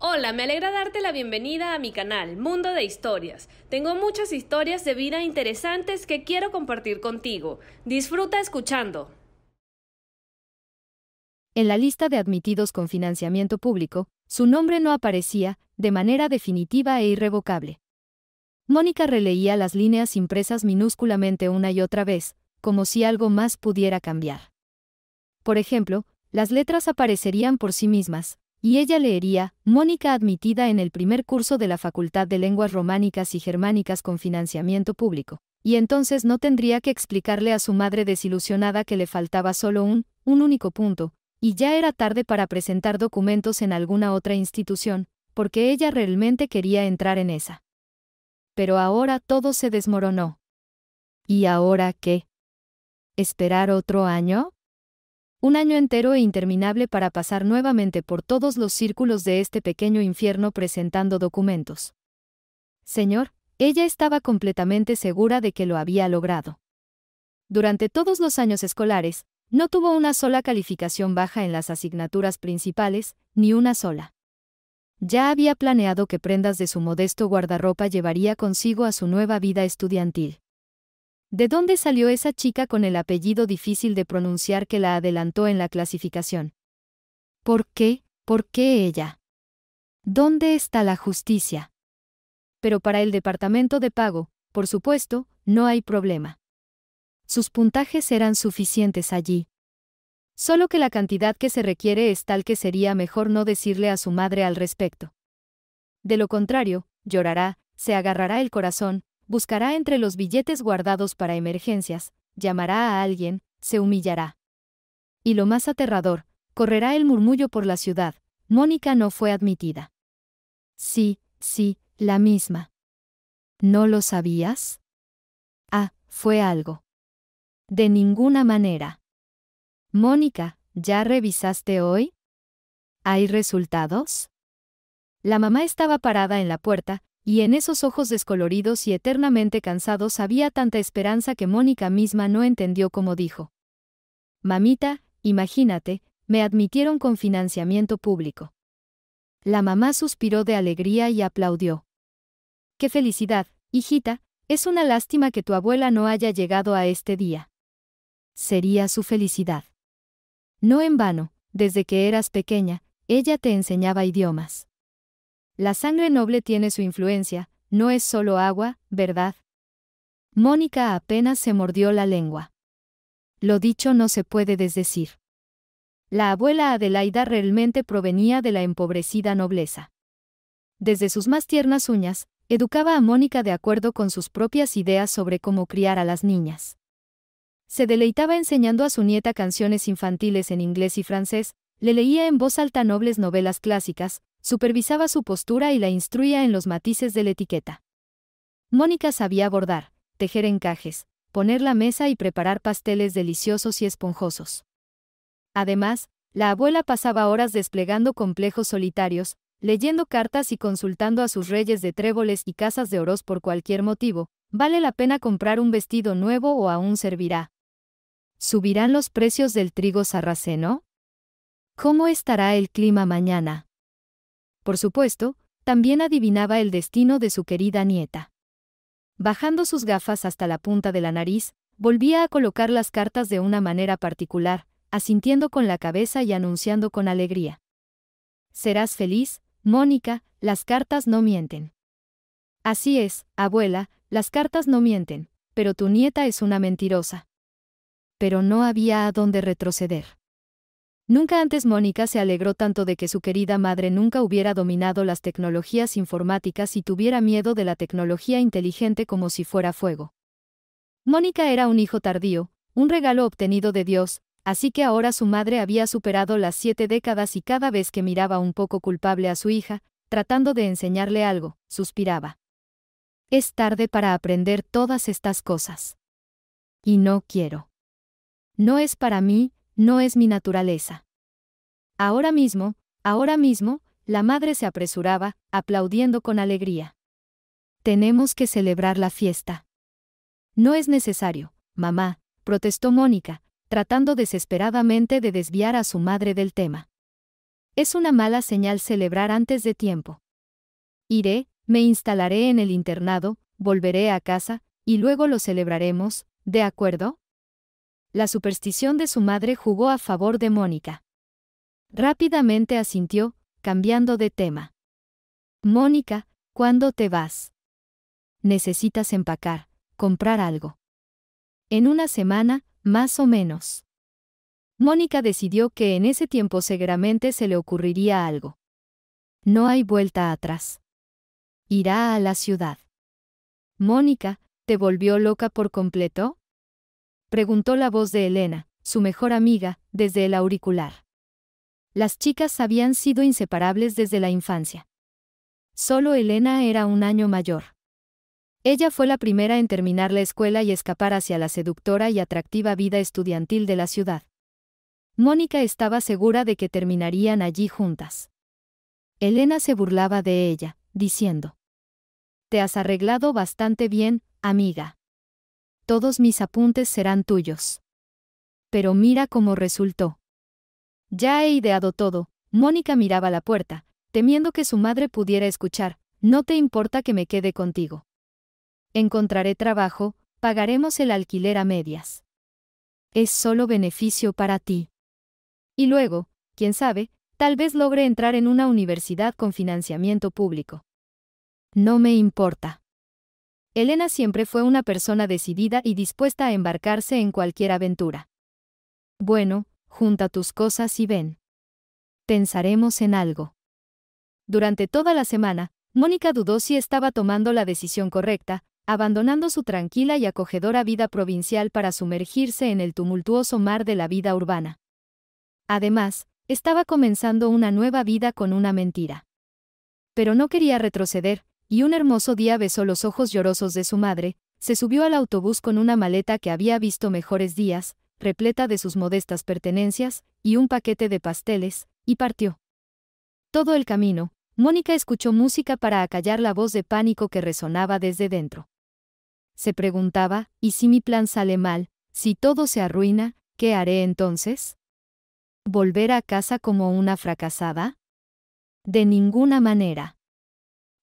Hola, me alegra darte la bienvenida a mi canal, Mundo de Historias. Tengo muchas historias de vida interesantes que quiero compartir contigo. Disfruta escuchando. En la lista de admitidos con financiamiento público, su nombre no aparecía, de manera definitiva e irrevocable. Mónica releía las líneas impresas minúsculamente una y otra vez, como si algo más pudiera cambiar. Por ejemplo, las letras aparecerían por sí mismas, y ella leería, Mónica admitida en el primer curso de la Facultad de Lenguas Románicas y Germánicas con financiamiento público, y entonces no tendría que explicarle a su madre desilusionada que le faltaba solo un, un único punto, y ya era tarde para presentar documentos en alguna otra institución, porque ella realmente quería entrar en esa. Pero ahora todo se desmoronó. ¿Y ahora qué? ¿Esperar otro año? Un año entero e interminable para pasar nuevamente por todos los círculos de este pequeño infierno presentando documentos. Señor, ella estaba completamente segura de que lo había logrado. Durante todos los años escolares, no tuvo una sola calificación baja en las asignaturas principales, ni una sola. Ya había planeado que prendas de su modesto guardarropa llevaría consigo a su nueva vida estudiantil. ¿De dónde salió esa chica con el apellido difícil de pronunciar que la adelantó en la clasificación? ¿Por qué? ¿Por qué ella? ¿Dónde está la justicia? Pero para el departamento de pago, por supuesto, no hay problema. Sus puntajes eran suficientes allí. Solo que la cantidad que se requiere es tal que sería mejor no decirle a su madre al respecto. De lo contrario, llorará, se agarrará el corazón, buscará entre los billetes guardados para emergencias, llamará a alguien, se humillará. Y lo más aterrador, correrá el murmullo por la ciudad, Mónica no fue admitida. Sí, sí, la misma. ¿No lo sabías? Ah, fue algo. De ninguna manera. Mónica, ¿ya revisaste hoy? ¿Hay resultados? La mamá estaba parada en la puerta, y en esos ojos descoloridos y eternamente cansados había tanta esperanza que Mónica misma no entendió cómo dijo. Mamita, imagínate, me admitieron con financiamiento público. La mamá suspiró de alegría y aplaudió. ¡Qué felicidad, hijita! Es una lástima que tu abuela no haya llegado a este día. Sería su felicidad. No en vano, desde que eras pequeña, ella te enseñaba idiomas. La sangre noble tiene su influencia, no es solo agua, ¿verdad? Mónica apenas se mordió la lengua. Lo dicho no se puede desdecir. La abuela Adelaida realmente provenía de la empobrecida nobleza. Desde sus más tiernas uñas, educaba a Mónica de acuerdo con sus propias ideas sobre cómo criar a las niñas. Se deleitaba enseñando a su nieta canciones infantiles en inglés y francés, le leía en voz alta nobles novelas clásicas, Supervisaba su postura y la instruía en los matices de la etiqueta. Mónica sabía bordar, tejer encajes, poner la mesa y preparar pasteles deliciosos y esponjosos. Además, la abuela pasaba horas desplegando complejos solitarios, leyendo cartas y consultando a sus reyes de tréboles y casas de oros por cualquier motivo, vale la pena comprar un vestido nuevo o aún servirá. ¿Subirán los precios del trigo sarraceno? ¿Cómo estará el clima mañana? Por supuesto, también adivinaba el destino de su querida nieta. Bajando sus gafas hasta la punta de la nariz, volvía a colocar las cartas de una manera particular, asintiendo con la cabeza y anunciando con alegría. Serás feliz, Mónica, las cartas no mienten. Así es, abuela, las cartas no mienten, pero tu nieta es una mentirosa. Pero no había a dónde retroceder. Nunca antes Mónica se alegró tanto de que su querida madre nunca hubiera dominado las tecnologías informáticas y tuviera miedo de la tecnología inteligente como si fuera fuego. Mónica era un hijo tardío, un regalo obtenido de Dios, así que ahora su madre había superado las siete décadas y cada vez que miraba un poco culpable a su hija, tratando de enseñarle algo, suspiraba. Es tarde para aprender todas estas cosas. Y no quiero. No es para mí, no es mi naturaleza. Ahora mismo, ahora mismo, la madre se apresuraba, aplaudiendo con alegría. Tenemos que celebrar la fiesta. No es necesario, mamá, protestó Mónica, tratando desesperadamente de desviar a su madre del tema. Es una mala señal celebrar antes de tiempo. Iré, me instalaré en el internado, volveré a casa, y luego lo celebraremos, ¿de acuerdo? La superstición de su madre jugó a favor de Mónica. Rápidamente asintió, cambiando de tema. Mónica, ¿cuándo te vas? Necesitas empacar, comprar algo. En una semana, más o menos. Mónica decidió que en ese tiempo seguramente se le ocurriría algo. No hay vuelta atrás. Irá a la ciudad. Mónica, ¿te volvió loca por completo? Preguntó la voz de Elena, su mejor amiga, desde el auricular. Las chicas habían sido inseparables desde la infancia. Solo Elena era un año mayor. Ella fue la primera en terminar la escuela y escapar hacia la seductora y atractiva vida estudiantil de la ciudad. Mónica estaba segura de que terminarían allí juntas. Elena se burlaba de ella, diciendo, Te has arreglado bastante bien, amiga. Todos mis apuntes serán tuyos. Pero mira cómo resultó. Ya he ideado todo. Mónica miraba la puerta, temiendo que su madre pudiera escuchar. No te importa que me quede contigo. Encontraré trabajo, pagaremos el alquiler a medias. Es solo beneficio para ti. Y luego, quién sabe, tal vez logre entrar en una universidad con financiamiento público. No me importa. Elena siempre fue una persona decidida y dispuesta a embarcarse en cualquier aventura. Bueno, Junta tus cosas y ven. Pensaremos en algo. Durante toda la semana, Mónica dudó si estaba tomando la decisión correcta, abandonando su tranquila y acogedora vida provincial para sumergirse en el tumultuoso mar de la vida urbana. Además, estaba comenzando una nueva vida con una mentira. Pero no quería retroceder, y un hermoso día besó los ojos llorosos de su madre, se subió al autobús con una maleta que había visto mejores días, repleta de sus modestas pertenencias, y un paquete de pasteles, y partió. Todo el camino, Mónica escuchó música para acallar la voz de pánico que resonaba desde dentro. Se preguntaba, ¿y si mi plan sale mal, si todo se arruina, qué haré entonces? ¿Volver a casa como una fracasada? De ninguna manera.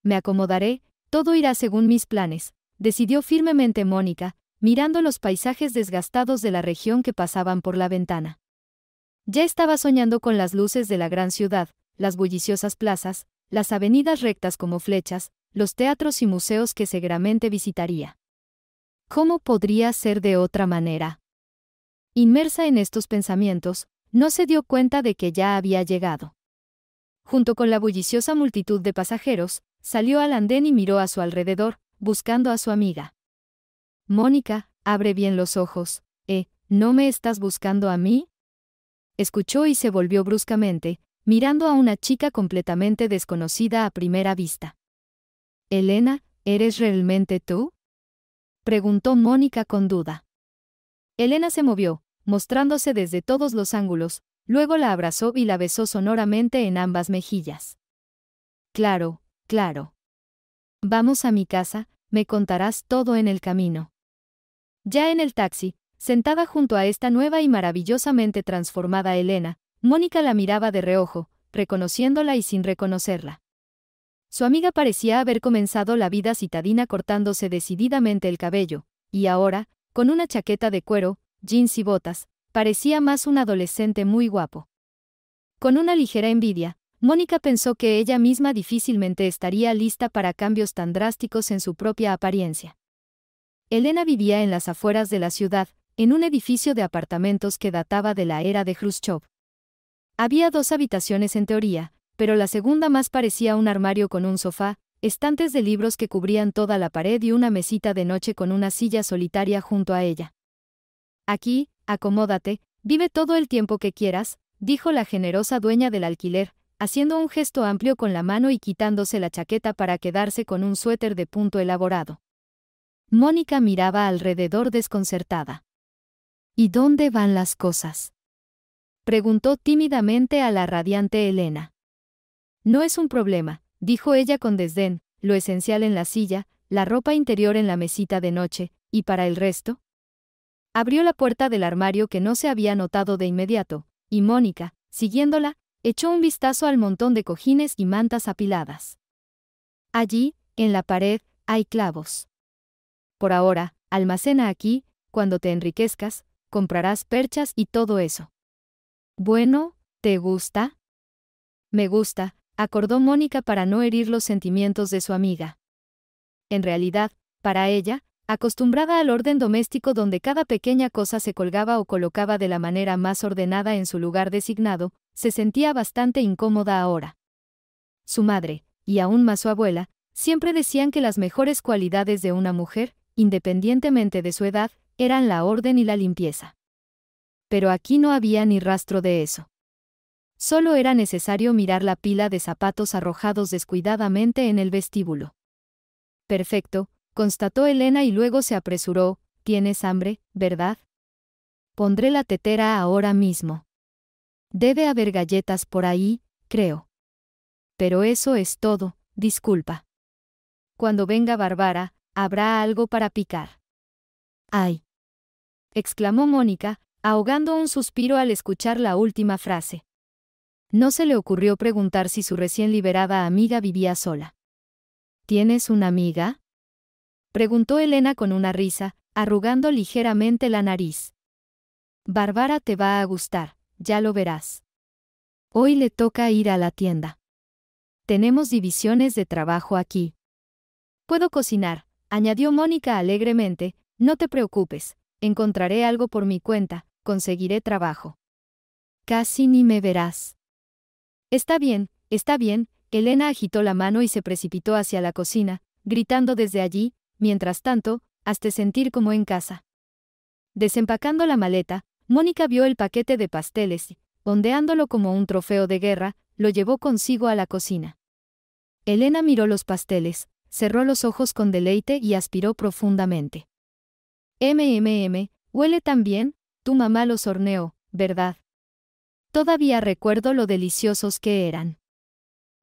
Me acomodaré, todo irá según mis planes, decidió firmemente Mónica, mirando los paisajes desgastados de la región que pasaban por la ventana. Ya estaba soñando con las luces de la gran ciudad, las bulliciosas plazas, las avenidas rectas como flechas, los teatros y museos que seguramente visitaría. ¿Cómo podría ser de otra manera? Inmersa en estos pensamientos, no se dio cuenta de que ya había llegado. Junto con la bulliciosa multitud de pasajeros, salió al andén y miró a su alrededor, buscando a su amiga. Mónica, abre bien los ojos, eh, ¿no me estás buscando a mí? Escuchó y se volvió bruscamente, mirando a una chica completamente desconocida a primera vista. Elena, ¿eres realmente tú? preguntó Mónica con duda. Elena se movió, mostrándose desde todos los ángulos, luego la abrazó y la besó sonoramente en ambas mejillas. Claro, claro. Vamos a mi casa, me contarás todo en el camino. Ya en el taxi, sentada junto a esta nueva y maravillosamente transformada Elena, Mónica la miraba de reojo, reconociéndola y sin reconocerla. Su amiga parecía haber comenzado la vida citadina cortándose decididamente el cabello, y ahora, con una chaqueta de cuero, jeans y botas, parecía más un adolescente muy guapo. Con una ligera envidia, Mónica pensó que ella misma difícilmente estaría lista para cambios tan drásticos en su propia apariencia. Elena vivía en las afueras de la ciudad, en un edificio de apartamentos que databa de la era de Khrushchev. Había dos habitaciones en teoría, pero la segunda más parecía un armario con un sofá, estantes de libros que cubrían toda la pared y una mesita de noche con una silla solitaria junto a ella. Aquí, acomódate, vive todo el tiempo que quieras, dijo la generosa dueña del alquiler, haciendo un gesto amplio con la mano y quitándose la chaqueta para quedarse con un suéter de punto elaborado. Mónica miraba alrededor desconcertada. ¿Y dónde van las cosas? Preguntó tímidamente a la radiante Elena. No es un problema, dijo ella con desdén, lo esencial en la silla, la ropa interior en la mesita de noche, ¿y para el resto? Abrió la puerta del armario que no se había notado de inmediato, y Mónica, siguiéndola, echó un vistazo al montón de cojines y mantas apiladas. Allí, en la pared, hay clavos. Por ahora, almacena aquí, cuando te enriquezcas, comprarás perchas y todo eso. Bueno, ¿te gusta? Me gusta, acordó Mónica para no herir los sentimientos de su amiga. En realidad, para ella, acostumbrada al orden doméstico donde cada pequeña cosa se colgaba o colocaba de la manera más ordenada en su lugar designado, se sentía bastante incómoda ahora. Su madre, y aún más su abuela, siempre decían que las mejores cualidades de una mujer independientemente de su edad, eran la orden y la limpieza. Pero aquí no había ni rastro de eso. Solo era necesario mirar la pila de zapatos arrojados descuidadamente en el vestíbulo. Perfecto, constató Elena y luego se apresuró, ¿tienes hambre, verdad? Pondré la tetera ahora mismo. Debe haber galletas por ahí, creo. Pero eso es todo, disculpa. Cuando venga Bárbara, Habrá algo para picar. ¡Ay! exclamó Mónica, ahogando un suspiro al escuchar la última frase. No se le ocurrió preguntar si su recién liberada amiga vivía sola. ¿Tienes una amiga? preguntó Elena con una risa, arrugando ligeramente la nariz. Bárbara te va a gustar, ya lo verás. Hoy le toca ir a la tienda. Tenemos divisiones de trabajo aquí. Puedo cocinar, añadió Mónica alegremente, no te preocupes, encontraré algo por mi cuenta, conseguiré trabajo. Casi ni me verás. Está bien, está bien, Elena agitó la mano y se precipitó hacia la cocina, gritando desde allí, mientras tanto, hasta sentir como en casa. Desempacando la maleta, Mónica vio el paquete de pasteles y, ondeándolo como un trofeo de guerra, lo llevó consigo a la cocina. Elena miró los pasteles, cerró los ojos con deleite y aspiró profundamente. MMM, huele tan bien, tu mamá los horneó, ¿verdad? Todavía recuerdo lo deliciosos que eran.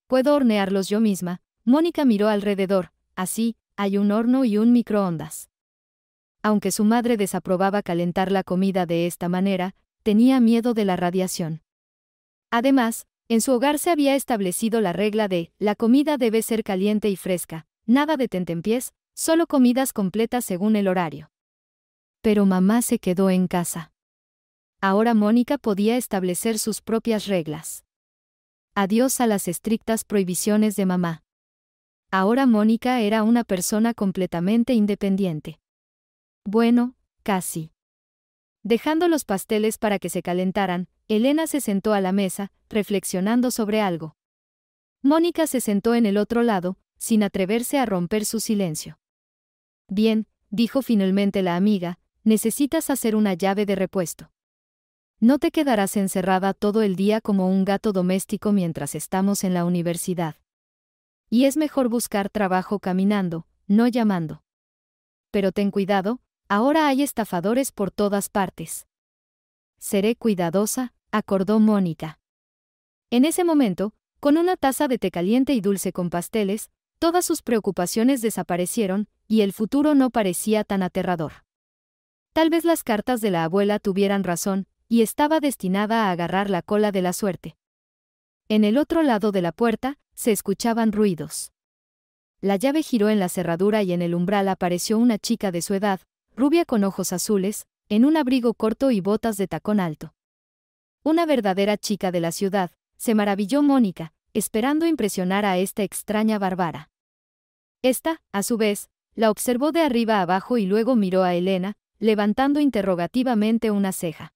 Puedo hornearlos yo misma, Mónica miró alrededor, así, hay un horno y un microondas. Aunque su madre desaprobaba calentar la comida de esta manera, tenía miedo de la radiación. Además, en su hogar se había establecido la regla de, la comida debe ser caliente y fresca, nada de tentempiés, solo comidas completas según el horario. Pero mamá se quedó en casa. Ahora Mónica podía establecer sus propias reglas. Adiós a las estrictas prohibiciones de mamá. Ahora Mónica era una persona completamente independiente. Bueno, casi. Dejando los pasteles para que se calentaran, Elena se sentó a la mesa, reflexionando sobre algo. Mónica se sentó en el otro lado, sin atreverse a romper su silencio. Bien, dijo finalmente la amiga, necesitas hacer una llave de repuesto. No te quedarás encerrada todo el día como un gato doméstico mientras estamos en la universidad. Y es mejor buscar trabajo caminando, no llamando. Pero ten cuidado, ahora hay estafadores por todas partes. Seré cuidadosa, acordó Mónica. En ese momento, con una taza de té caliente y dulce con pasteles, Todas sus preocupaciones desaparecieron, y el futuro no parecía tan aterrador. Tal vez las cartas de la abuela tuvieran razón, y estaba destinada a agarrar la cola de la suerte. En el otro lado de la puerta, se escuchaban ruidos. La llave giró en la cerradura y en el umbral apareció una chica de su edad, rubia con ojos azules, en un abrigo corto y botas de tacón alto. Una verdadera chica de la ciudad, se maravilló Mónica, esperando impresionar a esta extraña bárbara. Esta, a su vez, la observó de arriba abajo y luego miró a Elena, levantando interrogativamente una ceja.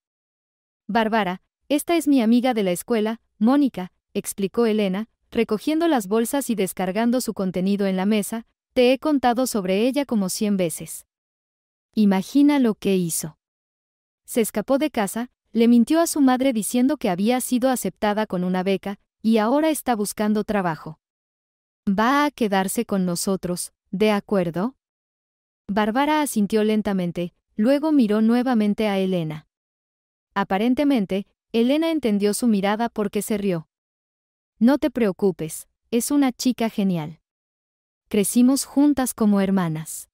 Bárbara, esta es mi amiga de la escuela, Mónica, explicó Elena, recogiendo las bolsas y descargando su contenido en la mesa, te he contado sobre ella como cien veces. Imagina lo que hizo. Se escapó de casa, le mintió a su madre diciendo que había sido aceptada con una beca, y ahora está buscando trabajo. ¿Va a quedarse con nosotros, de acuerdo? Bárbara asintió lentamente, luego miró nuevamente a Elena. Aparentemente, Elena entendió su mirada porque se rió. No te preocupes, es una chica genial. Crecimos juntas como hermanas.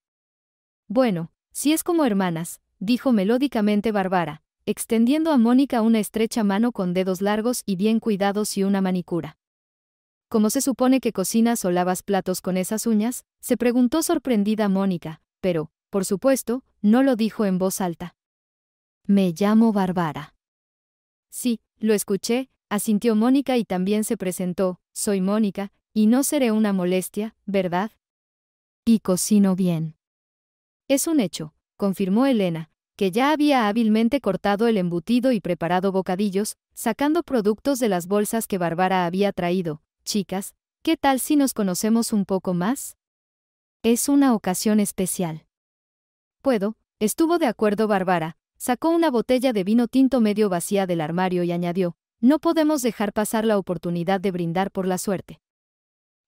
Bueno, si es como hermanas, dijo melódicamente Bárbara, extendiendo a Mónica una estrecha mano con dedos largos y bien cuidados y una manicura. ¿Cómo se supone que cocinas o lavas platos con esas uñas? se preguntó sorprendida Mónica, pero, por supuesto, no lo dijo en voz alta. Me llamo Bárbara. Sí, lo escuché, asintió Mónica y también se presentó, soy Mónica, y no seré una molestia, ¿verdad? Y cocino bien. Es un hecho, confirmó Elena, que ya había hábilmente cortado el embutido y preparado bocadillos, sacando productos de las bolsas que Barbara había traído, Chicas, ¿qué tal si nos conocemos un poco más? Es una ocasión especial. Puedo, estuvo de acuerdo Bárbara, sacó una botella de vino tinto medio vacía del armario y añadió, no podemos dejar pasar la oportunidad de brindar por la suerte.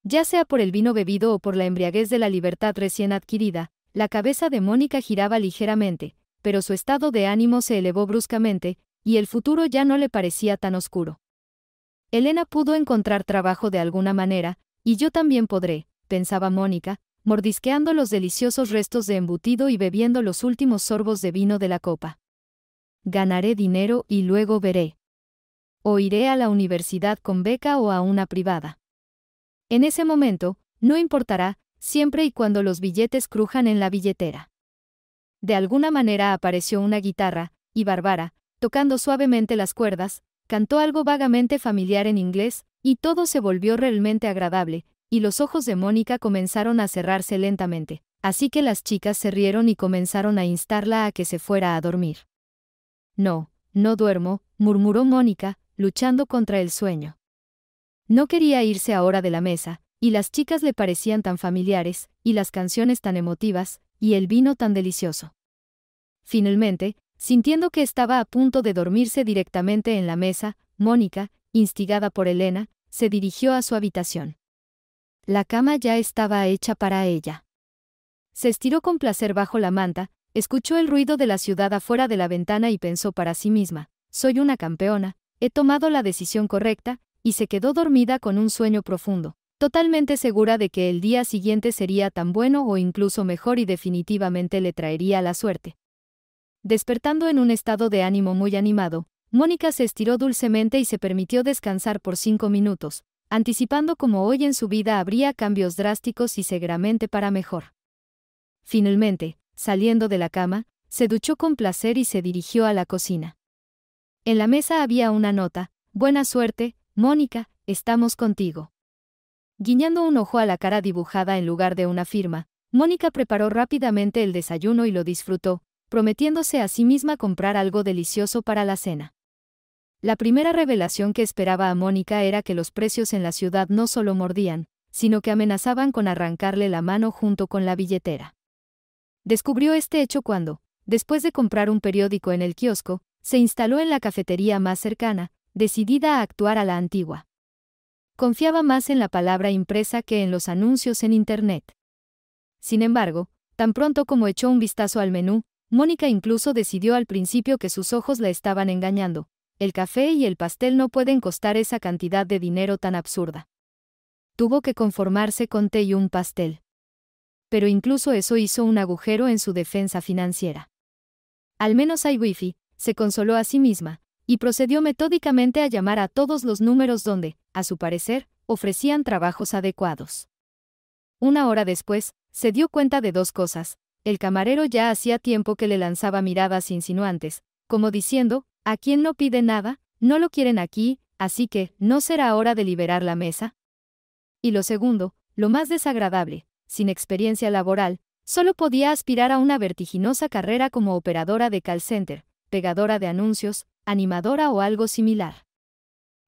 Ya sea por el vino bebido o por la embriaguez de la libertad recién adquirida, la cabeza de Mónica giraba ligeramente, pero su estado de ánimo se elevó bruscamente, y el futuro ya no le parecía tan oscuro. Elena pudo encontrar trabajo de alguna manera, y yo también podré, pensaba Mónica, mordisqueando los deliciosos restos de embutido y bebiendo los últimos sorbos de vino de la copa. Ganaré dinero y luego veré. O iré a la universidad con beca o a una privada. En ese momento, no importará, siempre y cuando los billetes crujan en la billetera. De alguna manera apareció una guitarra, y Bárbara, tocando suavemente las cuerdas, Cantó algo vagamente familiar en inglés, y todo se volvió realmente agradable, y los ojos de Mónica comenzaron a cerrarse lentamente, así que las chicas se rieron y comenzaron a instarla a que se fuera a dormir. No, no duermo, murmuró Mónica, luchando contra el sueño. No quería irse ahora de la mesa, y las chicas le parecían tan familiares, y las canciones tan emotivas, y el vino tan delicioso. Finalmente, Sintiendo que estaba a punto de dormirse directamente en la mesa, Mónica, instigada por Elena, se dirigió a su habitación. La cama ya estaba hecha para ella. Se estiró con placer bajo la manta, escuchó el ruido de la ciudad afuera de la ventana y pensó para sí misma, soy una campeona, he tomado la decisión correcta, y se quedó dormida con un sueño profundo, totalmente segura de que el día siguiente sería tan bueno o incluso mejor y definitivamente le traería la suerte. Despertando en un estado de ánimo muy animado, Mónica se estiró dulcemente y se permitió descansar por cinco minutos, anticipando como hoy en su vida habría cambios drásticos y seguramente para mejor. Finalmente, saliendo de la cama, se duchó con placer y se dirigió a la cocina. En la mesa había una nota, Buena suerte, Mónica, estamos contigo. Guiñando un ojo a la cara dibujada en lugar de una firma, Mónica preparó rápidamente el desayuno y lo disfrutó, prometiéndose a sí misma comprar algo delicioso para la cena. La primera revelación que esperaba a Mónica era que los precios en la ciudad no solo mordían, sino que amenazaban con arrancarle la mano junto con la billetera. Descubrió este hecho cuando, después de comprar un periódico en el kiosco, se instaló en la cafetería más cercana, decidida a actuar a la antigua. Confiaba más en la palabra impresa que en los anuncios en Internet. Sin embargo, tan pronto como echó un vistazo al menú, Mónica incluso decidió al principio que sus ojos la estaban engañando. El café y el pastel no pueden costar esa cantidad de dinero tan absurda. Tuvo que conformarse con té y un pastel. Pero incluso eso hizo un agujero en su defensa financiera. Al menos hay wifi, se consoló a sí misma, y procedió metódicamente a llamar a todos los números donde, a su parecer, ofrecían trabajos adecuados. Una hora después, se dio cuenta de dos cosas, el camarero ya hacía tiempo que le lanzaba miradas insinuantes, como diciendo, a quien no pide nada, no lo quieren aquí, así que, ¿no será hora de liberar la mesa? Y lo segundo, lo más desagradable, sin experiencia laboral, solo podía aspirar a una vertiginosa carrera como operadora de call center, pegadora de anuncios, animadora o algo similar.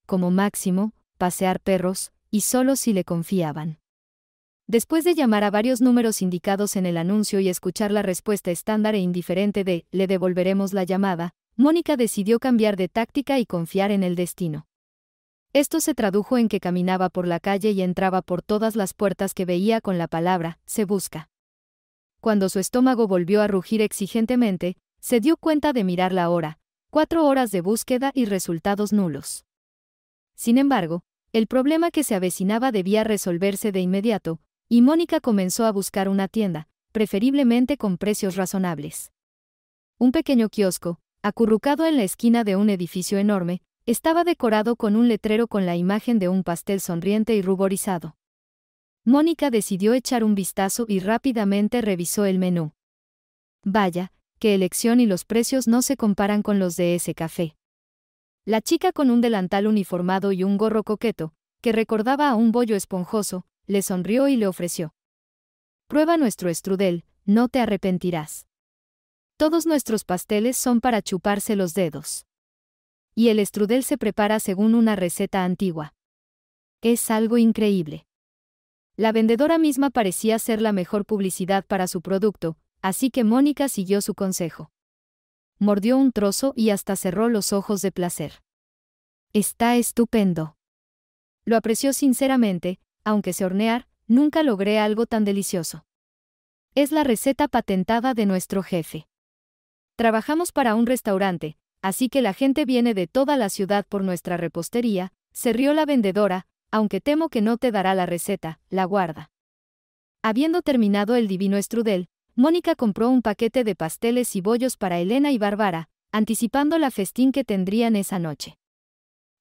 Como máximo, pasear perros, y solo si le confiaban. Después de llamar a varios números indicados en el anuncio y escuchar la respuesta estándar e indiferente de le devolveremos la llamada, Mónica decidió cambiar de táctica y confiar en el destino. Esto se tradujo en que caminaba por la calle y entraba por todas las puertas que veía con la palabra, se busca. Cuando su estómago volvió a rugir exigentemente, se dio cuenta de mirar la hora, cuatro horas de búsqueda y resultados nulos. Sin embargo, el problema que se avecinaba debía resolverse de inmediato, y Mónica comenzó a buscar una tienda, preferiblemente con precios razonables. Un pequeño kiosco, acurrucado en la esquina de un edificio enorme, estaba decorado con un letrero con la imagen de un pastel sonriente y ruborizado. Mónica decidió echar un vistazo y rápidamente revisó el menú. Vaya, qué elección y los precios no se comparan con los de ese café. La chica con un delantal uniformado y un gorro coqueto, que recordaba a un bollo esponjoso, le sonrió y le ofreció. Prueba nuestro estrudel, no te arrepentirás. Todos nuestros pasteles son para chuparse los dedos. Y el estrudel se prepara según una receta antigua. Es algo increíble. La vendedora misma parecía ser la mejor publicidad para su producto, así que Mónica siguió su consejo. Mordió un trozo y hasta cerró los ojos de placer. Está estupendo. Lo apreció sinceramente, aunque se hornear, nunca logré algo tan delicioso. Es la receta patentada de nuestro jefe. Trabajamos para un restaurante, así que la gente viene de toda la ciudad por nuestra repostería, se rió la vendedora, aunque temo que no te dará la receta, la guarda. Habiendo terminado el divino estrudel, Mónica compró un paquete de pasteles y bollos para Elena y Bárbara, anticipando la festín que tendrían esa noche.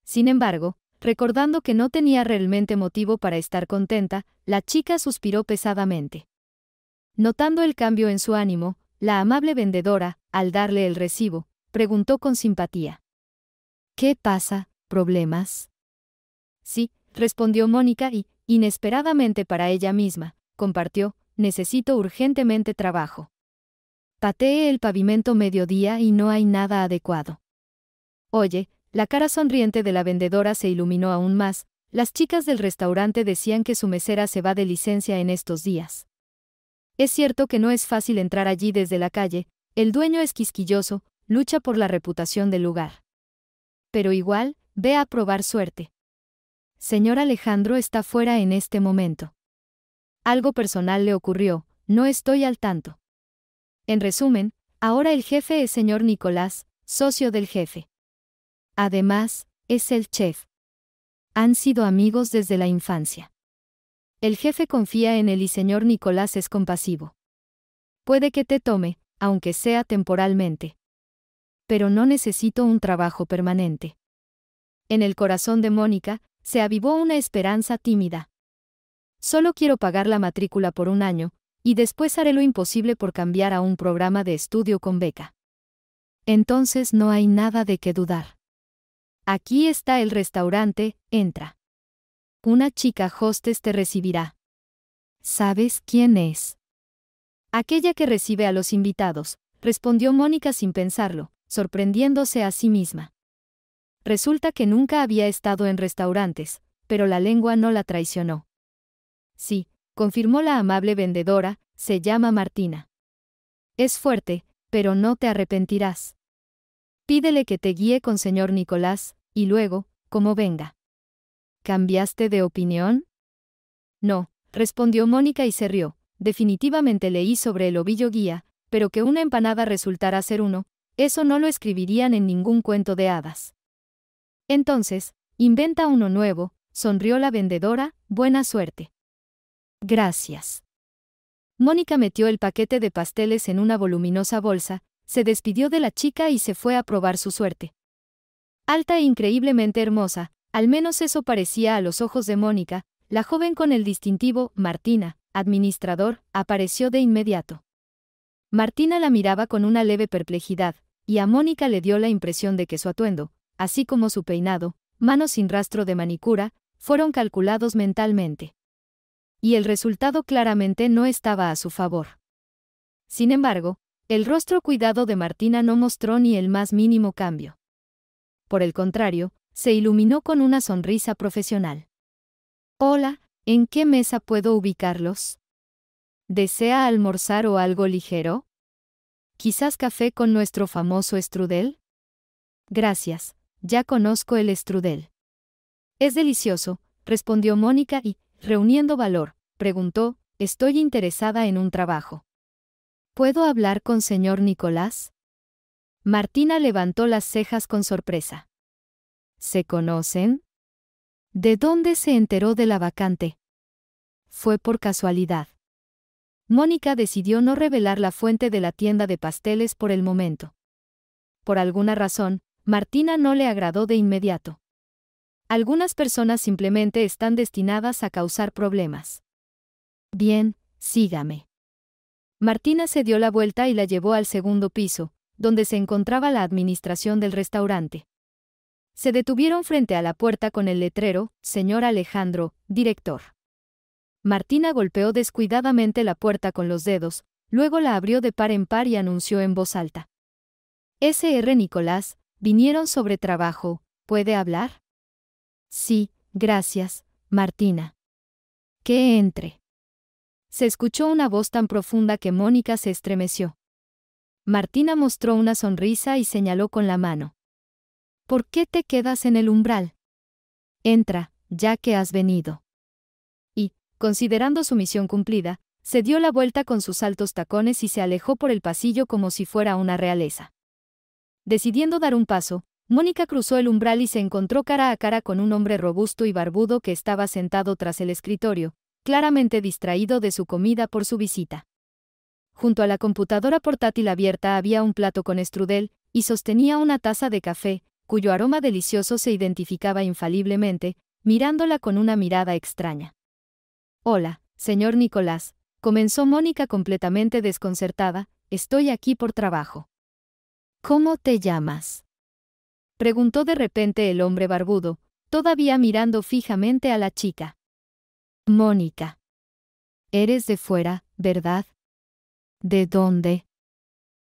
Sin embargo, Recordando que no tenía realmente motivo para estar contenta, la chica suspiró pesadamente. Notando el cambio en su ánimo, la amable vendedora, al darle el recibo, preguntó con simpatía. ¿Qué pasa? ¿Problemas? Sí, respondió Mónica y, inesperadamente para ella misma, compartió, necesito urgentemente trabajo. Pateé el pavimento mediodía y no hay nada adecuado. Oye, la cara sonriente de la vendedora se iluminó aún más, las chicas del restaurante decían que su mesera se va de licencia en estos días. Es cierto que no es fácil entrar allí desde la calle, el dueño es quisquilloso, lucha por la reputación del lugar. Pero igual, ve a probar suerte. Señor Alejandro está fuera en este momento. Algo personal le ocurrió, no estoy al tanto. En resumen, ahora el jefe es señor Nicolás, socio del jefe. Además, es el chef. Han sido amigos desde la infancia. El jefe confía en él y señor Nicolás es compasivo. Puede que te tome, aunque sea temporalmente. Pero no necesito un trabajo permanente. En el corazón de Mónica, se avivó una esperanza tímida. Solo quiero pagar la matrícula por un año, y después haré lo imposible por cambiar a un programa de estudio con beca. Entonces no hay nada de qué dudar. Aquí está el restaurante, entra. Una chica hostes te recibirá. ¿Sabes quién es? Aquella que recibe a los invitados, respondió Mónica sin pensarlo, sorprendiéndose a sí misma. Resulta que nunca había estado en restaurantes, pero la lengua no la traicionó. Sí, confirmó la amable vendedora, se llama Martina. Es fuerte, pero no te arrepentirás. Pídele que te guíe con señor Nicolás, y luego, como venga. ¿Cambiaste de opinión? No, respondió Mónica y se rió. Definitivamente leí sobre el ovillo guía, pero que una empanada resultara ser uno, eso no lo escribirían en ningún cuento de hadas. Entonces, inventa uno nuevo, sonrió la vendedora, buena suerte. Gracias. Mónica metió el paquete de pasteles en una voluminosa bolsa, se despidió de la chica y se fue a probar su suerte alta e increíblemente hermosa, al menos eso parecía a los ojos de Mónica, la joven con el distintivo, Martina, administrador, apareció de inmediato. Martina la miraba con una leve perplejidad, y a Mónica le dio la impresión de que su atuendo, así como su peinado, manos sin rastro de manicura, fueron calculados mentalmente. Y el resultado claramente no estaba a su favor. Sin embargo, el rostro cuidado de Martina no mostró ni el más mínimo cambio por el contrario, se iluminó con una sonrisa profesional. Hola, ¿en qué mesa puedo ubicarlos? ¿Desea almorzar o algo ligero? ¿Quizás café con nuestro famoso strudel? Gracias, ya conozco el strudel. Es delicioso, respondió Mónica y, reuniendo valor, preguntó, estoy interesada en un trabajo. ¿Puedo hablar con señor Nicolás? Martina levantó las cejas con sorpresa. ¿Se conocen? ¿De dónde se enteró de la vacante? Fue por casualidad. Mónica decidió no revelar la fuente de la tienda de pasteles por el momento. Por alguna razón, Martina no le agradó de inmediato. Algunas personas simplemente están destinadas a causar problemas. Bien, sígame. Martina se dio la vuelta y la llevó al segundo piso, donde se encontraba la administración del restaurante. Se detuvieron frente a la puerta con el letrero, Señor Alejandro, director. Martina golpeó descuidadamente la puerta con los dedos, luego la abrió de par en par y anunció en voz alta. S.R. Nicolás, vinieron sobre trabajo, ¿puede hablar? Sí, gracias, Martina. Que entre. Se escuchó una voz tan profunda que Mónica se estremeció. Martina mostró una sonrisa y señaló con la mano. ¿Por qué te quedas en el umbral? Entra, ya que has venido. Y, considerando su misión cumplida, se dio la vuelta con sus altos tacones y se alejó por el pasillo como si fuera una realeza. Decidiendo dar un paso, Mónica cruzó el umbral y se encontró cara a cara con un hombre robusto y barbudo que estaba sentado tras el escritorio, claramente distraído de su comida por su visita. Junto a la computadora portátil abierta había un plato con estrudel, y sostenía una taza de café, cuyo aroma delicioso se identificaba infaliblemente, mirándola con una mirada extraña. Hola, señor Nicolás, comenzó Mónica completamente desconcertada, estoy aquí por trabajo. ¿Cómo te llamas? preguntó de repente el hombre barbudo, todavía mirando fijamente a la chica. Mónica. Eres de fuera, ¿verdad? ¿De dónde?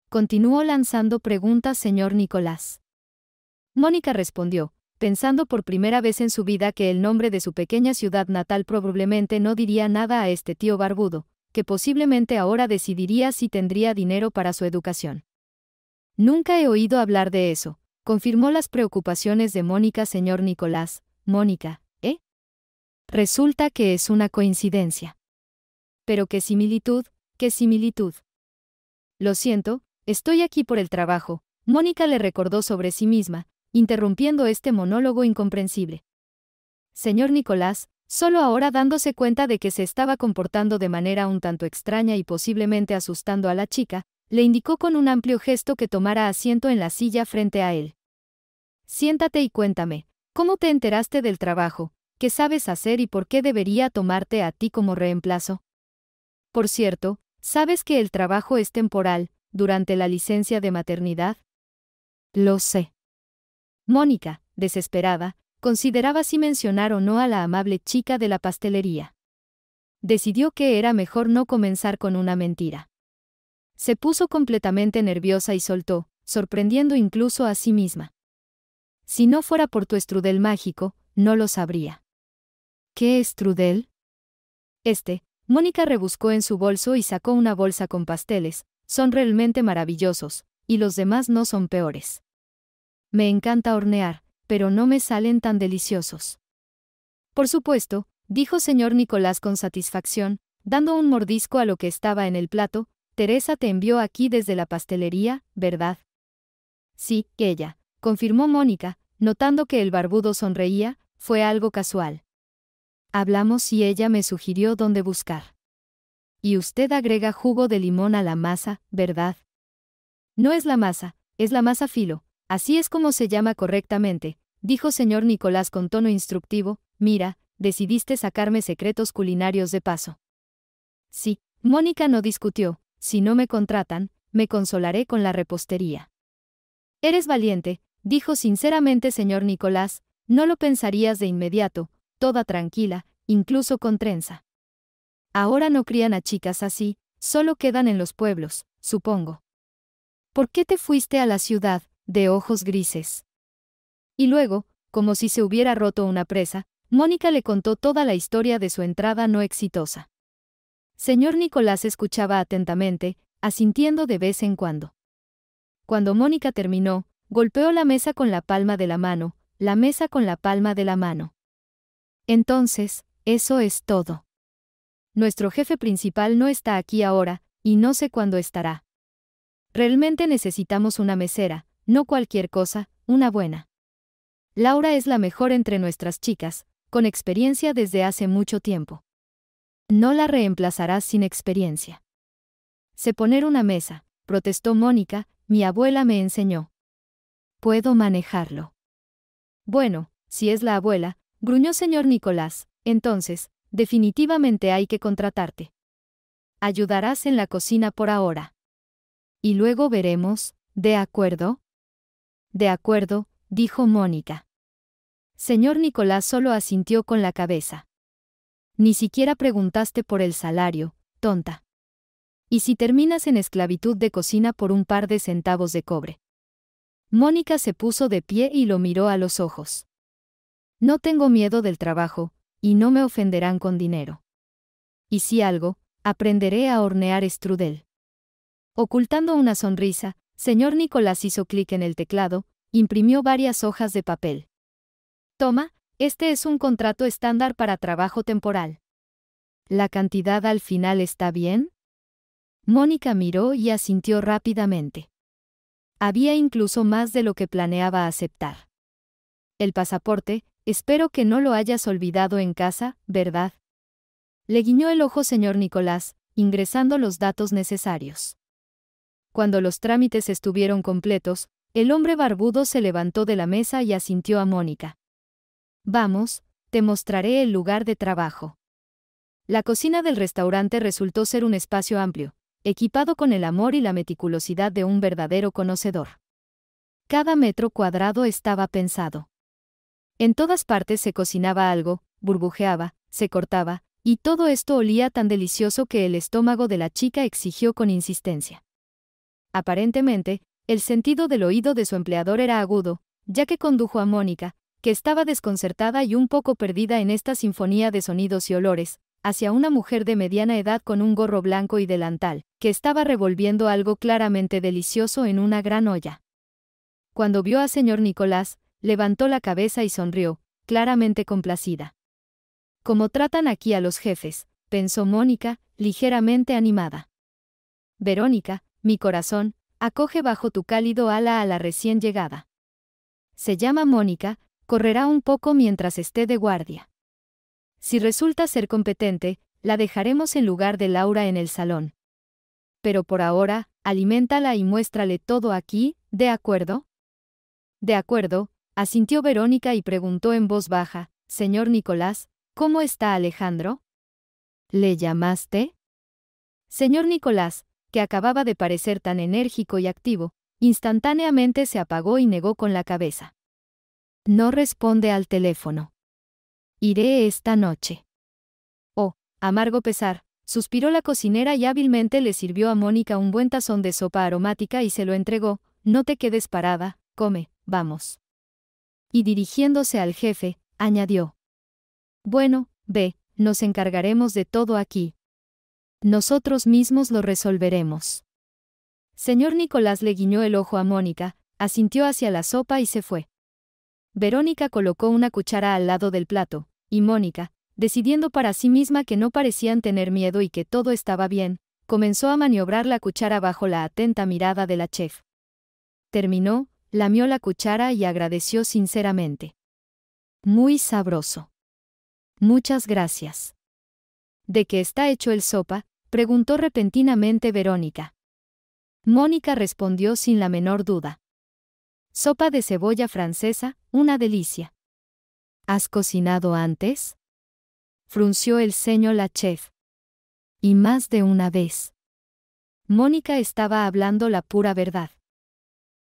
Continuó lanzando preguntas señor Nicolás. Mónica respondió, pensando por primera vez en su vida que el nombre de su pequeña ciudad natal probablemente no diría nada a este tío barbudo, que posiblemente ahora decidiría si tendría dinero para su educación. Nunca he oído hablar de eso, confirmó las preocupaciones de Mónica señor Nicolás. Mónica, ¿eh? Resulta que es una coincidencia. Pero qué similitud, qué similitud. Lo siento, estoy aquí por el trabajo, Mónica le recordó sobre sí misma, interrumpiendo este monólogo incomprensible. Señor Nicolás, solo ahora dándose cuenta de que se estaba comportando de manera un tanto extraña y posiblemente asustando a la chica, le indicó con un amplio gesto que tomara asiento en la silla frente a él. Siéntate y cuéntame, ¿cómo te enteraste del trabajo? ¿Qué sabes hacer y por qué debería tomarte a ti como reemplazo? Por cierto, ¿Sabes que el trabajo es temporal, durante la licencia de maternidad? Lo sé. Mónica, desesperada, consideraba si mencionar o no a la amable chica de la pastelería. Decidió que era mejor no comenzar con una mentira. Se puso completamente nerviosa y soltó, sorprendiendo incluso a sí misma. Si no fuera por tu estrudel mágico, no lo sabría. ¿Qué estrudel? Este, Mónica rebuscó en su bolso y sacó una bolsa con pasteles, son realmente maravillosos, y los demás no son peores. Me encanta hornear, pero no me salen tan deliciosos. Por supuesto, dijo señor Nicolás con satisfacción, dando un mordisco a lo que estaba en el plato, Teresa te envió aquí desde la pastelería, ¿verdad? Sí, ella, confirmó Mónica, notando que el barbudo sonreía, fue algo casual. Hablamos y ella me sugirió dónde buscar. Y usted agrega jugo de limón a la masa, ¿verdad? No es la masa, es la masa filo, así es como se llama correctamente, dijo señor Nicolás con tono instructivo, mira, decidiste sacarme secretos culinarios de paso. Sí, Mónica no discutió, si no me contratan, me consolaré con la repostería. Eres valiente, dijo sinceramente señor Nicolás, no lo pensarías de inmediato, toda tranquila, incluso con trenza. Ahora no crían a chicas así, solo quedan en los pueblos, supongo. ¿Por qué te fuiste a la ciudad, de ojos grises? Y luego, como si se hubiera roto una presa, Mónica le contó toda la historia de su entrada no exitosa. Señor Nicolás escuchaba atentamente, asintiendo de vez en cuando. Cuando Mónica terminó, golpeó la mesa con la palma de la mano, la mesa con la palma de la mano. Entonces, eso es todo. Nuestro jefe principal no está aquí ahora, y no sé cuándo estará. Realmente necesitamos una mesera, no cualquier cosa, una buena. Laura es la mejor entre nuestras chicas, con experiencia desde hace mucho tiempo. No la reemplazarás sin experiencia. Se poner una mesa, protestó Mónica, mi abuela me enseñó. Puedo manejarlo. Bueno, si es la abuela, gruñó señor Nicolás, entonces, definitivamente hay que contratarte. Ayudarás en la cocina por ahora. Y luego veremos, ¿de acuerdo? De acuerdo, dijo Mónica. Señor Nicolás solo asintió con la cabeza. Ni siquiera preguntaste por el salario, tonta. ¿Y si terminas en esclavitud de cocina por un par de centavos de cobre? Mónica se puso de pie y lo miró a los ojos. No tengo miedo del trabajo, y no me ofenderán con dinero. Y si algo, aprenderé a hornear strudel. Ocultando una sonrisa, señor Nicolás hizo clic en el teclado, imprimió varias hojas de papel. Toma, este es un contrato estándar para trabajo temporal. ¿La cantidad al final está bien? Mónica miró y asintió rápidamente. Había incluso más de lo que planeaba aceptar. El pasaporte, Espero que no lo hayas olvidado en casa, ¿verdad? Le guiñó el ojo señor Nicolás, ingresando los datos necesarios. Cuando los trámites estuvieron completos, el hombre barbudo se levantó de la mesa y asintió a Mónica. Vamos, te mostraré el lugar de trabajo. La cocina del restaurante resultó ser un espacio amplio, equipado con el amor y la meticulosidad de un verdadero conocedor. Cada metro cuadrado estaba pensado. En todas partes se cocinaba algo, burbujeaba, se cortaba, y todo esto olía tan delicioso que el estómago de la chica exigió con insistencia. Aparentemente, el sentido del oído de su empleador era agudo, ya que condujo a Mónica, que estaba desconcertada y un poco perdida en esta sinfonía de sonidos y olores, hacia una mujer de mediana edad con un gorro blanco y delantal, que estaba revolviendo algo claramente delicioso en una gran olla. Cuando vio a señor Nicolás, Levantó la cabeza y sonrió, claramente complacida. Como tratan aquí a los jefes, pensó Mónica, ligeramente animada. Verónica, mi corazón, acoge bajo tu cálido ala a la recién llegada. Se llama Mónica, correrá un poco mientras esté de guardia. Si resulta ser competente, la dejaremos en lugar de Laura en el salón. Pero por ahora, aliméntala y muéstrale todo aquí, ¿de acuerdo? De acuerdo, Asintió Verónica y preguntó en voz baja, Señor Nicolás, ¿cómo está Alejandro? ¿Le llamaste? Señor Nicolás, que acababa de parecer tan enérgico y activo, instantáneamente se apagó y negó con la cabeza. No responde al teléfono. Iré esta noche. Oh, amargo pesar, suspiró la cocinera y hábilmente le sirvió a Mónica un buen tazón de sopa aromática y se lo entregó, no te quedes parada, come, vamos. Y dirigiéndose al jefe, añadió. Bueno, ve, nos encargaremos de todo aquí. Nosotros mismos lo resolveremos. Señor Nicolás le guiñó el ojo a Mónica, asintió hacia la sopa y se fue. Verónica colocó una cuchara al lado del plato, y Mónica, decidiendo para sí misma que no parecían tener miedo y que todo estaba bien, comenzó a maniobrar la cuchara bajo la atenta mirada de la chef. Terminó, lamió la cuchara y agradeció sinceramente. Muy sabroso. Muchas gracias. ¿De qué está hecho el sopa? preguntó repentinamente Verónica. Mónica respondió sin la menor duda. Sopa de cebolla francesa, una delicia. ¿Has cocinado antes? Frunció el ceño la chef. Y más de una vez. Mónica estaba hablando la pura verdad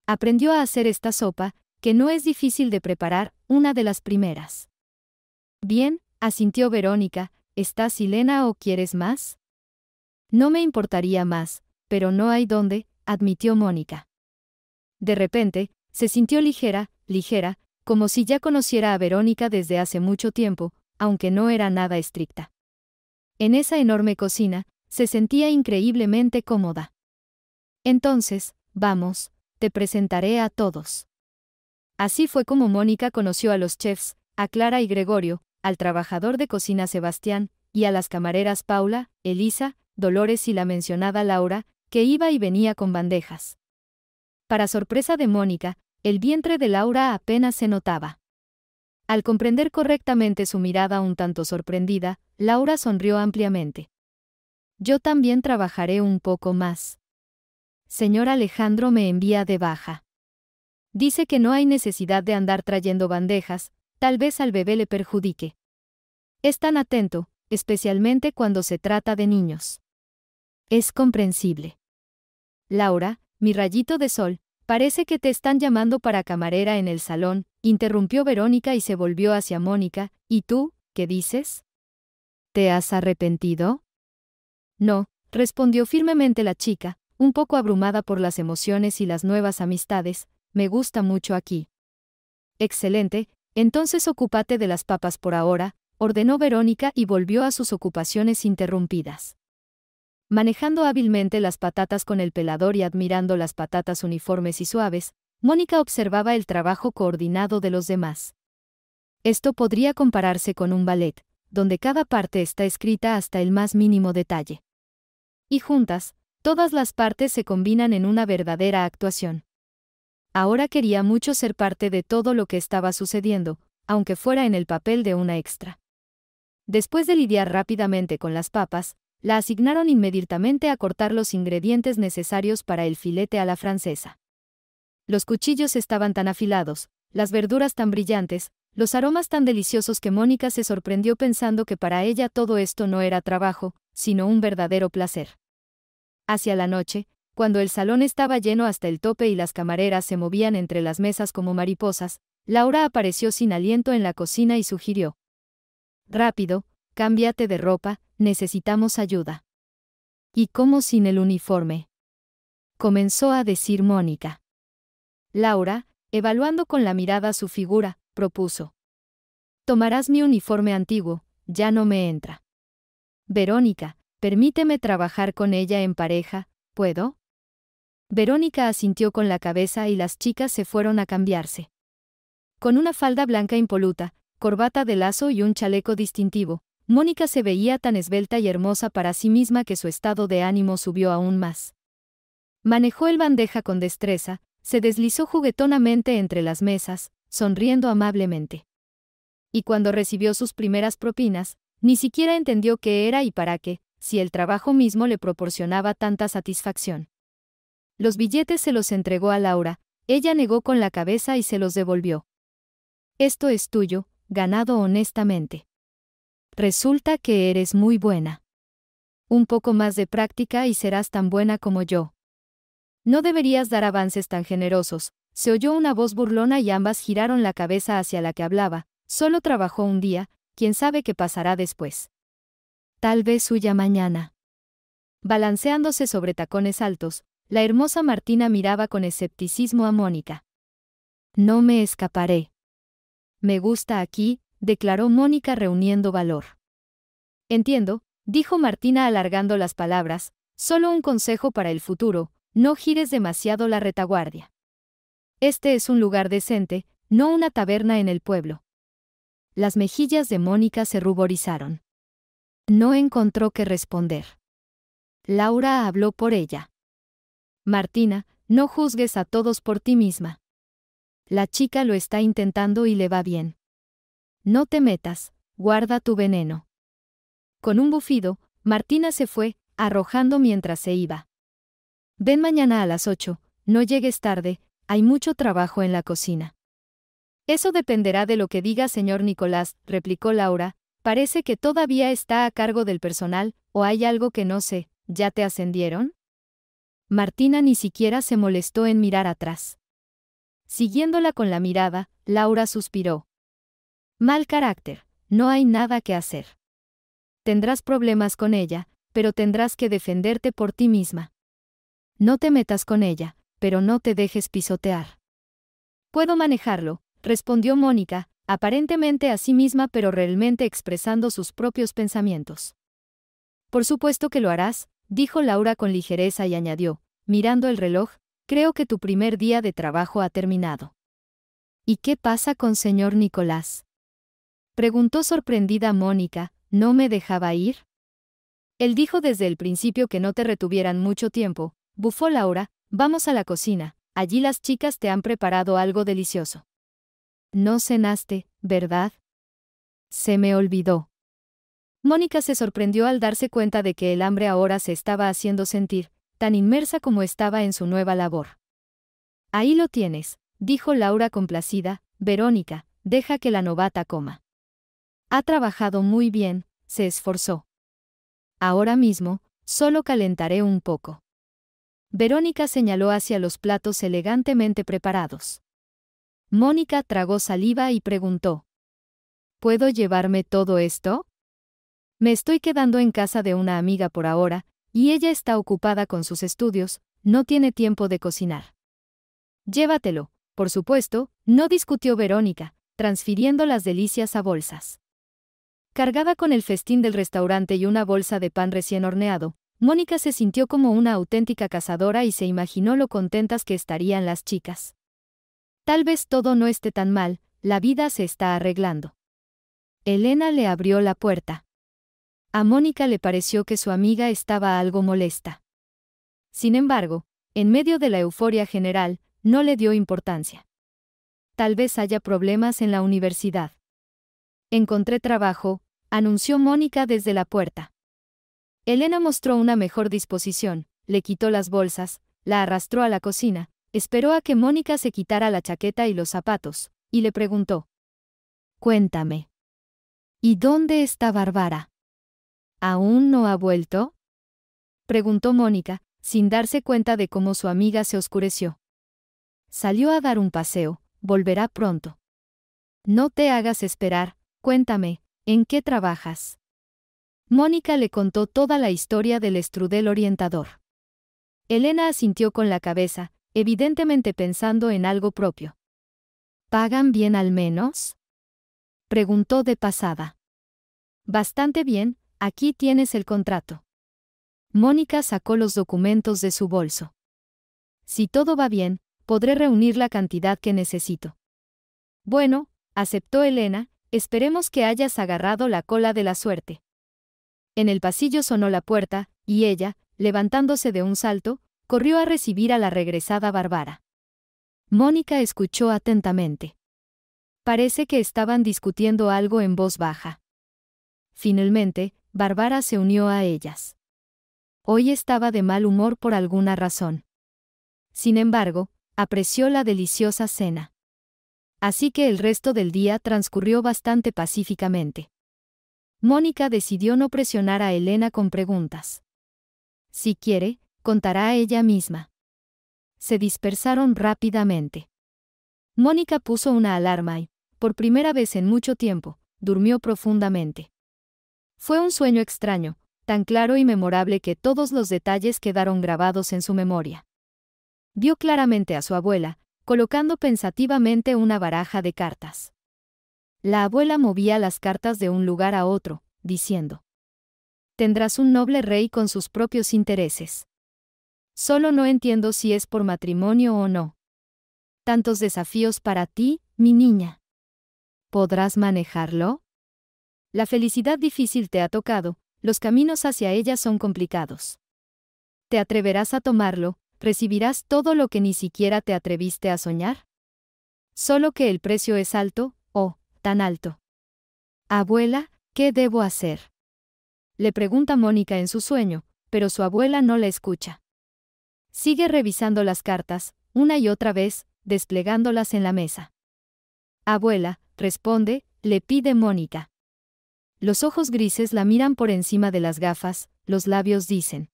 aprendió a hacer esta sopa, que no es difícil de preparar, una de las primeras. Bien, asintió Verónica, ¿estás silena o quieres más? No me importaría más, pero no hay dónde, admitió Mónica. De repente, se sintió ligera, ligera, como si ya conociera a Verónica desde hace mucho tiempo, aunque no era nada estricta. En esa enorme cocina, se sentía increíblemente cómoda. Entonces, vamos, te presentaré a todos. Así fue como Mónica conoció a los chefs, a Clara y Gregorio, al trabajador de cocina Sebastián, y a las camareras Paula, Elisa, Dolores y la mencionada Laura, que iba y venía con bandejas. Para sorpresa de Mónica, el vientre de Laura apenas se notaba. Al comprender correctamente su mirada un tanto sorprendida, Laura sonrió ampliamente. Yo también trabajaré un poco más. Señor Alejandro me envía de baja. Dice que no hay necesidad de andar trayendo bandejas, tal vez al bebé le perjudique. Es tan atento, especialmente cuando se trata de niños. Es comprensible. Laura, mi rayito de sol, parece que te están llamando para camarera en el salón, interrumpió Verónica y se volvió hacia Mónica, ¿y tú, qué dices? ¿Te has arrepentido? No, respondió firmemente la chica, un poco abrumada por las emociones y las nuevas amistades, me gusta mucho aquí. Excelente, entonces ocúpate de las papas por ahora, ordenó Verónica y volvió a sus ocupaciones interrumpidas. Manejando hábilmente las patatas con el pelador y admirando las patatas uniformes y suaves, Mónica observaba el trabajo coordinado de los demás. Esto podría compararse con un ballet, donde cada parte está escrita hasta el más mínimo detalle. Y juntas, Todas las partes se combinan en una verdadera actuación. Ahora quería mucho ser parte de todo lo que estaba sucediendo, aunque fuera en el papel de una extra. Después de lidiar rápidamente con las papas, la asignaron inmediatamente a cortar los ingredientes necesarios para el filete a la francesa. Los cuchillos estaban tan afilados, las verduras tan brillantes, los aromas tan deliciosos que Mónica se sorprendió pensando que para ella todo esto no era trabajo, sino un verdadero placer. Hacia la noche, cuando el salón estaba lleno hasta el tope y las camareras se movían entre las mesas como mariposas, Laura apareció sin aliento en la cocina y sugirió. Rápido, cámbiate de ropa, necesitamos ayuda. ¿Y cómo sin el uniforme? Comenzó a decir Mónica. Laura, evaluando con la mirada su figura, propuso. Tomarás mi uniforme antiguo, ya no me entra. Verónica, Permíteme trabajar con ella en pareja, ¿puedo? Verónica asintió con la cabeza y las chicas se fueron a cambiarse. Con una falda blanca impoluta, corbata de lazo y un chaleco distintivo, Mónica se veía tan esbelta y hermosa para sí misma que su estado de ánimo subió aún más. Manejó el bandeja con destreza, se deslizó juguetonamente entre las mesas, sonriendo amablemente. Y cuando recibió sus primeras propinas, ni siquiera entendió qué era y para qué, si el trabajo mismo le proporcionaba tanta satisfacción. Los billetes se los entregó a Laura, ella negó con la cabeza y se los devolvió. Esto es tuyo, ganado honestamente. Resulta que eres muy buena. Un poco más de práctica y serás tan buena como yo. No deberías dar avances tan generosos, se oyó una voz burlona y ambas giraron la cabeza hacia la que hablaba, solo trabajó un día, quién sabe qué pasará después tal vez suya mañana. Balanceándose sobre tacones altos, la hermosa Martina miraba con escepticismo a Mónica. No me escaparé. Me gusta aquí, declaró Mónica reuniendo valor. Entiendo, dijo Martina alargando las palabras, solo un consejo para el futuro, no gires demasiado la retaguardia. Este es un lugar decente, no una taberna en el pueblo. Las mejillas de Mónica se ruborizaron. No encontró qué responder. Laura habló por ella. Martina, no juzgues a todos por ti misma. La chica lo está intentando y le va bien. No te metas, guarda tu veneno. Con un bufido, Martina se fue, arrojando mientras se iba. Ven mañana a las ocho, no llegues tarde, hay mucho trabajo en la cocina. Eso dependerá de lo que diga señor Nicolás, replicó Laura, Parece que todavía está a cargo del personal, o hay algo que no sé, ¿ya te ascendieron? Martina ni siquiera se molestó en mirar atrás. Siguiéndola con la mirada, Laura suspiró. Mal carácter, no hay nada que hacer. Tendrás problemas con ella, pero tendrás que defenderte por ti misma. No te metas con ella, pero no te dejes pisotear. Puedo manejarlo, respondió Mónica, aparentemente a sí misma pero realmente expresando sus propios pensamientos. Por supuesto que lo harás, dijo Laura con ligereza y añadió, mirando el reloj, creo que tu primer día de trabajo ha terminado. ¿Y qué pasa con señor Nicolás? Preguntó sorprendida Mónica, ¿no me dejaba ir? Él dijo desde el principio que no te retuvieran mucho tiempo, bufó Laura, vamos a la cocina, allí las chicas te han preparado algo delicioso. No cenaste, ¿verdad? Se me olvidó. Mónica se sorprendió al darse cuenta de que el hambre ahora se estaba haciendo sentir, tan inmersa como estaba en su nueva labor. Ahí lo tienes, dijo Laura complacida, Verónica, deja que la novata coma. Ha trabajado muy bien, se esforzó. Ahora mismo, solo calentaré un poco. Verónica señaló hacia los platos elegantemente preparados. Mónica tragó saliva y preguntó. ¿Puedo llevarme todo esto? Me estoy quedando en casa de una amiga por ahora, y ella está ocupada con sus estudios, no tiene tiempo de cocinar. Llévatelo, por supuesto, no discutió Verónica, transfiriendo las delicias a bolsas. Cargada con el festín del restaurante y una bolsa de pan recién horneado, Mónica se sintió como una auténtica cazadora y se imaginó lo contentas que estarían las chicas. Tal vez todo no esté tan mal, la vida se está arreglando. Elena le abrió la puerta. A Mónica le pareció que su amiga estaba algo molesta. Sin embargo, en medio de la euforia general, no le dio importancia. Tal vez haya problemas en la universidad. Encontré trabajo, anunció Mónica desde la puerta. Elena mostró una mejor disposición, le quitó las bolsas, la arrastró a la cocina, Esperó a que Mónica se quitara la chaqueta y los zapatos, y le preguntó. Cuéntame. ¿Y dónde está Bárbara? ¿Aún no ha vuelto? Preguntó Mónica, sin darse cuenta de cómo su amiga se oscureció. Salió a dar un paseo, volverá pronto. No te hagas esperar, cuéntame, ¿en qué trabajas? Mónica le contó toda la historia del estrudel orientador. Elena asintió con la cabeza, evidentemente pensando en algo propio. ¿Pagan bien al menos? Preguntó de pasada. Bastante bien, aquí tienes el contrato. Mónica sacó los documentos de su bolso. Si todo va bien, podré reunir la cantidad que necesito. Bueno, aceptó Elena, esperemos que hayas agarrado la cola de la suerte. En el pasillo sonó la puerta, y ella, levantándose de un salto, corrió a recibir a la regresada Bárbara. Mónica escuchó atentamente. Parece que estaban discutiendo algo en voz baja. Finalmente, Bárbara se unió a ellas. Hoy estaba de mal humor por alguna razón. Sin embargo, apreció la deliciosa cena. Así que el resto del día transcurrió bastante pacíficamente. Mónica decidió no presionar a Elena con preguntas. Si quiere, contará ella misma. Se dispersaron rápidamente. Mónica puso una alarma y, por primera vez en mucho tiempo, durmió profundamente. Fue un sueño extraño, tan claro y memorable que todos los detalles quedaron grabados en su memoria. Vio claramente a su abuela, colocando pensativamente una baraja de cartas. La abuela movía las cartas de un lugar a otro, diciendo, Tendrás un noble rey con sus propios intereses. Solo no entiendo si es por matrimonio o no. Tantos desafíos para ti, mi niña. ¿Podrás manejarlo? La felicidad difícil te ha tocado, los caminos hacia ella son complicados. ¿Te atreverás a tomarlo? ¿Recibirás todo lo que ni siquiera te atreviste a soñar? Solo que el precio es alto, oh, tan alto. Abuela, ¿qué debo hacer? Le pregunta Mónica en su sueño, pero su abuela no la escucha. Sigue revisando las cartas, una y otra vez, desplegándolas en la mesa. Abuela, responde, le pide Mónica. Los ojos grises la miran por encima de las gafas, los labios dicen.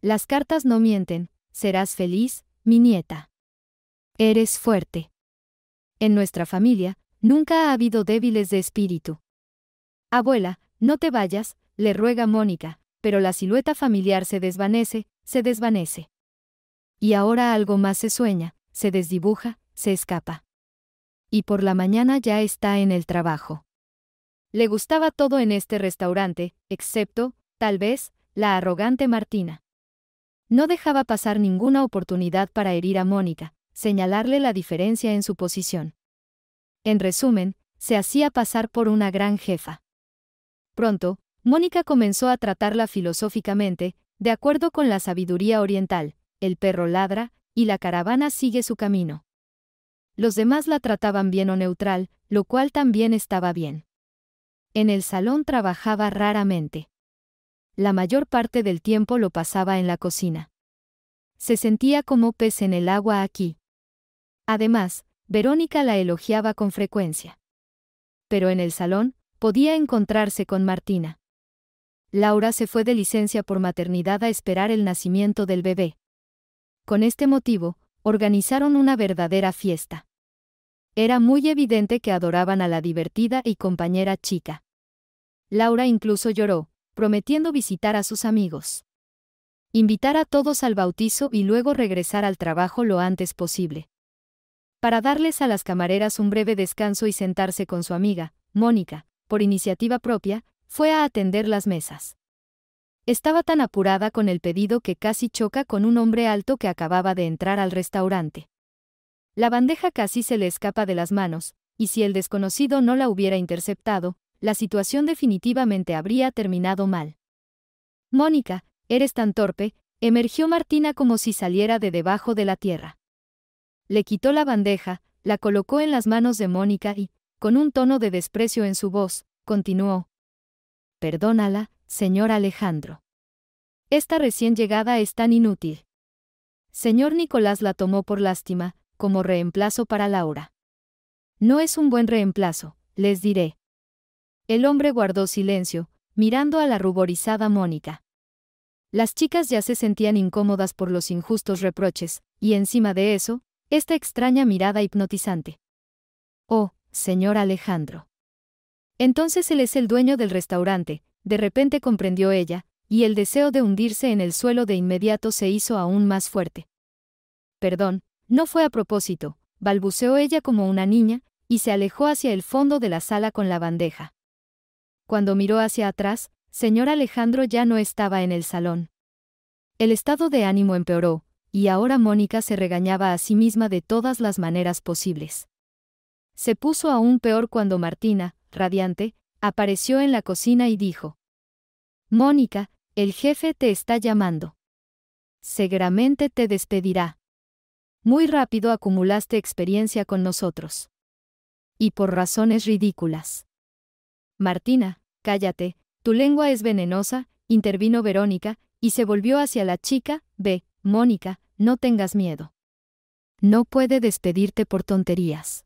Las cartas no mienten, serás feliz, mi nieta. Eres fuerte. En nuestra familia, nunca ha habido débiles de espíritu. Abuela, no te vayas, le ruega Mónica, pero la silueta familiar se desvanece, se desvanece. Y ahora algo más se sueña, se desdibuja, se escapa. Y por la mañana ya está en el trabajo. Le gustaba todo en este restaurante, excepto, tal vez, la arrogante Martina. No dejaba pasar ninguna oportunidad para herir a Mónica, señalarle la diferencia en su posición. En resumen, se hacía pasar por una gran jefa. Pronto, Mónica comenzó a tratarla filosóficamente, de acuerdo con la sabiduría oriental, el perro ladra, y la caravana sigue su camino. Los demás la trataban bien o neutral, lo cual también estaba bien. En el salón trabajaba raramente. La mayor parte del tiempo lo pasaba en la cocina. Se sentía como pez en el agua aquí. Además, Verónica la elogiaba con frecuencia. Pero en el salón, podía encontrarse con Martina. Laura se fue de licencia por maternidad a esperar el nacimiento del bebé. Con este motivo, organizaron una verdadera fiesta. Era muy evidente que adoraban a la divertida y compañera chica. Laura incluso lloró, prometiendo visitar a sus amigos. Invitar a todos al bautizo y luego regresar al trabajo lo antes posible. Para darles a las camareras un breve descanso y sentarse con su amiga, Mónica, por iniciativa propia, fue a atender las mesas. Estaba tan apurada con el pedido que casi choca con un hombre alto que acababa de entrar al restaurante. La bandeja casi se le escapa de las manos, y si el desconocido no la hubiera interceptado, la situación definitivamente habría terminado mal. Mónica, eres tan torpe, emergió Martina como si saliera de debajo de la tierra. Le quitó la bandeja, la colocó en las manos de Mónica y, con un tono de desprecio en su voz, continuó. Perdónala, Señor Alejandro. Esta recién llegada es tan inútil. Señor Nicolás la tomó por lástima, como reemplazo para Laura. No es un buen reemplazo, les diré. El hombre guardó silencio, mirando a la ruborizada Mónica. Las chicas ya se sentían incómodas por los injustos reproches, y encima de eso, esta extraña mirada hipnotizante. Oh, señor Alejandro. Entonces él es el dueño del restaurante, de repente comprendió ella, y el deseo de hundirse en el suelo de inmediato se hizo aún más fuerte. Perdón, no fue a propósito, balbuceó ella como una niña, y se alejó hacia el fondo de la sala con la bandeja. Cuando miró hacia atrás, señor Alejandro ya no estaba en el salón. El estado de ánimo empeoró, y ahora Mónica se regañaba a sí misma de todas las maneras posibles. Se puso aún peor cuando Martina, radiante, apareció en la cocina y dijo, Mónica, el jefe te está llamando. Seguramente te despedirá. Muy rápido acumulaste experiencia con nosotros. Y por razones ridículas. Martina, cállate, tu lengua es venenosa, intervino Verónica, y se volvió hacia la chica, ve, Mónica, no tengas miedo. No puede despedirte por tonterías.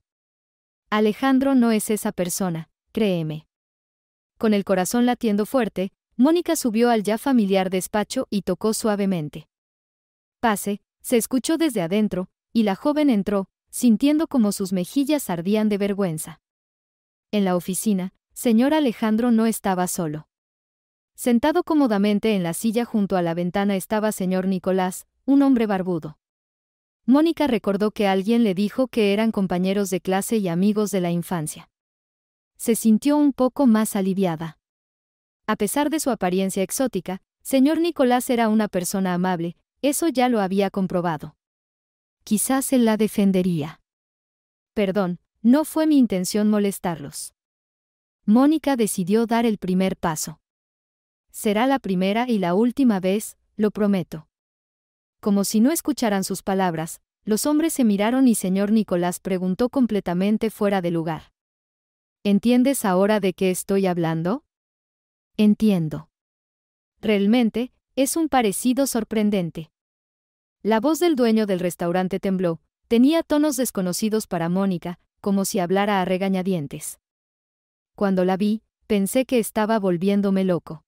Alejandro no es esa persona, créeme. Con el corazón latiendo fuerte, Mónica subió al ya familiar despacho y tocó suavemente. Pase, se escuchó desde adentro, y la joven entró, sintiendo como sus mejillas ardían de vergüenza. En la oficina, señor Alejandro no estaba solo. Sentado cómodamente en la silla junto a la ventana estaba señor Nicolás, un hombre barbudo. Mónica recordó que alguien le dijo que eran compañeros de clase y amigos de la infancia se sintió un poco más aliviada. A pesar de su apariencia exótica, señor Nicolás era una persona amable, eso ya lo había comprobado. Quizás él la defendería. Perdón, no fue mi intención molestarlos. Mónica decidió dar el primer paso. Será la primera y la última vez, lo prometo. Como si no escucharan sus palabras, los hombres se miraron y señor Nicolás preguntó completamente fuera de lugar. ¿Entiendes ahora de qué estoy hablando? Entiendo. Realmente, es un parecido sorprendente. La voz del dueño del restaurante tembló, tenía tonos desconocidos para Mónica, como si hablara a regañadientes. Cuando la vi, pensé que estaba volviéndome loco.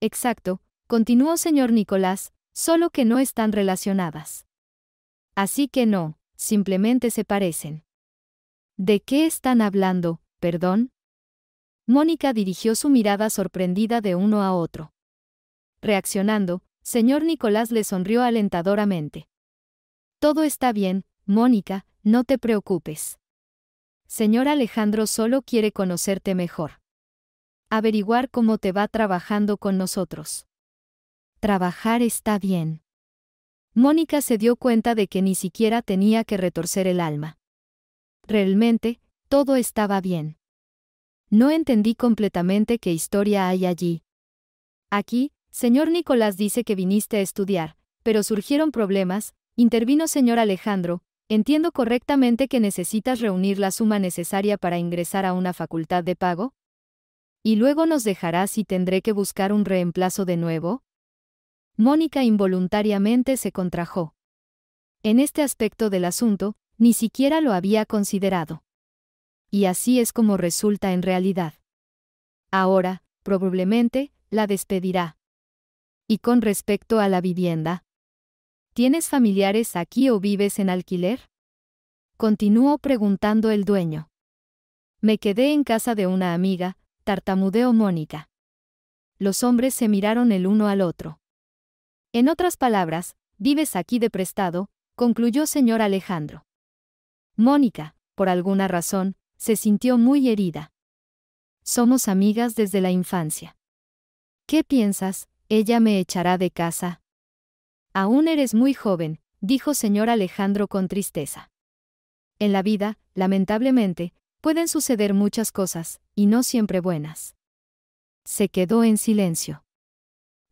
Exacto, continuó señor Nicolás, solo que no están relacionadas. Así que no, simplemente se parecen. ¿De qué están hablando, ¿Perdón? Mónica dirigió su mirada sorprendida de uno a otro. Reaccionando, señor Nicolás le sonrió alentadoramente. Todo está bien, Mónica, no te preocupes. Señor Alejandro solo quiere conocerte mejor. Averiguar cómo te va trabajando con nosotros. Trabajar está bien. Mónica se dio cuenta de que ni siquiera tenía que retorcer el alma. Realmente, todo estaba bien. No entendí completamente qué historia hay allí. Aquí, señor Nicolás dice que viniste a estudiar, pero surgieron problemas, intervino señor Alejandro, entiendo correctamente que necesitas reunir la suma necesaria para ingresar a una facultad de pago. ¿Y luego nos dejarás y tendré que buscar un reemplazo de nuevo? Mónica involuntariamente se contrajo. En este aspecto del asunto, ni siquiera lo había considerado. Y así es como resulta en realidad. Ahora, probablemente, la despedirá. Y con respecto a la vivienda. ¿Tienes familiares aquí o vives en alquiler? Continuó preguntando el dueño. Me quedé en casa de una amiga, tartamudeó Mónica. Los hombres se miraron el uno al otro. En otras palabras, vives aquí de prestado, concluyó señor Alejandro. Mónica, por alguna razón, se sintió muy herida. Somos amigas desde la infancia. ¿Qué piensas? Ella me echará de casa. Aún eres muy joven, dijo señor Alejandro con tristeza. En la vida, lamentablemente, pueden suceder muchas cosas, y no siempre buenas. Se quedó en silencio.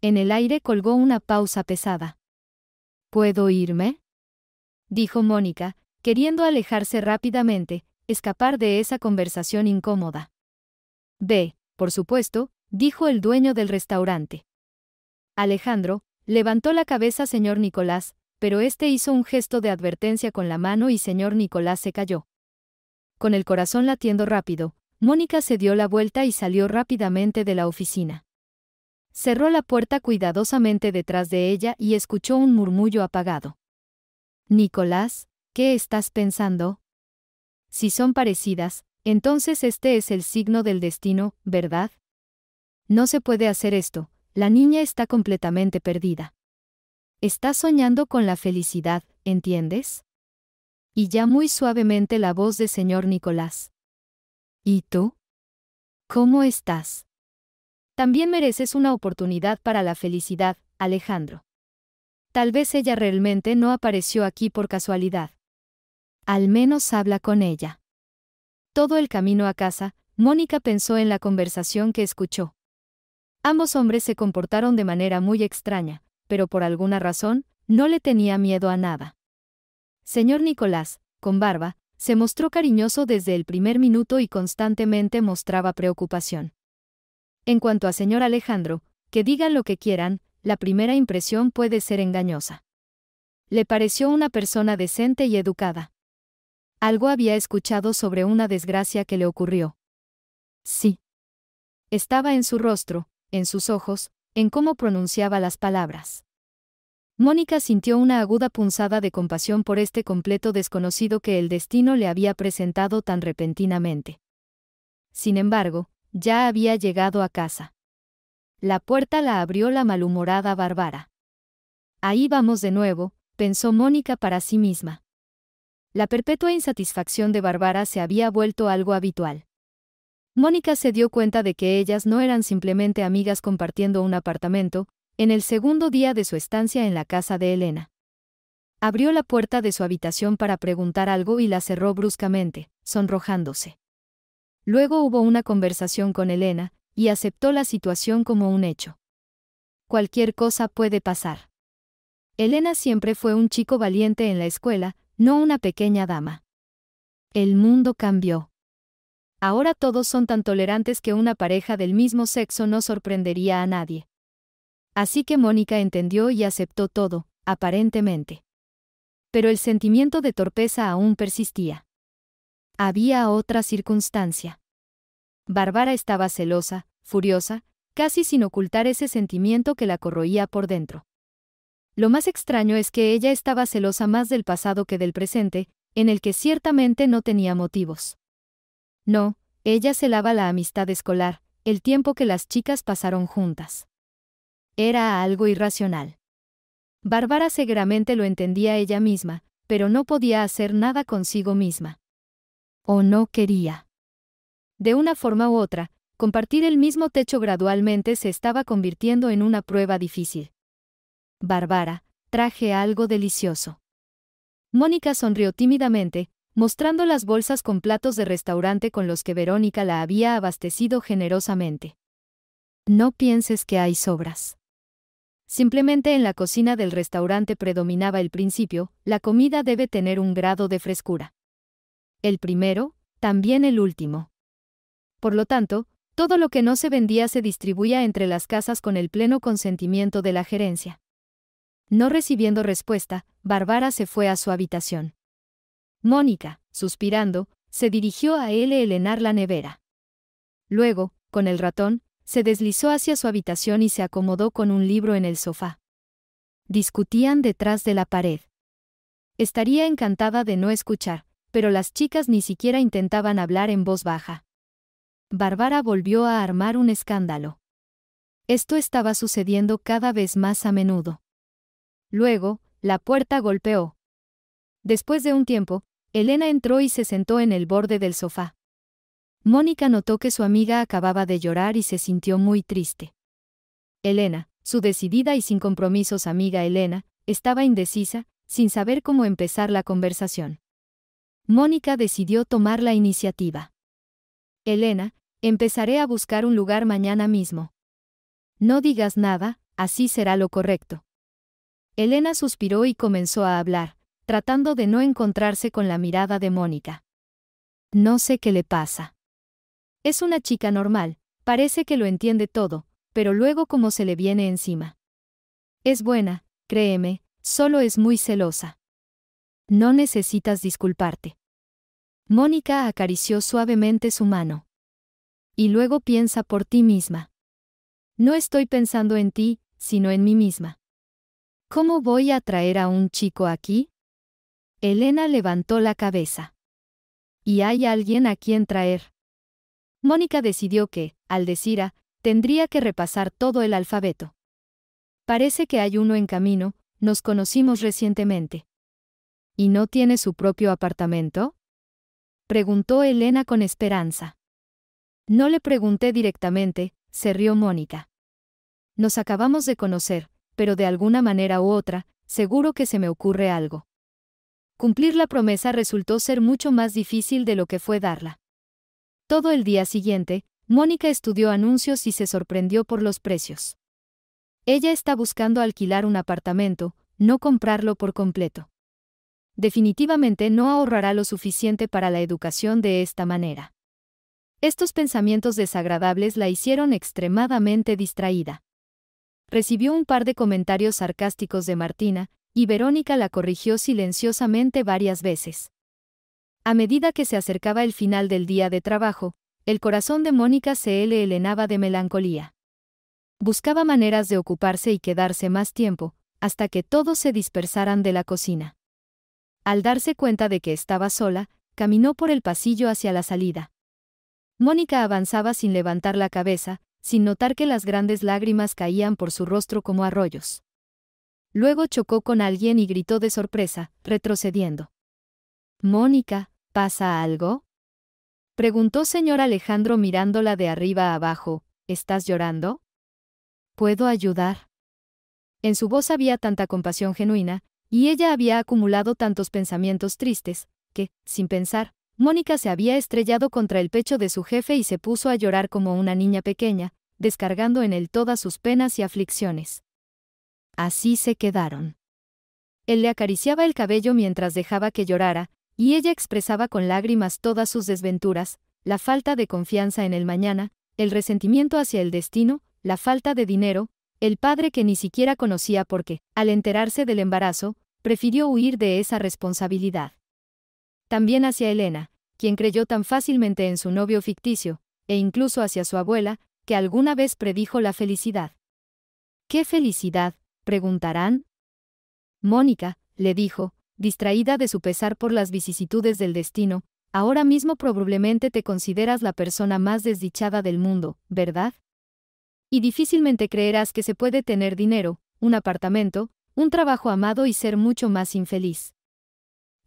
En el aire colgó una pausa pesada. ¿Puedo irme? dijo Mónica, queriendo alejarse rápidamente, escapar de esa conversación incómoda. B, por supuesto, dijo el dueño del restaurante. Alejandro, levantó la cabeza señor Nicolás, pero este hizo un gesto de advertencia con la mano y señor Nicolás se cayó. Con el corazón latiendo rápido, Mónica se dio la vuelta y salió rápidamente de la oficina. Cerró la puerta cuidadosamente detrás de ella y escuchó un murmullo apagado. Nicolás, ¿qué estás pensando? Si son parecidas, entonces este es el signo del destino, ¿verdad? No se puede hacer esto, la niña está completamente perdida. Está soñando con la felicidad, ¿entiendes? Y ya muy suavemente la voz de señor Nicolás. ¿Y tú? ¿Cómo estás? También mereces una oportunidad para la felicidad, Alejandro. Tal vez ella realmente no apareció aquí por casualidad al menos habla con ella. Todo el camino a casa, Mónica pensó en la conversación que escuchó. Ambos hombres se comportaron de manera muy extraña, pero por alguna razón, no le tenía miedo a nada. Señor Nicolás, con barba, se mostró cariñoso desde el primer minuto y constantemente mostraba preocupación. En cuanto a señor Alejandro, que digan lo que quieran, la primera impresión puede ser engañosa. Le pareció una persona decente y educada. Algo había escuchado sobre una desgracia que le ocurrió. Sí. Estaba en su rostro, en sus ojos, en cómo pronunciaba las palabras. Mónica sintió una aguda punzada de compasión por este completo desconocido que el destino le había presentado tan repentinamente. Sin embargo, ya había llegado a casa. La puerta la abrió la malhumorada Bárbara. Ahí vamos de nuevo, pensó Mónica para sí misma la perpetua insatisfacción de Bárbara se había vuelto algo habitual. Mónica se dio cuenta de que ellas no eran simplemente amigas compartiendo un apartamento, en el segundo día de su estancia en la casa de Elena. Abrió la puerta de su habitación para preguntar algo y la cerró bruscamente, sonrojándose. Luego hubo una conversación con Elena, y aceptó la situación como un hecho. Cualquier cosa puede pasar. Elena siempre fue un chico valiente en la escuela, no una pequeña dama. El mundo cambió. Ahora todos son tan tolerantes que una pareja del mismo sexo no sorprendería a nadie. Así que Mónica entendió y aceptó todo, aparentemente. Pero el sentimiento de torpeza aún persistía. Había otra circunstancia. Bárbara estaba celosa, furiosa, casi sin ocultar ese sentimiento que la corroía por dentro. Lo más extraño es que ella estaba celosa más del pasado que del presente, en el que ciertamente no tenía motivos. No, ella celaba la amistad escolar, el tiempo que las chicas pasaron juntas. Era algo irracional. Bárbara seguramente lo entendía ella misma, pero no podía hacer nada consigo misma. O no quería. De una forma u otra, compartir el mismo techo gradualmente se estaba convirtiendo en una prueba difícil. Bárbara, traje algo delicioso. Mónica sonrió tímidamente, mostrando las bolsas con platos de restaurante con los que Verónica la había abastecido generosamente. No pienses que hay sobras. Simplemente en la cocina del restaurante predominaba el principio, la comida debe tener un grado de frescura. El primero, también el último. Por lo tanto, todo lo que no se vendía se distribuía entre las casas con el pleno consentimiento de la gerencia. No recibiendo respuesta, Bárbara se fue a su habitación. Mónica, suspirando, se dirigió a él elenar la nevera. Luego, con el ratón, se deslizó hacia su habitación y se acomodó con un libro en el sofá. Discutían detrás de la pared. Estaría encantada de no escuchar, pero las chicas ni siquiera intentaban hablar en voz baja. Bárbara volvió a armar un escándalo. Esto estaba sucediendo cada vez más a menudo. Luego, la puerta golpeó. Después de un tiempo, Elena entró y se sentó en el borde del sofá. Mónica notó que su amiga acababa de llorar y se sintió muy triste. Elena, su decidida y sin compromisos amiga Elena, estaba indecisa, sin saber cómo empezar la conversación. Mónica decidió tomar la iniciativa. Elena, empezaré a buscar un lugar mañana mismo. No digas nada, así será lo correcto. Elena suspiró y comenzó a hablar, tratando de no encontrarse con la mirada de Mónica. No sé qué le pasa. Es una chica normal, parece que lo entiende todo, pero luego como se le viene encima. Es buena, créeme, solo es muy celosa. No necesitas disculparte. Mónica acarició suavemente su mano. Y luego piensa por ti misma. No estoy pensando en ti, sino en mí misma. ¿Cómo voy a traer a un chico aquí? Elena levantó la cabeza. ¿Y hay alguien a quien traer? Mónica decidió que, al decir a, tendría que repasar todo el alfabeto. Parece que hay uno en camino, nos conocimos recientemente. ¿Y no tiene su propio apartamento? Preguntó Elena con esperanza. No le pregunté directamente, se rió Mónica. Nos acabamos de conocer, pero de alguna manera u otra, seguro que se me ocurre algo. Cumplir la promesa resultó ser mucho más difícil de lo que fue darla. Todo el día siguiente, Mónica estudió anuncios y se sorprendió por los precios. Ella está buscando alquilar un apartamento, no comprarlo por completo. Definitivamente no ahorrará lo suficiente para la educación de esta manera. Estos pensamientos desagradables la hicieron extremadamente distraída. Recibió un par de comentarios sarcásticos de Martina, y Verónica la corrigió silenciosamente varias veces. A medida que se acercaba el final del día de trabajo, el corazón de Mónica se le helenaba de melancolía. Buscaba maneras de ocuparse y quedarse más tiempo, hasta que todos se dispersaran de la cocina. Al darse cuenta de que estaba sola, caminó por el pasillo hacia la salida. Mónica avanzaba sin levantar la cabeza, sin notar que las grandes lágrimas caían por su rostro como arroyos. Luego chocó con alguien y gritó de sorpresa, retrocediendo. Mónica, ¿pasa algo? Preguntó señor Alejandro mirándola de arriba a abajo, ¿estás llorando? ¿Puedo ayudar? En su voz había tanta compasión genuina, y ella había acumulado tantos pensamientos tristes, que, sin pensar, Mónica se había estrellado contra el pecho de su jefe y se puso a llorar como una niña pequeña, descargando en él todas sus penas y aflicciones. Así se quedaron. Él le acariciaba el cabello mientras dejaba que llorara, y ella expresaba con lágrimas todas sus desventuras, la falta de confianza en el mañana, el resentimiento hacia el destino, la falta de dinero, el padre que ni siquiera conocía porque, al enterarse del embarazo, prefirió huir de esa responsabilidad. También hacia Elena, quien creyó tan fácilmente en su novio ficticio, e incluso hacia su abuela, que alguna vez predijo la felicidad. ¿Qué felicidad? preguntarán. Mónica, le dijo, distraída de su pesar por las vicisitudes del destino, ahora mismo probablemente te consideras la persona más desdichada del mundo, ¿verdad? Y difícilmente creerás que se puede tener dinero, un apartamento, un trabajo amado y ser mucho más infeliz.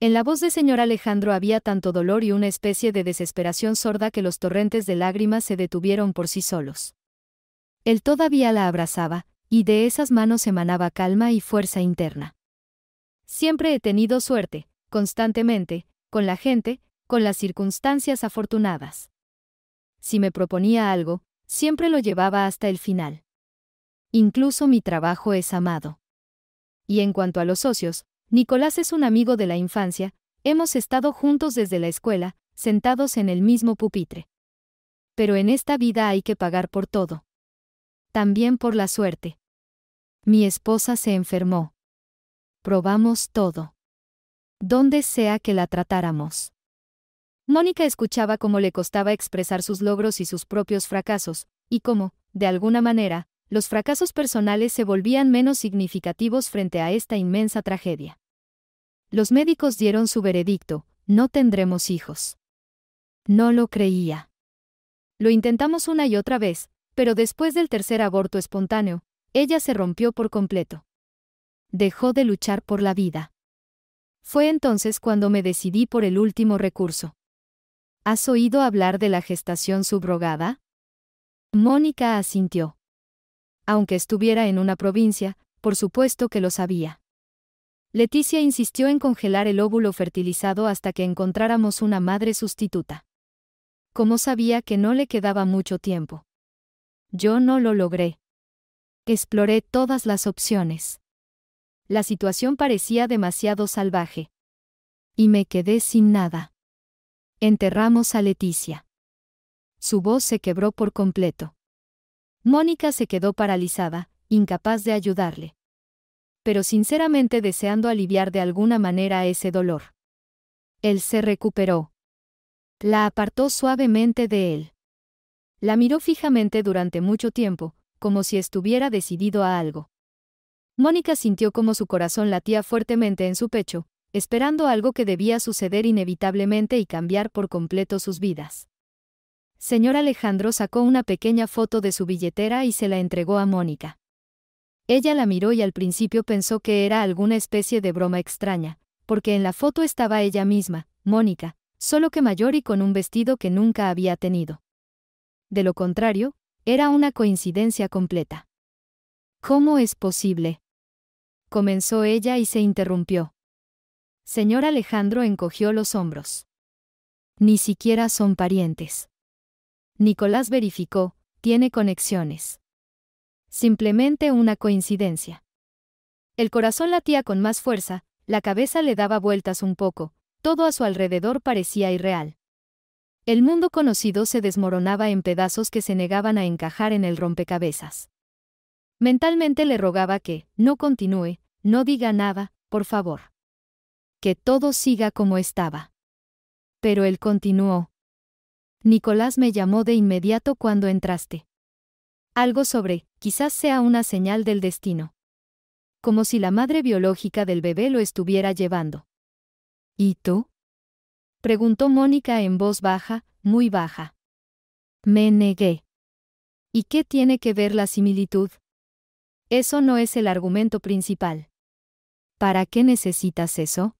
En la voz de señor Alejandro había tanto dolor y una especie de desesperación sorda que los torrentes de lágrimas se detuvieron por sí solos. Él todavía la abrazaba, y de esas manos emanaba calma y fuerza interna. Siempre he tenido suerte, constantemente, con la gente, con las circunstancias afortunadas. Si me proponía algo, siempre lo llevaba hasta el final. Incluso mi trabajo es amado. Y en cuanto a los socios, Nicolás es un amigo de la infancia, hemos estado juntos desde la escuela, sentados en el mismo pupitre. Pero en esta vida hay que pagar por todo. También por la suerte. Mi esposa se enfermó. Probamos todo. Donde sea que la tratáramos. Mónica escuchaba cómo le costaba expresar sus logros y sus propios fracasos, y cómo, de alguna manera, los fracasos personales se volvían menos significativos frente a esta inmensa tragedia. Los médicos dieron su veredicto, no tendremos hijos. No lo creía. Lo intentamos una y otra vez, pero después del tercer aborto espontáneo, ella se rompió por completo. Dejó de luchar por la vida. Fue entonces cuando me decidí por el último recurso. ¿Has oído hablar de la gestación subrogada? Mónica asintió. Aunque estuviera en una provincia, por supuesto que lo sabía. Leticia insistió en congelar el óvulo fertilizado hasta que encontráramos una madre sustituta. Como sabía que no le quedaba mucho tiempo. Yo no lo logré. Exploré todas las opciones. La situación parecía demasiado salvaje. Y me quedé sin nada. Enterramos a Leticia. Su voz se quebró por completo. Mónica se quedó paralizada, incapaz de ayudarle pero sinceramente deseando aliviar de alguna manera ese dolor. Él se recuperó. La apartó suavemente de él. La miró fijamente durante mucho tiempo, como si estuviera decidido a algo. Mónica sintió como su corazón latía fuertemente en su pecho, esperando algo que debía suceder inevitablemente y cambiar por completo sus vidas. Señor Alejandro sacó una pequeña foto de su billetera y se la entregó a Mónica. Ella la miró y al principio pensó que era alguna especie de broma extraña, porque en la foto estaba ella misma, Mónica, solo que mayor y con un vestido que nunca había tenido. De lo contrario, era una coincidencia completa. ¿Cómo es posible? comenzó ella y se interrumpió. Señor Alejandro encogió los hombros. Ni siquiera son parientes. Nicolás verificó, tiene conexiones simplemente una coincidencia. El corazón latía con más fuerza, la cabeza le daba vueltas un poco, todo a su alrededor parecía irreal. El mundo conocido se desmoronaba en pedazos que se negaban a encajar en el rompecabezas. Mentalmente le rogaba que, no continúe, no diga nada, por favor. Que todo siga como estaba. Pero él continuó. Nicolás me llamó de inmediato cuando entraste. Algo sobre, quizás sea una señal del destino. Como si la madre biológica del bebé lo estuviera llevando. ¿Y tú? Preguntó Mónica en voz baja, muy baja. Me negué. ¿Y qué tiene que ver la similitud? Eso no es el argumento principal. ¿Para qué necesitas eso?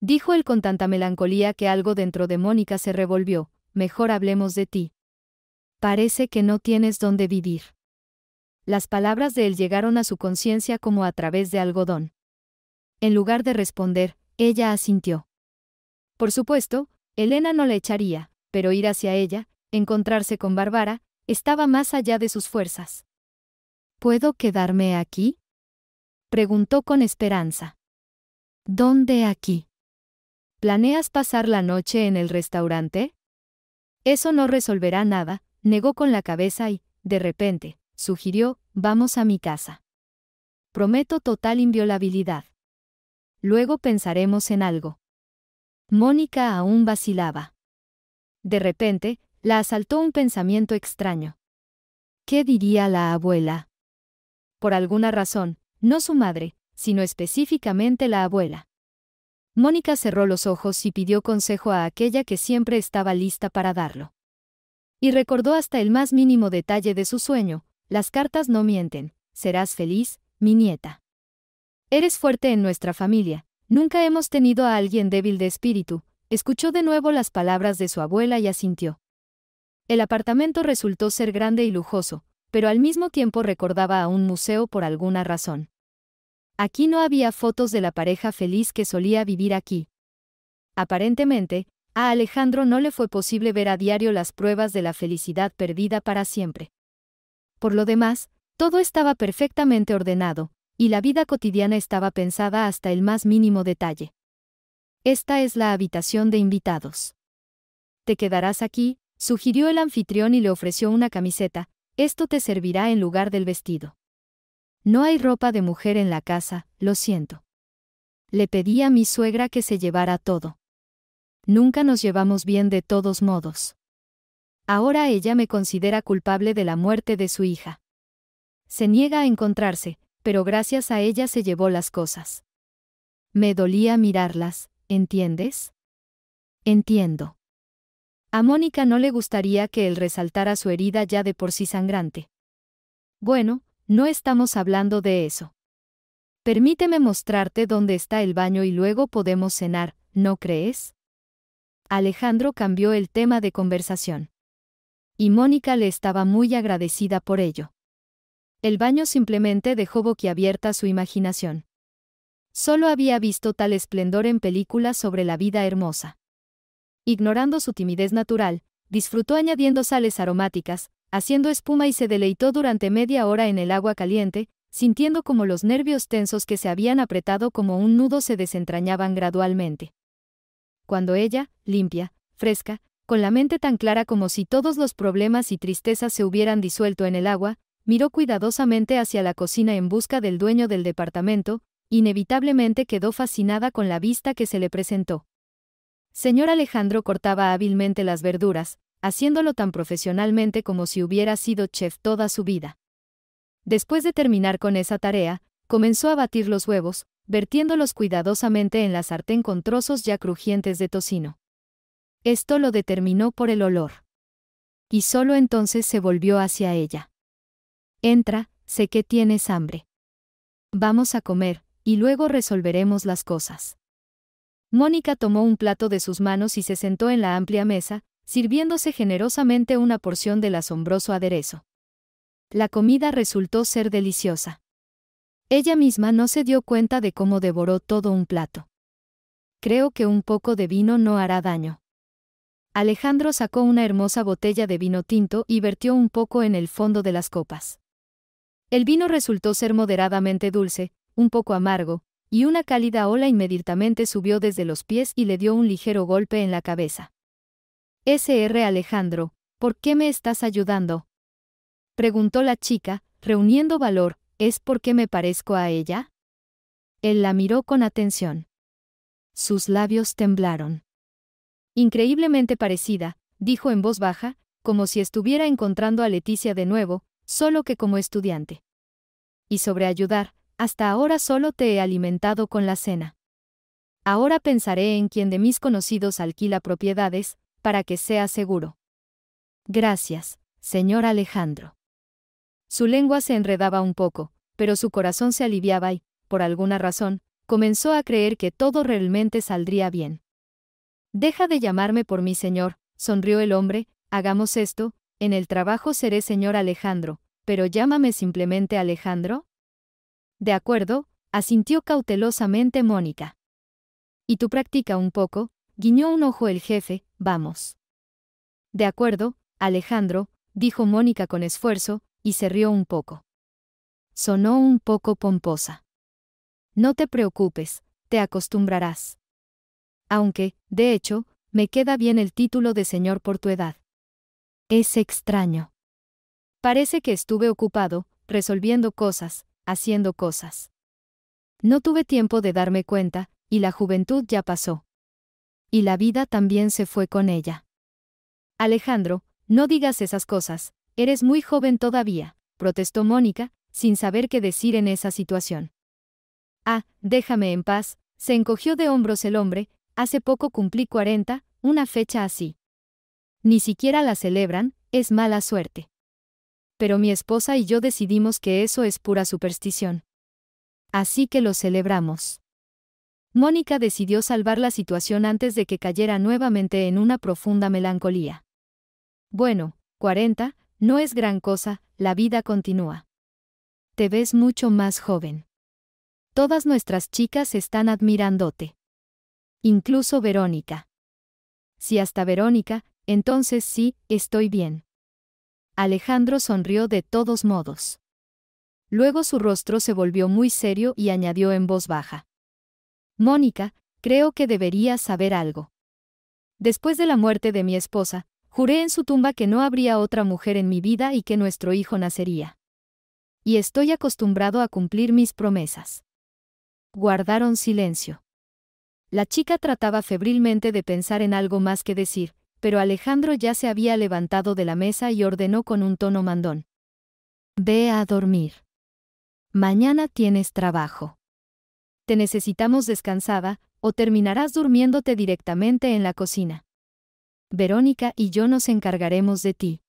Dijo él con tanta melancolía que algo dentro de Mónica se revolvió, mejor hablemos de ti. Parece que no tienes dónde vivir. Las palabras de él llegaron a su conciencia como a través de algodón. En lugar de responder, ella asintió. Por supuesto, Elena no la echaría, pero ir hacia ella, encontrarse con Bárbara, estaba más allá de sus fuerzas. ¿Puedo quedarme aquí? preguntó con esperanza. ¿Dónde aquí? ¿Planeas pasar la noche en el restaurante? Eso no resolverá nada, Negó con la cabeza y, de repente, sugirió, vamos a mi casa. Prometo total inviolabilidad. Luego pensaremos en algo. Mónica aún vacilaba. De repente, la asaltó un pensamiento extraño. ¿Qué diría la abuela? Por alguna razón, no su madre, sino específicamente la abuela. Mónica cerró los ojos y pidió consejo a aquella que siempre estaba lista para darlo. Y recordó hasta el más mínimo detalle de su sueño, las cartas no mienten, serás feliz, mi nieta. Eres fuerte en nuestra familia, nunca hemos tenido a alguien débil de espíritu, escuchó de nuevo las palabras de su abuela y asintió. El apartamento resultó ser grande y lujoso, pero al mismo tiempo recordaba a un museo por alguna razón. Aquí no había fotos de la pareja feliz que solía vivir aquí. Aparentemente, a Alejandro no le fue posible ver a diario las pruebas de la felicidad perdida para siempre. Por lo demás, todo estaba perfectamente ordenado, y la vida cotidiana estaba pensada hasta el más mínimo detalle. Esta es la habitación de invitados. Te quedarás aquí, sugirió el anfitrión y le ofreció una camiseta, esto te servirá en lugar del vestido. No hay ropa de mujer en la casa, lo siento. Le pedí a mi suegra que se llevara todo. Nunca nos llevamos bien de todos modos. Ahora ella me considera culpable de la muerte de su hija. Se niega a encontrarse, pero gracias a ella se llevó las cosas. Me dolía mirarlas, ¿entiendes? Entiendo. A Mónica no le gustaría que él resaltara su herida ya de por sí sangrante. Bueno, no estamos hablando de eso. Permíteme mostrarte dónde está el baño y luego podemos cenar, ¿no crees? Alejandro cambió el tema de conversación. Y Mónica le estaba muy agradecida por ello. El baño simplemente dejó boquiabierta su imaginación. Solo había visto tal esplendor en películas sobre la vida hermosa. Ignorando su timidez natural, disfrutó añadiendo sales aromáticas, haciendo espuma y se deleitó durante media hora en el agua caliente, sintiendo como los nervios tensos que se habían apretado como un nudo se desentrañaban gradualmente cuando ella, limpia, fresca, con la mente tan clara como si todos los problemas y tristezas se hubieran disuelto en el agua, miró cuidadosamente hacia la cocina en busca del dueño del departamento, inevitablemente quedó fascinada con la vista que se le presentó. Señor Alejandro cortaba hábilmente las verduras, haciéndolo tan profesionalmente como si hubiera sido chef toda su vida. Después de terminar con esa tarea, comenzó a batir los huevos, vertiéndolos cuidadosamente en la sartén con trozos ya crujientes de tocino. Esto lo determinó por el olor. Y solo entonces se volvió hacia ella. Entra, sé que tienes hambre. Vamos a comer, y luego resolveremos las cosas. Mónica tomó un plato de sus manos y se sentó en la amplia mesa, sirviéndose generosamente una porción del asombroso aderezo. La comida resultó ser deliciosa. Ella misma no se dio cuenta de cómo devoró todo un plato. Creo que un poco de vino no hará daño. Alejandro sacó una hermosa botella de vino tinto y vertió un poco en el fondo de las copas. El vino resultó ser moderadamente dulce, un poco amargo, y una cálida ola inmediatamente subió desde los pies y le dio un ligero golpe en la cabeza. SR Alejandro, ¿por qué me estás ayudando? preguntó la chica, reuniendo valor, ¿Es porque me parezco a ella? Él la miró con atención. Sus labios temblaron. Increíblemente parecida, dijo en voz baja, como si estuviera encontrando a Leticia de nuevo, solo que como estudiante. Y sobre ayudar, hasta ahora solo te he alimentado con la cena. Ahora pensaré en quien de mis conocidos alquila propiedades, para que sea seguro. Gracias, señor Alejandro. Su lengua se enredaba un poco, pero su corazón se aliviaba y, por alguna razón, comenzó a creer que todo realmente saldría bien. Deja de llamarme por mi señor, sonrió el hombre, hagamos esto, en el trabajo seré señor Alejandro, pero llámame simplemente Alejandro. De acuerdo, asintió cautelosamente Mónica. Y tú practica un poco, guiñó un ojo el jefe, vamos. De acuerdo, Alejandro, dijo Mónica con esfuerzo, y se rió un poco. Sonó un poco pomposa. No te preocupes, te acostumbrarás. Aunque, de hecho, me queda bien el título de señor por tu edad. Es extraño. Parece que estuve ocupado, resolviendo cosas, haciendo cosas. No tuve tiempo de darme cuenta, y la juventud ya pasó. Y la vida también se fue con ella. Alejandro, no digas esas cosas, Eres muy joven todavía, protestó Mónica, sin saber qué decir en esa situación. Ah, déjame en paz, se encogió de hombros el hombre, hace poco cumplí 40, una fecha así. Ni siquiera la celebran, es mala suerte. Pero mi esposa y yo decidimos que eso es pura superstición. Así que lo celebramos. Mónica decidió salvar la situación antes de que cayera nuevamente en una profunda melancolía. Bueno, 40, no es gran cosa, la vida continúa. Te ves mucho más joven. Todas nuestras chicas están admirándote. Incluso Verónica. Si hasta Verónica, entonces sí, estoy bien. Alejandro sonrió de todos modos. Luego su rostro se volvió muy serio y añadió en voz baja. Mónica, creo que deberías saber algo. Después de la muerte de mi esposa, Juré en su tumba que no habría otra mujer en mi vida y que nuestro hijo nacería. Y estoy acostumbrado a cumplir mis promesas. Guardaron silencio. La chica trataba febrilmente de pensar en algo más que decir, pero Alejandro ya se había levantado de la mesa y ordenó con un tono mandón. Ve a dormir. Mañana tienes trabajo. Te necesitamos descansada, o terminarás durmiéndote directamente en la cocina. Verónica y yo nos encargaremos de ti.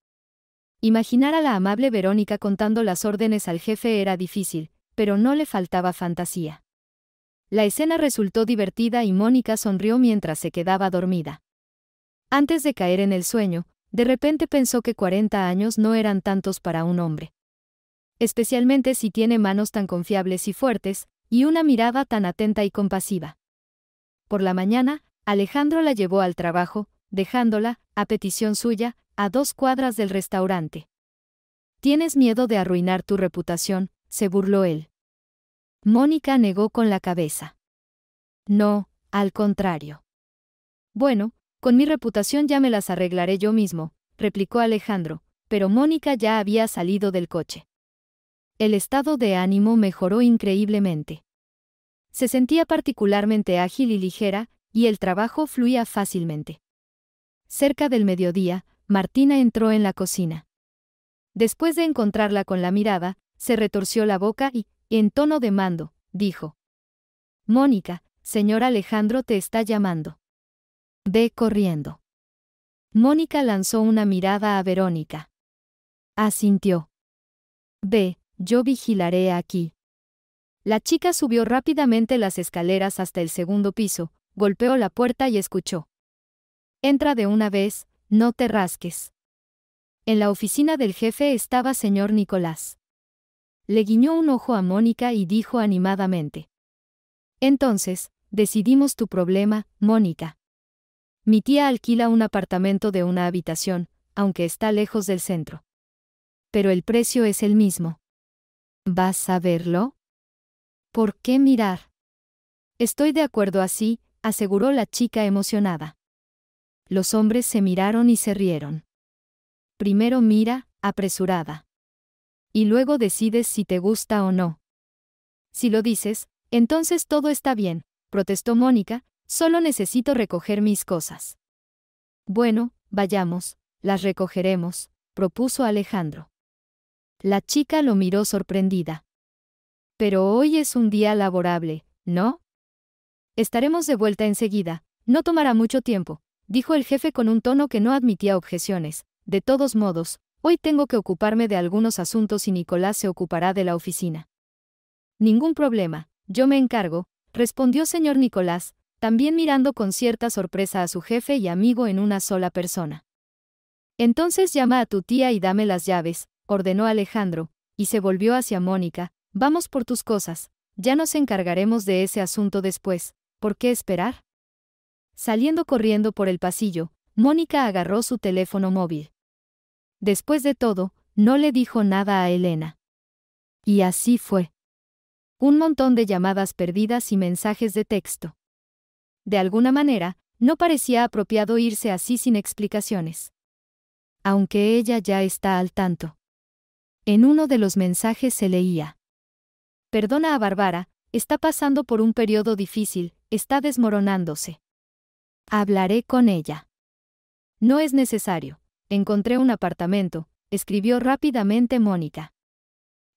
Imaginar a la amable Verónica contando las órdenes al jefe era difícil, pero no le faltaba fantasía. La escena resultó divertida y Mónica sonrió mientras se quedaba dormida. Antes de caer en el sueño, de repente pensó que 40 años no eran tantos para un hombre. Especialmente si tiene manos tan confiables y fuertes, y una mirada tan atenta y compasiva. Por la mañana, Alejandro la llevó al trabajo, dejándola, a petición suya, a dos cuadras del restaurante. Tienes miedo de arruinar tu reputación, se burló él. Mónica negó con la cabeza. No, al contrario. Bueno, con mi reputación ya me las arreglaré yo mismo, replicó Alejandro, pero Mónica ya había salido del coche. El estado de ánimo mejoró increíblemente. Se sentía particularmente ágil y ligera, y el trabajo fluía fácilmente. Cerca del mediodía, Martina entró en la cocina. Después de encontrarla con la mirada, se retorció la boca y, en tono de mando, dijo. Mónica, señor Alejandro te está llamando. Ve corriendo. Mónica lanzó una mirada a Verónica. Asintió. Ve, yo vigilaré aquí. La chica subió rápidamente las escaleras hasta el segundo piso, golpeó la puerta y escuchó. Entra de una vez, no te rasques. En la oficina del jefe estaba señor Nicolás. Le guiñó un ojo a Mónica y dijo animadamente. Entonces, decidimos tu problema, Mónica. Mi tía alquila un apartamento de una habitación, aunque está lejos del centro. Pero el precio es el mismo. ¿Vas a verlo? ¿Por qué mirar? Estoy de acuerdo así, aseguró la chica emocionada. Los hombres se miraron y se rieron. Primero mira, apresurada. Y luego decides si te gusta o no. Si lo dices, entonces todo está bien, protestó Mónica, solo necesito recoger mis cosas. Bueno, vayamos, las recogeremos, propuso Alejandro. La chica lo miró sorprendida. Pero hoy es un día laborable, ¿no? Estaremos de vuelta enseguida, no tomará mucho tiempo, dijo el jefe con un tono que no admitía objeciones. De todos modos, hoy tengo que ocuparme de algunos asuntos y Nicolás se ocupará de la oficina. Ningún problema, yo me encargo, respondió señor Nicolás, también mirando con cierta sorpresa a su jefe y amigo en una sola persona. Entonces llama a tu tía y dame las llaves, ordenó Alejandro, y se volvió hacia Mónica, vamos por tus cosas, ya nos encargaremos de ese asunto después, ¿por qué esperar? Saliendo corriendo por el pasillo, Mónica agarró su teléfono móvil. Después de todo, no le dijo nada a Elena. Y así fue. Un montón de llamadas perdidas y mensajes de texto. De alguna manera, no parecía apropiado irse así sin explicaciones. Aunque ella ya está al tanto. En uno de los mensajes se leía. Perdona a Bárbara, está pasando por un periodo difícil, está desmoronándose. Hablaré con ella. No es necesario. Encontré un apartamento, escribió rápidamente Mónica.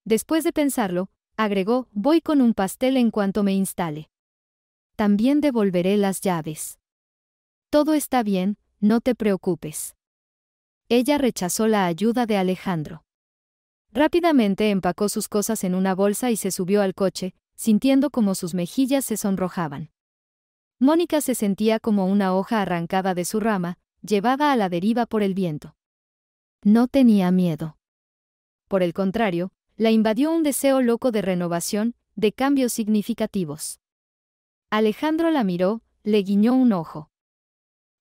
Después de pensarlo, agregó, voy con un pastel en cuanto me instale. También devolveré las llaves. Todo está bien, no te preocupes. Ella rechazó la ayuda de Alejandro. Rápidamente empacó sus cosas en una bolsa y se subió al coche, sintiendo como sus mejillas se sonrojaban. Mónica se sentía como una hoja arrancada de su rama, llevada a la deriva por el viento. No tenía miedo. Por el contrario, la invadió un deseo loco de renovación, de cambios significativos. Alejandro la miró, le guiñó un ojo.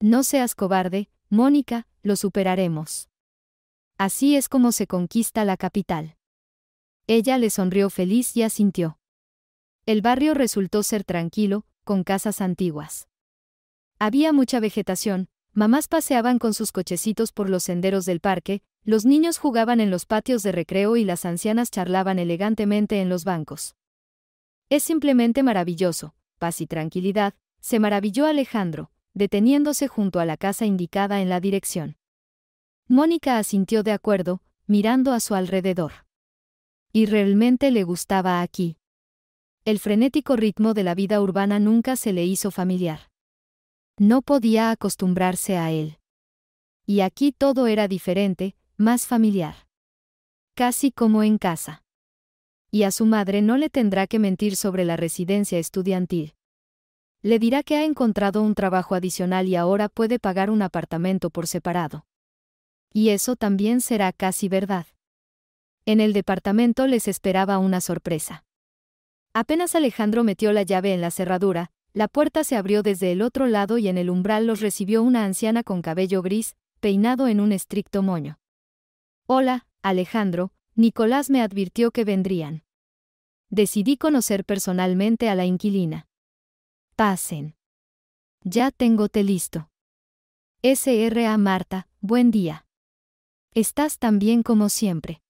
No seas cobarde, Mónica, lo superaremos. Así es como se conquista la capital. Ella le sonrió feliz y asintió. El barrio resultó ser tranquilo, con casas antiguas. Había mucha vegetación, mamás paseaban con sus cochecitos por los senderos del parque, los niños jugaban en los patios de recreo y las ancianas charlaban elegantemente en los bancos. Es simplemente maravilloso, paz y tranquilidad, se maravilló Alejandro, deteniéndose junto a la casa indicada en la dirección. Mónica asintió de acuerdo, mirando a su alrededor. Y realmente le gustaba aquí el frenético ritmo de la vida urbana nunca se le hizo familiar. No podía acostumbrarse a él. Y aquí todo era diferente, más familiar. Casi como en casa. Y a su madre no le tendrá que mentir sobre la residencia estudiantil. Le dirá que ha encontrado un trabajo adicional y ahora puede pagar un apartamento por separado. Y eso también será casi verdad. En el departamento les esperaba una sorpresa. Apenas Alejandro metió la llave en la cerradura, la puerta se abrió desde el otro lado y en el umbral los recibió una anciana con cabello gris, peinado en un estricto moño. Hola, Alejandro, Nicolás me advirtió que vendrían. Decidí conocer personalmente a la inquilina. Pasen. Ya tengo te listo. SRA Marta, buen día. Estás tan bien como siempre.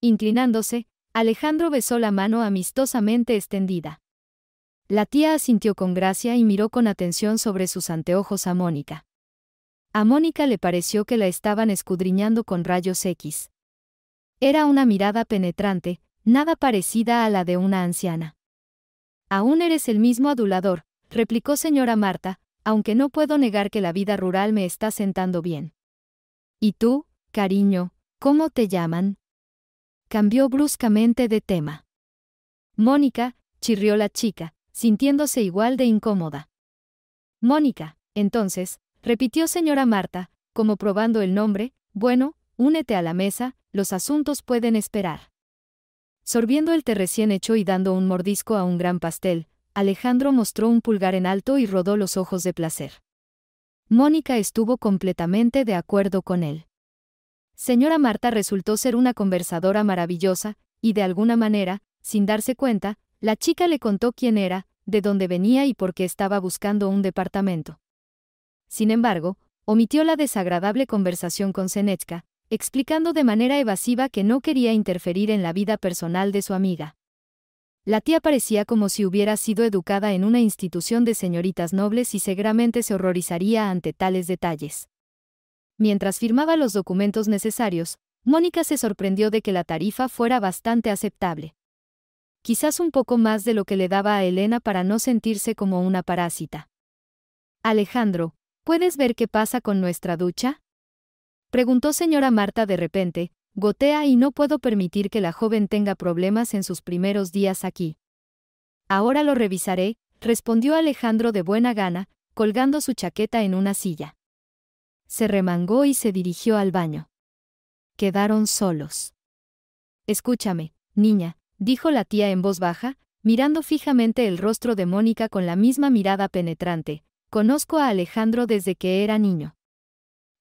Inclinándose, Alejandro besó la mano amistosamente extendida. La tía asintió con gracia y miró con atención sobre sus anteojos a Mónica. A Mónica le pareció que la estaban escudriñando con rayos X. Era una mirada penetrante, nada parecida a la de una anciana. Aún eres el mismo adulador, replicó señora Marta, aunque no puedo negar que la vida rural me está sentando bien. ¿Y tú, cariño, cómo te llaman? cambió bruscamente de tema. Mónica, chirrió la chica, sintiéndose igual de incómoda. Mónica, entonces, repitió señora Marta, como probando el nombre, bueno, únete a la mesa, los asuntos pueden esperar. Sorbiendo el té recién hecho y dando un mordisco a un gran pastel, Alejandro mostró un pulgar en alto y rodó los ojos de placer. Mónica estuvo completamente de acuerdo con él. Señora Marta resultó ser una conversadora maravillosa, y de alguna manera, sin darse cuenta, la chica le contó quién era, de dónde venía y por qué estaba buscando un departamento. Sin embargo, omitió la desagradable conversación con Senechka, explicando de manera evasiva que no quería interferir en la vida personal de su amiga. La tía parecía como si hubiera sido educada en una institución de señoritas nobles y seguramente se horrorizaría ante tales detalles. Mientras firmaba los documentos necesarios, Mónica se sorprendió de que la tarifa fuera bastante aceptable. Quizás un poco más de lo que le daba a Elena para no sentirse como una parásita. Alejandro, ¿puedes ver qué pasa con nuestra ducha? Preguntó señora Marta de repente, gotea y no puedo permitir que la joven tenga problemas en sus primeros días aquí. Ahora lo revisaré, respondió Alejandro de buena gana, colgando su chaqueta en una silla se remangó y se dirigió al baño. Quedaron solos. Escúchame, niña, dijo la tía en voz baja, mirando fijamente el rostro de Mónica con la misma mirada penetrante. Conozco a Alejandro desde que era niño.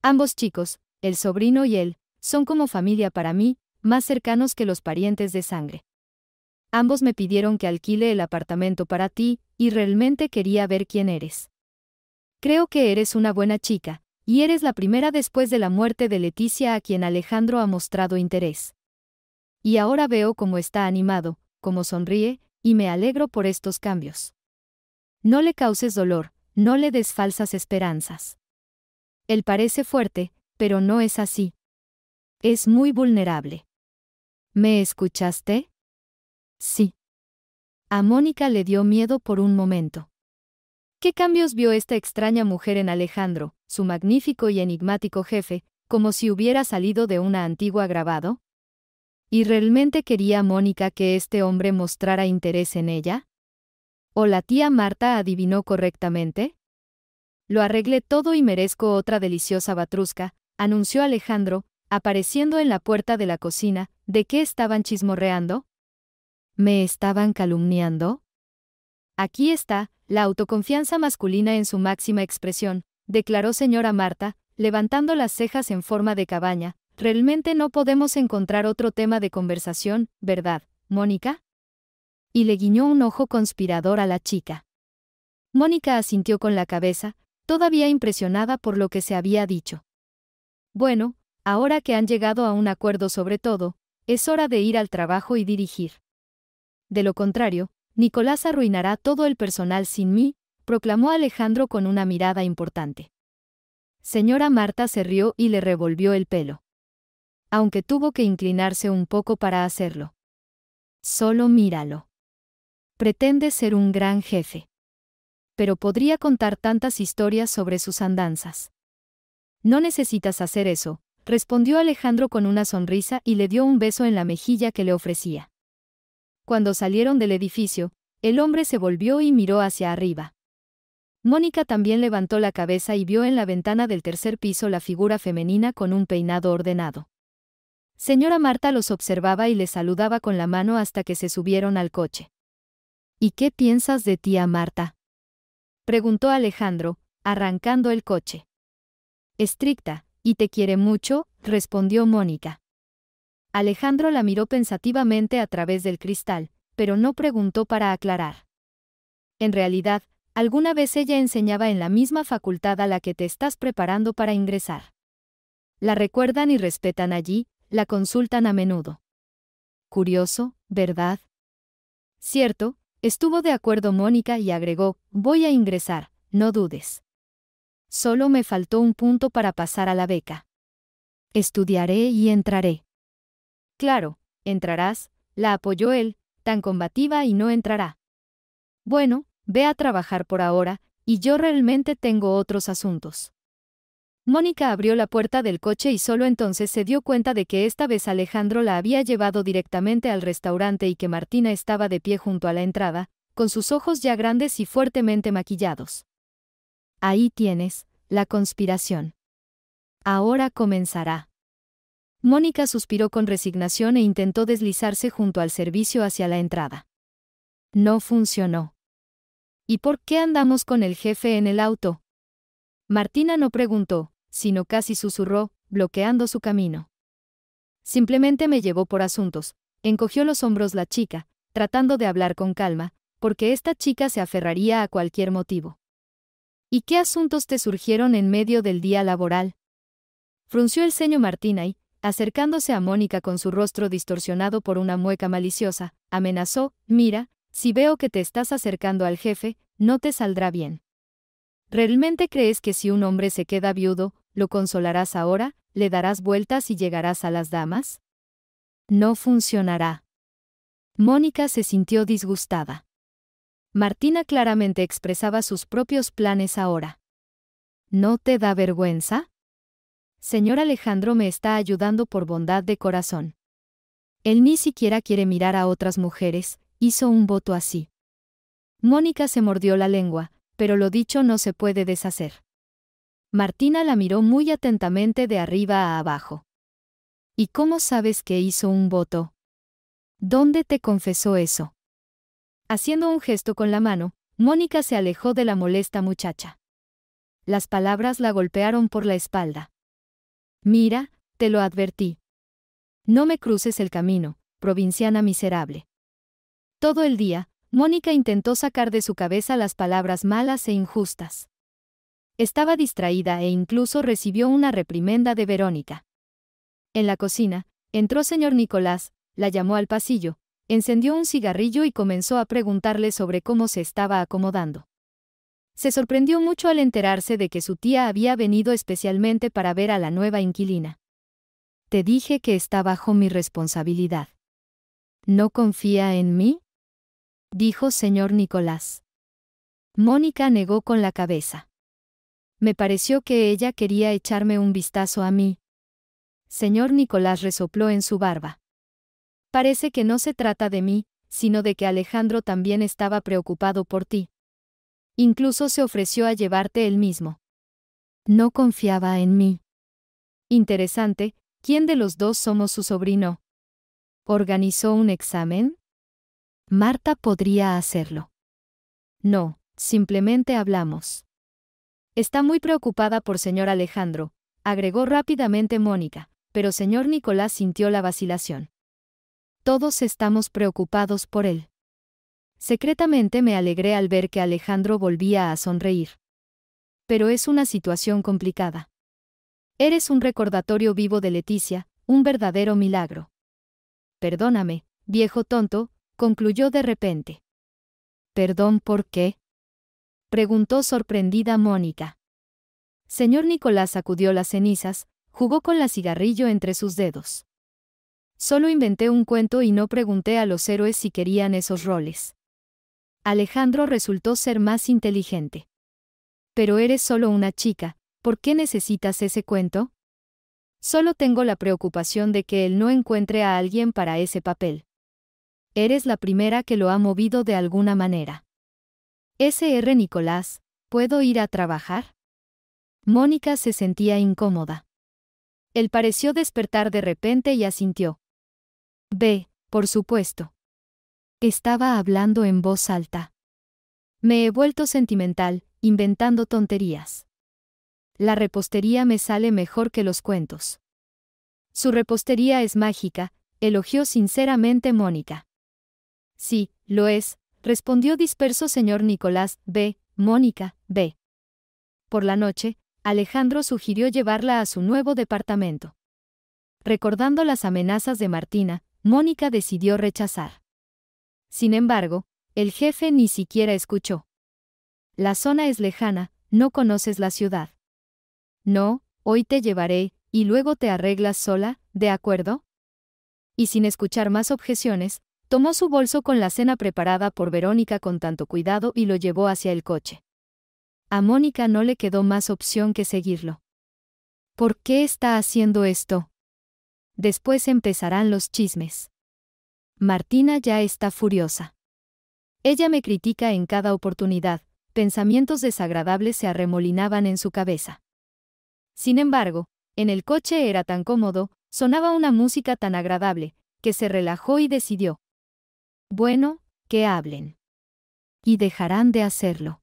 Ambos chicos, el sobrino y él, son como familia para mí, más cercanos que los parientes de sangre. Ambos me pidieron que alquile el apartamento para ti, y realmente quería ver quién eres. Creo que eres una buena chica, y eres la primera después de la muerte de Leticia a quien Alejandro ha mostrado interés. Y ahora veo cómo está animado, cómo sonríe, y me alegro por estos cambios. No le causes dolor, no le des falsas esperanzas. Él parece fuerte, pero no es así. Es muy vulnerable. ¿Me escuchaste? Sí. A Mónica le dio miedo por un momento. ¿Qué cambios vio esta extraña mujer en Alejandro, su magnífico y enigmático jefe, como si hubiera salido de una antigua grabado? ¿Y realmente quería Mónica que este hombre mostrara interés en ella? ¿O la tía Marta adivinó correctamente? Lo arreglé todo y merezco otra deliciosa batrusca, anunció Alejandro, apareciendo en la puerta de la cocina, ¿de qué estaban chismorreando? ¿Me estaban calumniando? Aquí está, la autoconfianza masculina en su máxima expresión, declaró señora Marta, levantando las cejas en forma de cabaña, realmente no podemos encontrar otro tema de conversación, ¿verdad, Mónica? Y le guiñó un ojo conspirador a la chica. Mónica asintió con la cabeza, todavía impresionada por lo que se había dicho. Bueno, ahora que han llegado a un acuerdo sobre todo, es hora de ir al trabajo y dirigir. De lo contrario, Nicolás arruinará todo el personal sin mí, proclamó Alejandro con una mirada importante. Señora Marta se rió y le revolvió el pelo. Aunque tuvo que inclinarse un poco para hacerlo. Solo míralo. Pretende ser un gran jefe. Pero podría contar tantas historias sobre sus andanzas. No necesitas hacer eso, respondió Alejandro con una sonrisa y le dio un beso en la mejilla que le ofrecía. Cuando salieron del edificio, el hombre se volvió y miró hacia arriba. Mónica también levantó la cabeza y vio en la ventana del tercer piso la figura femenina con un peinado ordenado. Señora Marta los observaba y les saludaba con la mano hasta que se subieron al coche. ¿Y qué piensas de tía ah, Marta? preguntó Alejandro, arrancando el coche. Estricta, y te quiere mucho, respondió Mónica. Alejandro la miró pensativamente a través del cristal, pero no preguntó para aclarar. En realidad, Alguna vez ella enseñaba en la misma facultad a la que te estás preparando para ingresar. La recuerdan y respetan allí, la consultan a menudo. Curioso, ¿verdad? Cierto, estuvo de acuerdo Mónica y agregó, voy a ingresar, no dudes. Solo me faltó un punto para pasar a la beca. Estudiaré y entraré. Claro, entrarás, la apoyó él, tan combativa y no entrará. Bueno, ve a trabajar por ahora, y yo realmente tengo otros asuntos. Mónica abrió la puerta del coche y solo entonces se dio cuenta de que esta vez Alejandro la había llevado directamente al restaurante y que Martina estaba de pie junto a la entrada, con sus ojos ya grandes y fuertemente maquillados. Ahí tienes, la conspiración. Ahora comenzará. Mónica suspiró con resignación e intentó deslizarse junto al servicio hacia la entrada. No funcionó. ¿Y por qué andamos con el jefe en el auto? Martina no preguntó, sino casi susurró, bloqueando su camino. Simplemente me llevó por asuntos, encogió los hombros la chica, tratando de hablar con calma, porque esta chica se aferraría a cualquier motivo. ¿Y qué asuntos te surgieron en medio del día laboral? Frunció el ceño Martina y, acercándose a Mónica con su rostro distorsionado por una mueca maliciosa, amenazó, mira, si veo que te estás acercando al jefe, no te saldrá bien. ¿Realmente crees que si un hombre se queda viudo, lo consolarás ahora, le darás vueltas y llegarás a las damas? No funcionará. Mónica se sintió disgustada. Martina claramente expresaba sus propios planes ahora. ¿No te da vergüenza? Señor Alejandro me está ayudando por bondad de corazón. Él ni siquiera quiere mirar a otras mujeres, hizo un voto así. Mónica se mordió la lengua, pero lo dicho no se puede deshacer. Martina la miró muy atentamente de arriba a abajo. ¿Y cómo sabes que hizo un voto? ¿Dónde te confesó eso? Haciendo un gesto con la mano, Mónica se alejó de la molesta muchacha. Las palabras la golpearon por la espalda. Mira, te lo advertí. No me cruces el camino, provinciana miserable. Todo el día, Mónica intentó sacar de su cabeza las palabras malas e injustas. Estaba distraída e incluso recibió una reprimenda de Verónica. En la cocina, entró señor Nicolás, la llamó al pasillo, encendió un cigarrillo y comenzó a preguntarle sobre cómo se estaba acomodando. Se sorprendió mucho al enterarse de que su tía había venido especialmente para ver a la nueva inquilina. Te dije que está bajo mi responsabilidad. ¿No confía en mí? dijo señor Nicolás. Mónica negó con la cabeza. Me pareció que ella quería echarme un vistazo a mí. Señor Nicolás resopló en su barba. Parece que no se trata de mí, sino de que Alejandro también estaba preocupado por ti. Incluso se ofreció a llevarte él mismo. No confiaba en mí. Interesante, ¿quién de los dos somos su sobrino? ¿Organizó un examen? Marta podría hacerlo. No, simplemente hablamos. Está muy preocupada por señor Alejandro, agregó rápidamente Mónica, pero señor Nicolás sintió la vacilación. Todos estamos preocupados por él. Secretamente me alegré al ver que Alejandro volvía a sonreír. Pero es una situación complicada. Eres un recordatorio vivo de Leticia, un verdadero milagro. Perdóname, viejo tonto, concluyó de repente. ¿Perdón por qué? preguntó sorprendida Mónica. Señor Nicolás sacudió las cenizas, jugó con la cigarrillo entre sus dedos. Solo inventé un cuento y no pregunté a los héroes si querían esos roles. Alejandro resultó ser más inteligente. Pero eres solo una chica, ¿por qué necesitas ese cuento? Solo tengo la preocupación de que él no encuentre a alguien para ese papel. Eres la primera que lo ha movido de alguna manera. SR Nicolás, ¿puedo ir a trabajar? Mónica se sentía incómoda. Él pareció despertar de repente y asintió. Ve, por supuesto. Estaba hablando en voz alta. Me he vuelto sentimental, inventando tonterías. La repostería me sale mejor que los cuentos. Su repostería es mágica, elogió sinceramente Mónica. Sí, lo es, respondió disperso señor Nicolás, B, Mónica, B. Por la noche, Alejandro sugirió llevarla a su nuevo departamento. Recordando las amenazas de Martina, Mónica decidió rechazar. Sin embargo, el jefe ni siquiera escuchó. La zona es lejana, no conoces la ciudad. No, hoy te llevaré, y luego te arreglas sola, ¿de acuerdo? Y sin escuchar más objeciones, Tomó su bolso con la cena preparada por Verónica con tanto cuidado y lo llevó hacia el coche. A Mónica no le quedó más opción que seguirlo. ¿Por qué está haciendo esto? Después empezarán los chismes. Martina ya está furiosa. Ella me critica en cada oportunidad, pensamientos desagradables se arremolinaban en su cabeza. Sin embargo, en el coche era tan cómodo, sonaba una música tan agradable, que se relajó y decidió, bueno, que hablen. Y dejarán de hacerlo.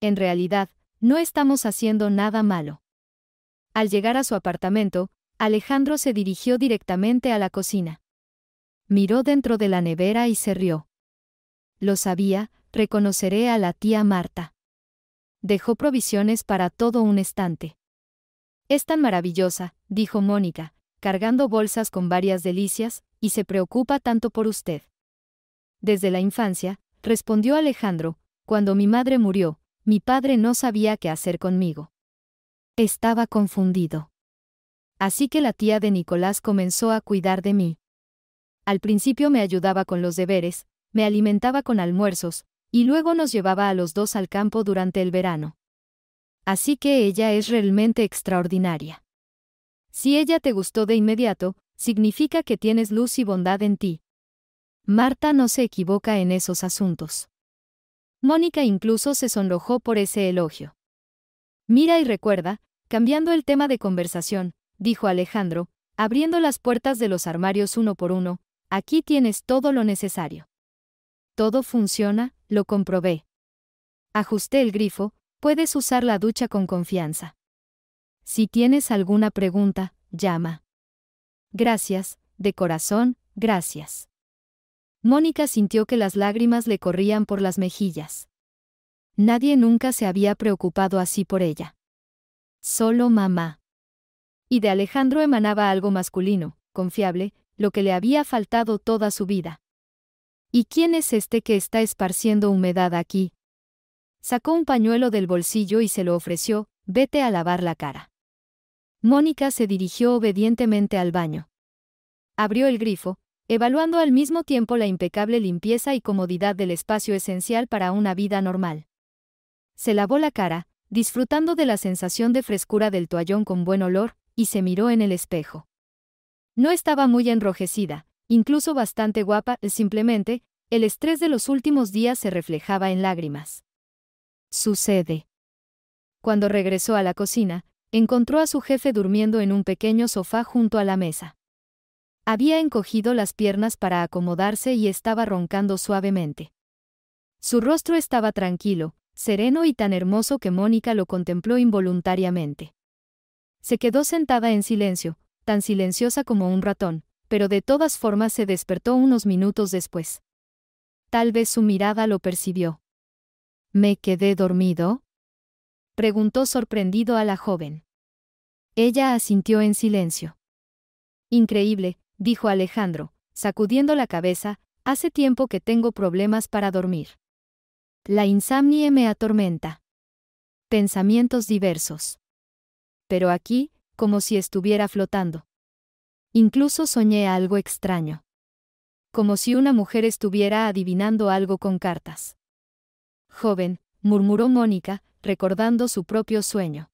En realidad, no estamos haciendo nada malo. Al llegar a su apartamento, Alejandro se dirigió directamente a la cocina. Miró dentro de la nevera y se rió. Lo sabía, reconoceré a la tía Marta. Dejó provisiones para todo un estante. Es tan maravillosa, dijo Mónica, cargando bolsas con varias delicias, y se preocupa tanto por usted. Desde la infancia, respondió Alejandro, cuando mi madre murió, mi padre no sabía qué hacer conmigo. Estaba confundido. Así que la tía de Nicolás comenzó a cuidar de mí. Al principio me ayudaba con los deberes, me alimentaba con almuerzos, y luego nos llevaba a los dos al campo durante el verano. Así que ella es realmente extraordinaria. Si ella te gustó de inmediato, significa que tienes luz y bondad en ti, Marta no se equivoca en esos asuntos. Mónica incluso se sonrojó por ese elogio. Mira y recuerda, cambiando el tema de conversación, dijo Alejandro, abriendo las puertas de los armarios uno por uno, aquí tienes todo lo necesario. Todo funciona, lo comprobé. Ajusté el grifo, puedes usar la ducha con confianza. Si tienes alguna pregunta, llama. Gracias, de corazón, gracias. Mónica sintió que las lágrimas le corrían por las mejillas. Nadie nunca se había preocupado así por ella. Solo mamá. Y de Alejandro emanaba algo masculino, confiable, lo que le había faltado toda su vida. ¿Y quién es este que está esparciendo humedad aquí? Sacó un pañuelo del bolsillo y se lo ofreció, vete a lavar la cara. Mónica se dirigió obedientemente al baño. Abrió el grifo, evaluando al mismo tiempo la impecable limpieza y comodidad del espacio esencial para una vida normal. Se lavó la cara, disfrutando de la sensación de frescura del toallón con buen olor, y se miró en el espejo. No estaba muy enrojecida, incluso bastante guapa, simplemente, el estrés de los últimos días se reflejaba en lágrimas. Sucede. Cuando regresó a la cocina, encontró a su jefe durmiendo en un pequeño sofá junto a la mesa. Había encogido las piernas para acomodarse y estaba roncando suavemente. Su rostro estaba tranquilo, sereno y tan hermoso que Mónica lo contempló involuntariamente. Se quedó sentada en silencio, tan silenciosa como un ratón, pero de todas formas se despertó unos minutos después. Tal vez su mirada lo percibió. ¿Me quedé dormido? preguntó sorprendido a la joven. Ella asintió en silencio. Increíble, dijo Alejandro, sacudiendo la cabeza, hace tiempo que tengo problemas para dormir. La insomnia me atormenta. Pensamientos diversos. Pero aquí, como si estuviera flotando. Incluso soñé algo extraño. Como si una mujer estuviera adivinando algo con cartas. Joven, murmuró Mónica, recordando su propio sueño.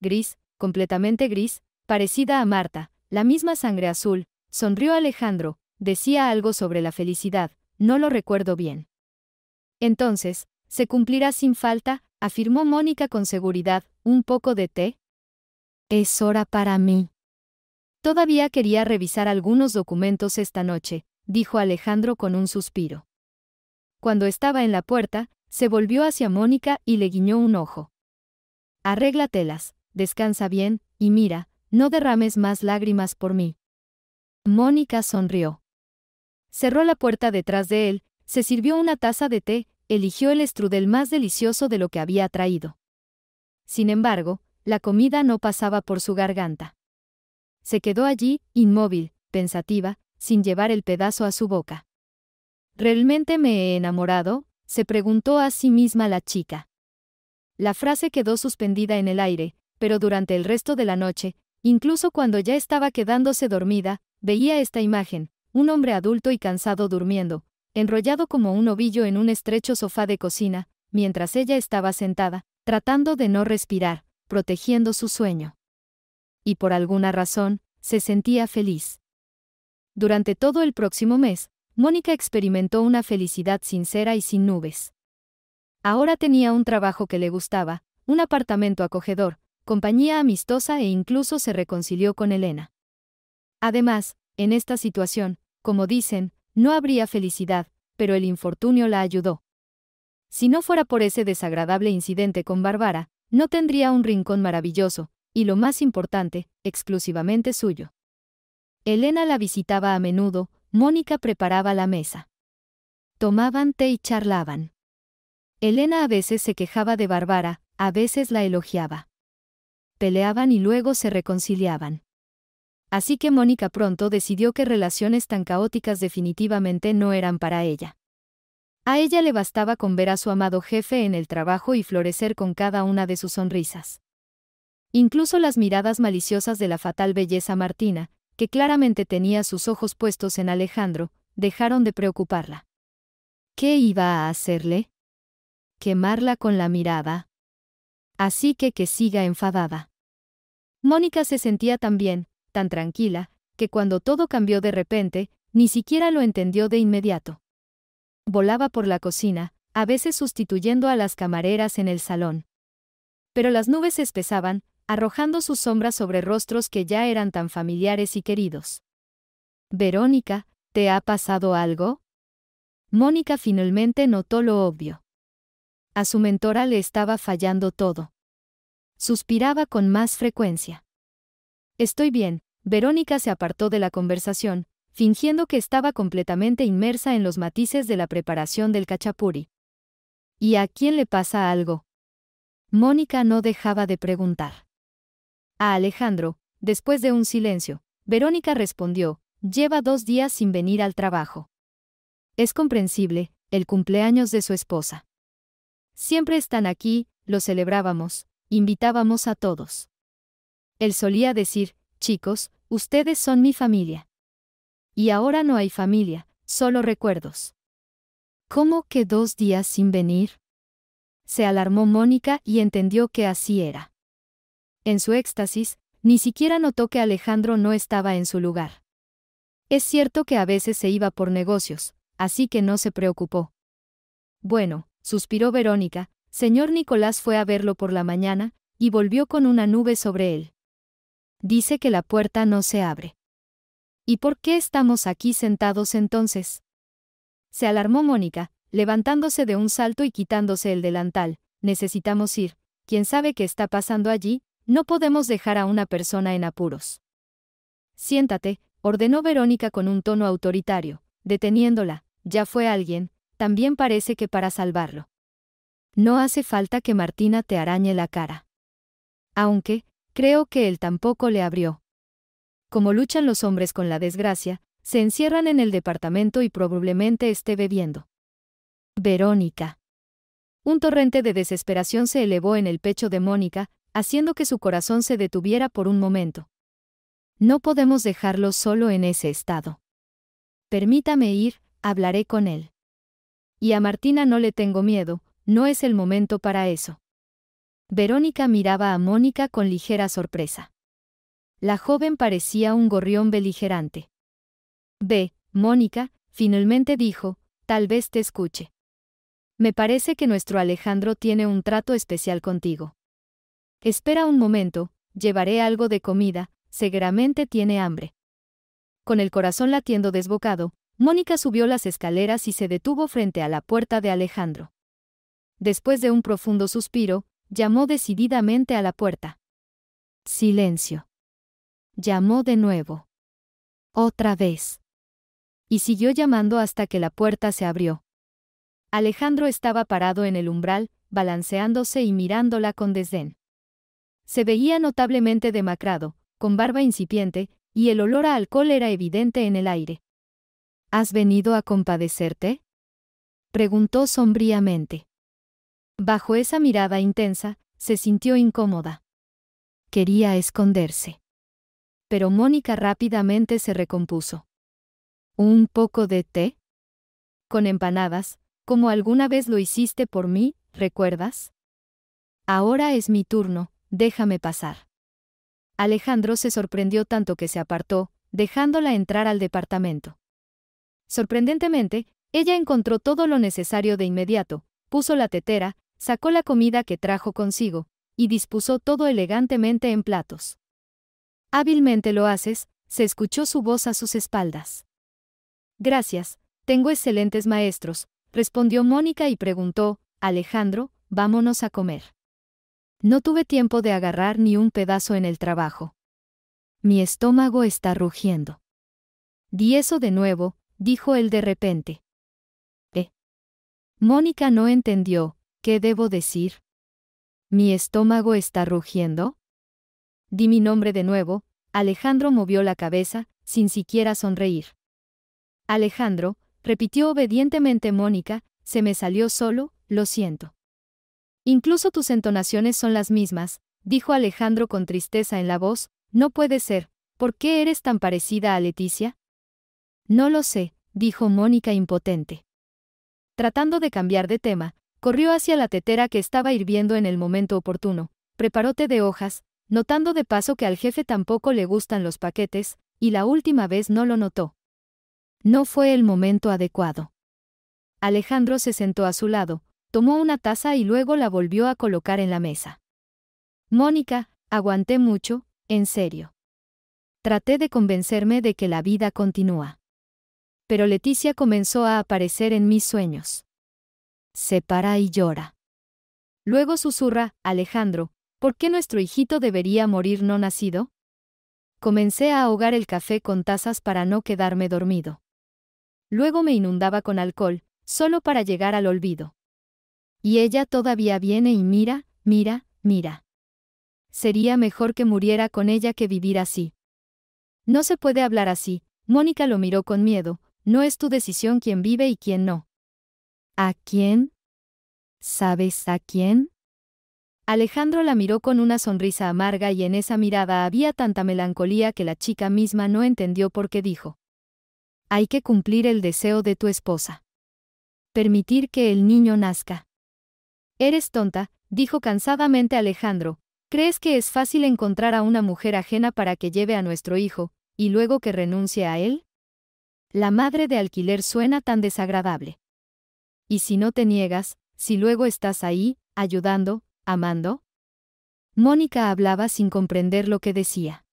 Gris, completamente gris, parecida a Marta, la misma sangre azul, sonrió Alejandro, decía algo sobre la felicidad, no lo recuerdo bien. Entonces, se cumplirá sin falta, afirmó Mónica con seguridad, un poco de té. Es hora para mí. Todavía quería revisar algunos documentos esta noche, dijo Alejandro con un suspiro. Cuando estaba en la puerta, se volvió hacia Mónica y le guiñó un ojo. Arréglatelas, descansa bien, y mira, no derrames más lágrimas por mí. Mónica sonrió. Cerró la puerta detrás de él, se sirvió una taza de té, eligió el estrudel más delicioso de lo que había traído. Sin embargo, la comida no pasaba por su garganta. Se quedó allí, inmóvil, pensativa, sin llevar el pedazo a su boca. ¿Realmente me he enamorado? se preguntó a sí misma la chica. La frase quedó suspendida en el aire, pero durante el resto de la noche, Incluso cuando ya estaba quedándose dormida, veía esta imagen, un hombre adulto y cansado durmiendo, enrollado como un ovillo en un estrecho sofá de cocina, mientras ella estaba sentada, tratando de no respirar, protegiendo su sueño. Y por alguna razón, se sentía feliz. Durante todo el próximo mes, Mónica experimentó una felicidad sincera y sin nubes. Ahora tenía un trabajo que le gustaba, un apartamento acogedor, compañía amistosa e incluso se reconcilió con Elena. Además, en esta situación, como dicen, no habría felicidad, pero el infortunio la ayudó. Si no fuera por ese desagradable incidente con Bárbara, no tendría un rincón maravilloso, y lo más importante, exclusivamente suyo. Elena la visitaba a menudo, Mónica preparaba la mesa. Tomaban té y charlaban. Elena a veces se quejaba de Bárbara, a veces la elogiaba peleaban y luego se reconciliaban. Así que Mónica pronto decidió que relaciones tan caóticas definitivamente no eran para ella. A ella le bastaba con ver a su amado jefe en el trabajo y florecer con cada una de sus sonrisas. Incluso las miradas maliciosas de la fatal belleza Martina, que claramente tenía sus ojos puestos en Alejandro, dejaron de preocuparla. ¿Qué iba a hacerle? ¿Quemarla con la mirada? así que que siga enfadada. Mónica se sentía tan bien, tan tranquila, que cuando todo cambió de repente, ni siquiera lo entendió de inmediato. Volaba por la cocina, a veces sustituyendo a las camareras en el salón. Pero las nubes se espesaban, arrojando sus sombras sobre rostros que ya eran tan familiares y queridos. Verónica, ¿te ha pasado algo? Mónica finalmente notó lo obvio. A su mentora le estaba fallando todo. Suspiraba con más frecuencia. Estoy bien, Verónica se apartó de la conversación, fingiendo que estaba completamente inmersa en los matices de la preparación del cachapuri. ¿Y a quién le pasa algo? Mónica no dejaba de preguntar. A Alejandro, después de un silencio, Verónica respondió, lleva dos días sin venir al trabajo. Es comprensible, el cumpleaños de su esposa. Siempre están aquí, lo celebrábamos, invitábamos a todos. Él solía decir, chicos, ustedes son mi familia. Y ahora no hay familia, solo recuerdos. ¿Cómo que dos días sin venir? Se alarmó Mónica y entendió que así era. En su éxtasis, ni siquiera notó que Alejandro no estaba en su lugar. Es cierto que a veces se iba por negocios, así que no se preocupó. Bueno, suspiró Verónica, señor Nicolás fue a verlo por la mañana, y volvió con una nube sobre él. Dice que la puerta no se abre. ¿Y por qué estamos aquí sentados entonces? Se alarmó Mónica, levantándose de un salto y quitándose el delantal. Necesitamos ir. ¿Quién sabe qué está pasando allí? No podemos dejar a una persona en apuros. Siéntate, ordenó Verónica con un tono autoritario, deteniéndola. Ya fue alguien, también parece que para salvarlo. No hace falta que Martina te arañe la cara. Aunque, creo que él tampoco le abrió. Como luchan los hombres con la desgracia, se encierran en el departamento y probablemente esté bebiendo. Verónica. Un torrente de desesperación se elevó en el pecho de Mónica, haciendo que su corazón se detuviera por un momento. No podemos dejarlo solo en ese estado. Permítame ir, hablaré con él. Y a Martina no le tengo miedo, no es el momento para eso. Verónica miraba a Mónica con ligera sorpresa. La joven parecía un gorrión beligerante. Ve, Mónica, finalmente dijo, tal vez te escuche. Me parece que nuestro Alejandro tiene un trato especial contigo. Espera un momento, llevaré algo de comida, seguramente tiene hambre. Con el corazón latiendo desbocado, Mónica subió las escaleras y se detuvo frente a la puerta de Alejandro. Después de un profundo suspiro, llamó decididamente a la puerta. Silencio. Llamó de nuevo. Otra vez. Y siguió llamando hasta que la puerta se abrió. Alejandro estaba parado en el umbral, balanceándose y mirándola con desdén. Se veía notablemente demacrado, con barba incipiente, y el olor a alcohol era evidente en el aire. ¿Has venido a compadecerte? preguntó sombríamente. Bajo esa mirada intensa, se sintió incómoda. Quería esconderse. Pero Mónica rápidamente se recompuso. ¿Un poco de té? Con empanadas, como alguna vez lo hiciste por mí, ¿recuerdas? Ahora es mi turno, déjame pasar. Alejandro se sorprendió tanto que se apartó, dejándola entrar al departamento. Sorprendentemente, ella encontró todo lo necesario de inmediato, puso la tetera, sacó la comida que trajo consigo, y dispuso todo elegantemente en platos. Hábilmente lo haces, se escuchó su voz a sus espaldas. Gracias, tengo excelentes maestros, respondió Mónica y preguntó, Alejandro, vámonos a comer. No tuve tiempo de agarrar ni un pedazo en el trabajo. Mi estómago está rugiendo. Di eso de nuevo, dijo él de repente. ¿Eh? Mónica no entendió, ¿qué debo decir? ¿Mi estómago está rugiendo? Di mi nombre de nuevo, Alejandro movió la cabeza, sin siquiera sonreír. Alejandro, repitió obedientemente Mónica, se me salió solo, lo siento. Incluso tus entonaciones son las mismas, dijo Alejandro con tristeza en la voz, no puede ser, ¿por qué eres tan parecida a Leticia? No lo sé, dijo Mónica impotente. Tratando de cambiar de tema, corrió hacia la tetera que estaba hirviendo en el momento oportuno, preparó té de hojas, notando de paso que al jefe tampoco le gustan los paquetes, y la última vez no lo notó. No fue el momento adecuado. Alejandro se sentó a su lado, tomó una taza y luego la volvió a colocar en la mesa. Mónica, aguanté mucho, en serio. Traté de convencerme de que la vida continúa pero Leticia comenzó a aparecer en mis sueños. Se para y llora. Luego susurra, Alejandro, ¿por qué nuestro hijito debería morir no nacido? Comencé a ahogar el café con tazas para no quedarme dormido. Luego me inundaba con alcohol, solo para llegar al olvido. Y ella todavía viene y mira, mira, mira. Sería mejor que muriera con ella que vivir así. No se puede hablar así, Mónica lo miró con miedo, no es tu decisión quién vive y quién no. ¿A quién? ¿Sabes a quién? Alejandro la miró con una sonrisa amarga y en esa mirada había tanta melancolía que la chica misma no entendió por qué dijo. Hay que cumplir el deseo de tu esposa. Permitir que el niño nazca. Eres tonta, dijo cansadamente Alejandro. ¿Crees que es fácil encontrar a una mujer ajena para que lleve a nuestro hijo, y luego que renuncie a él? La madre de alquiler suena tan desagradable. Y si no te niegas, si luego estás ahí, ayudando, amando. Mónica hablaba sin comprender lo que decía.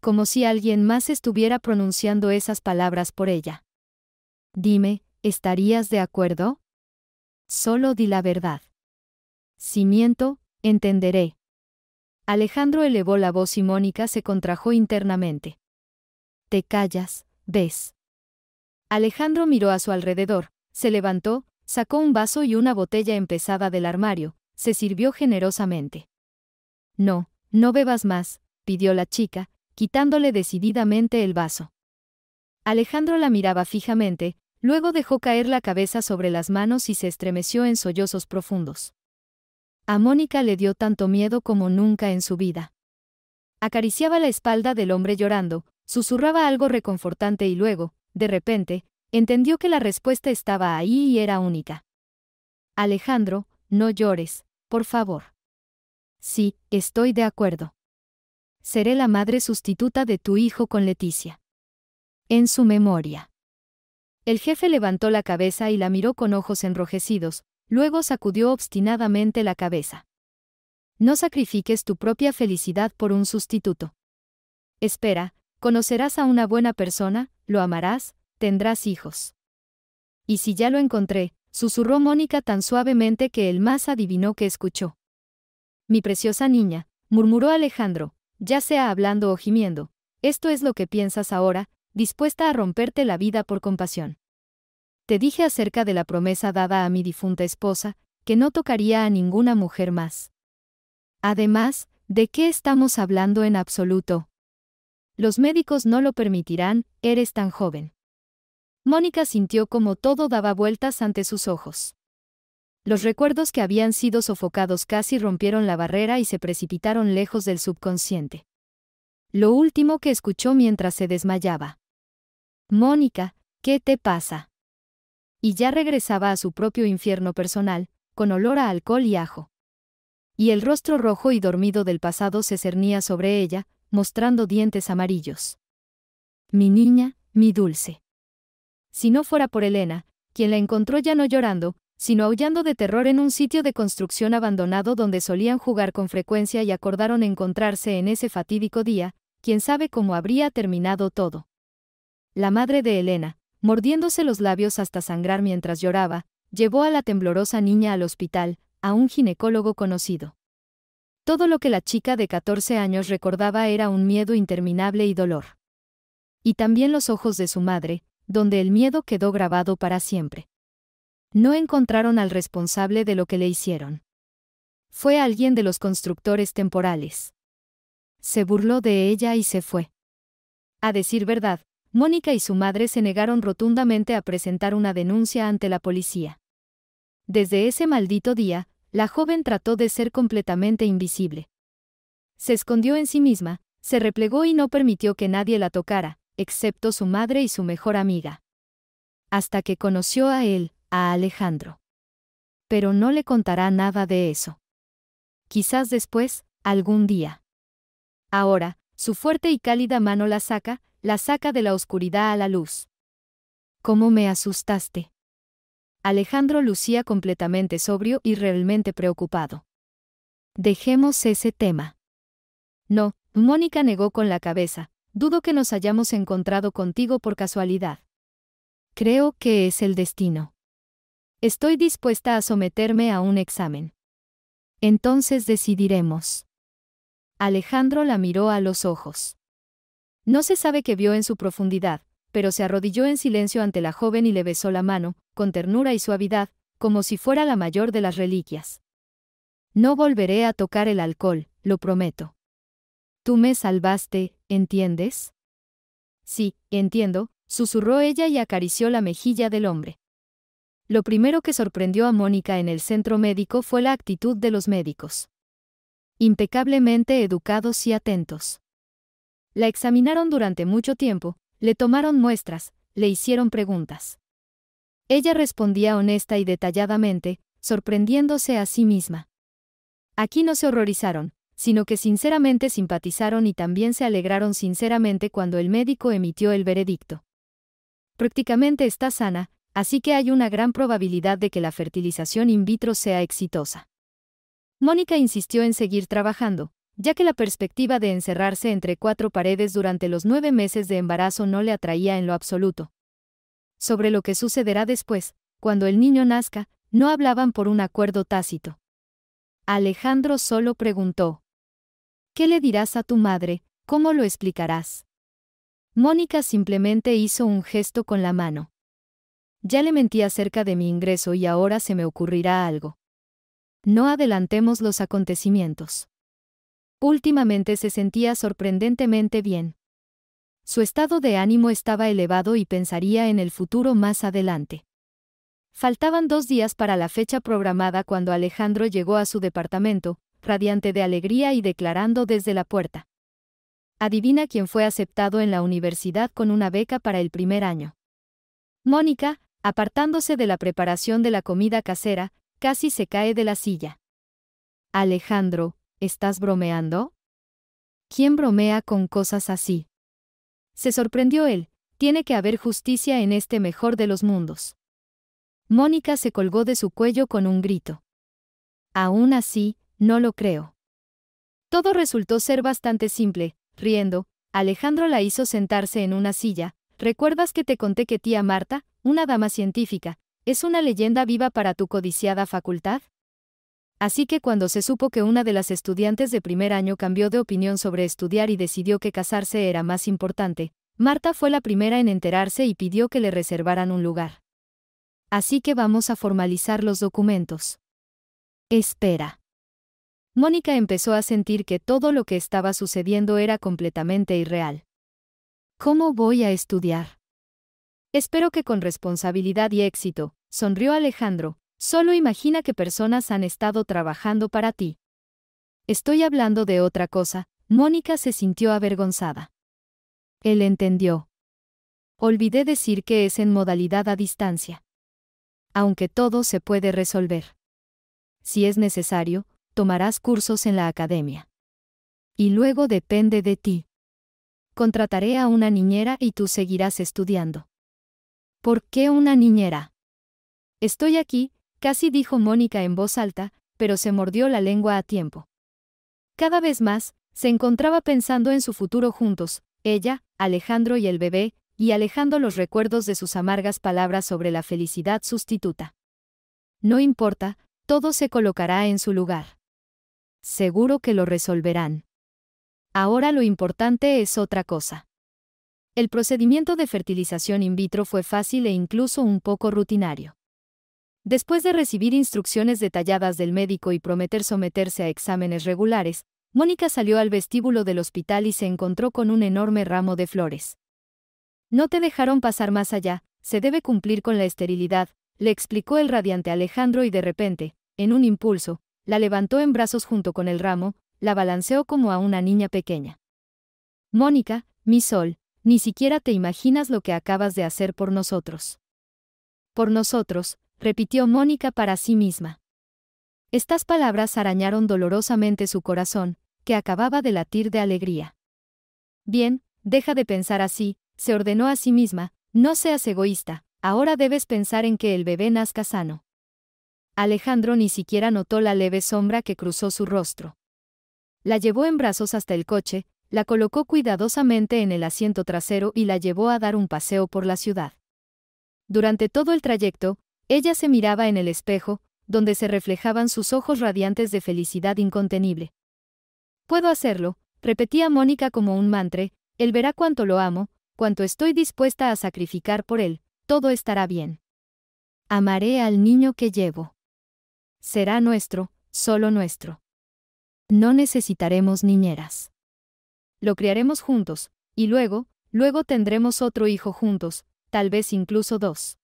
Como si alguien más estuviera pronunciando esas palabras por ella. Dime, ¿estarías de acuerdo? Solo di la verdad. Si miento, entenderé. Alejandro elevó la voz y Mónica se contrajo internamente. Te callas, ves. Alejandro miró a su alrededor, se levantó, sacó un vaso y una botella empezada del armario, se sirvió generosamente. No, no bebas más, pidió la chica, quitándole decididamente el vaso. Alejandro la miraba fijamente, luego dejó caer la cabeza sobre las manos y se estremeció en sollozos profundos. A Mónica le dio tanto miedo como nunca en su vida. Acariciaba la espalda del hombre llorando, susurraba algo reconfortante y luego, de repente, entendió que la respuesta estaba ahí y era única. Alejandro, no llores, por favor. Sí, estoy de acuerdo. Seré la madre sustituta de tu hijo con Leticia. En su memoria. El jefe levantó la cabeza y la miró con ojos enrojecidos, luego sacudió obstinadamente la cabeza. No sacrifiques tu propia felicidad por un sustituto. Espera, conocerás a una buena persona, lo amarás, tendrás hijos. Y si ya lo encontré, susurró Mónica tan suavemente que el más adivinó que escuchó. Mi preciosa niña, murmuró Alejandro, ya sea hablando o gimiendo, esto es lo que piensas ahora, dispuesta a romperte la vida por compasión. Te dije acerca de la promesa dada a mi difunta esposa, que no tocaría a ninguna mujer más. Además, ¿de qué estamos hablando en absoluto? Los médicos no lo permitirán, eres tan joven. Mónica sintió como todo daba vueltas ante sus ojos. Los recuerdos que habían sido sofocados casi rompieron la barrera y se precipitaron lejos del subconsciente. Lo último que escuchó mientras se desmayaba. Mónica, ¿qué te pasa? Y ya regresaba a su propio infierno personal, con olor a alcohol y ajo. Y el rostro rojo y dormido del pasado se cernía sobre ella, mostrando dientes amarillos. Mi niña, mi dulce. Si no fuera por Elena, quien la encontró ya no llorando, sino aullando de terror en un sitio de construcción abandonado donde solían jugar con frecuencia y acordaron encontrarse en ese fatídico día, quién sabe cómo habría terminado todo. La madre de Elena, mordiéndose los labios hasta sangrar mientras lloraba, llevó a la temblorosa niña al hospital, a un ginecólogo conocido. Todo lo que la chica de 14 años recordaba era un miedo interminable y dolor. Y también los ojos de su madre, donde el miedo quedó grabado para siempre. No encontraron al responsable de lo que le hicieron. Fue alguien de los constructores temporales. Se burló de ella y se fue. A decir verdad, Mónica y su madre se negaron rotundamente a presentar una denuncia ante la policía. Desde ese maldito día, la joven trató de ser completamente invisible. Se escondió en sí misma, se replegó y no permitió que nadie la tocara, excepto su madre y su mejor amiga. Hasta que conoció a él, a Alejandro. Pero no le contará nada de eso. Quizás después, algún día. Ahora, su fuerte y cálida mano la saca, la saca de la oscuridad a la luz. ¿Cómo me asustaste? Alejandro lucía completamente sobrio y realmente preocupado. Dejemos ese tema. No, Mónica negó con la cabeza, dudo que nos hayamos encontrado contigo por casualidad. Creo que es el destino. Estoy dispuesta a someterme a un examen. Entonces decidiremos. Alejandro la miró a los ojos. No se sabe qué vio en su profundidad, pero se arrodilló en silencio ante la joven y le besó la mano, con ternura y suavidad, como si fuera la mayor de las reliquias. No volveré a tocar el alcohol, lo prometo. Tú me salvaste, ¿entiendes? Sí, entiendo, susurró ella y acarició la mejilla del hombre. Lo primero que sorprendió a Mónica en el centro médico fue la actitud de los médicos. Impecablemente educados y atentos. La examinaron durante mucho tiempo, le tomaron muestras, le hicieron preguntas. Ella respondía honesta y detalladamente, sorprendiéndose a sí misma. Aquí no se horrorizaron, sino que sinceramente simpatizaron y también se alegraron sinceramente cuando el médico emitió el veredicto. Prácticamente está sana, así que hay una gran probabilidad de que la fertilización in vitro sea exitosa. Mónica insistió en seguir trabajando, ya que la perspectiva de encerrarse entre cuatro paredes durante los nueve meses de embarazo no le atraía en lo absoluto. Sobre lo que sucederá después, cuando el niño nazca, no hablaban por un acuerdo tácito. Alejandro solo preguntó. ¿Qué le dirás a tu madre? ¿Cómo lo explicarás? Mónica simplemente hizo un gesto con la mano. Ya le mentí acerca de mi ingreso y ahora se me ocurrirá algo. No adelantemos los acontecimientos. Últimamente se sentía sorprendentemente bien. Su estado de ánimo estaba elevado y pensaría en el futuro más adelante. Faltaban dos días para la fecha programada cuando Alejandro llegó a su departamento, radiante de alegría y declarando desde la puerta. Adivina quién fue aceptado en la universidad con una beca para el primer año. Mónica, apartándose de la preparación de la comida casera, casi se cae de la silla. Alejandro, ¿Estás bromeando? ¿Quién bromea con cosas así? Se sorprendió él, tiene que haber justicia en este mejor de los mundos. Mónica se colgó de su cuello con un grito. Aún así, no lo creo. Todo resultó ser bastante simple, riendo, Alejandro la hizo sentarse en una silla, ¿recuerdas que te conté que tía Marta, una dama científica, es una leyenda viva para tu codiciada facultad? Así que cuando se supo que una de las estudiantes de primer año cambió de opinión sobre estudiar y decidió que casarse era más importante, Marta fue la primera en enterarse y pidió que le reservaran un lugar. Así que vamos a formalizar los documentos. Espera. Mónica empezó a sentir que todo lo que estaba sucediendo era completamente irreal. ¿Cómo voy a estudiar? Espero que con responsabilidad y éxito, sonrió Alejandro, Solo imagina que personas han estado trabajando para ti. Estoy hablando de otra cosa, Mónica se sintió avergonzada. Él entendió. Olvidé decir que es en modalidad a distancia. Aunque todo se puede resolver. Si es necesario, tomarás cursos en la academia. Y luego depende de ti. Contrataré a una niñera y tú seguirás estudiando. ¿Por qué una niñera? Estoy aquí, Casi dijo Mónica en voz alta, pero se mordió la lengua a tiempo. Cada vez más, se encontraba pensando en su futuro juntos, ella, Alejandro y el bebé, y alejando los recuerdos de sus amargas palabras sobre la felicidad sustituta. No importa, todo se colocará en su lugar. Seguro que lo resolverán. Ahora lo importante es otra cosa. El procedimiento de fertilización in vitro fue fácil e incluso un poco rutinario. Después de recibir instrucciones detalladas del médico y prometer someterse a exámenes regulares, Mónica salió al vestíbulo del hospital y se encontró con un enorme ramo de flores. No te dejaron pasar más allá, se debe cumplir con la esterilidad, le explicó el radiante Alejandro y de repente, en un impulso, la levantó en brazos junto con el ramo, la balanceó como a una niña pequeña. Mónica, mi sol, ni siquiera te imaginas lo que acabas de hacer por nosotros. Por nosotros, repitió Mónica para sí misma. Estas palabras arañaron dolorosamente su corazón, que acababa de latir de alegría. Bien, deja de pensar así, se ordenó a sí misma, no seas egoísta, ahora debes pensar en que el bebé nazca sano. Alejandro ni siquiera notó la leve sombra que cruzó su rostro. La llevó en brazos hasta el coche, la colocó cuidadosamente en el asiento trasero y la llevó a dar un paseo por la ciudad. Durante todo el trayecto, ella se miraba en el espejo, donde se reflejaban sus ojos radiantes de felicidad incontenible. Puedo hacerlo, repetía Mónica como un mantre, él verá cuánto lo amo, cuánto estoy dispuesta a sacrificar por él, todo estará bien. Amaré al niño que llevo. Será nuestro, solo nuestro. No necesitaremos niñeras. Lo criaremos juntos, y luego, luego tendremos otro hijo juntos, tal vez incluso dos.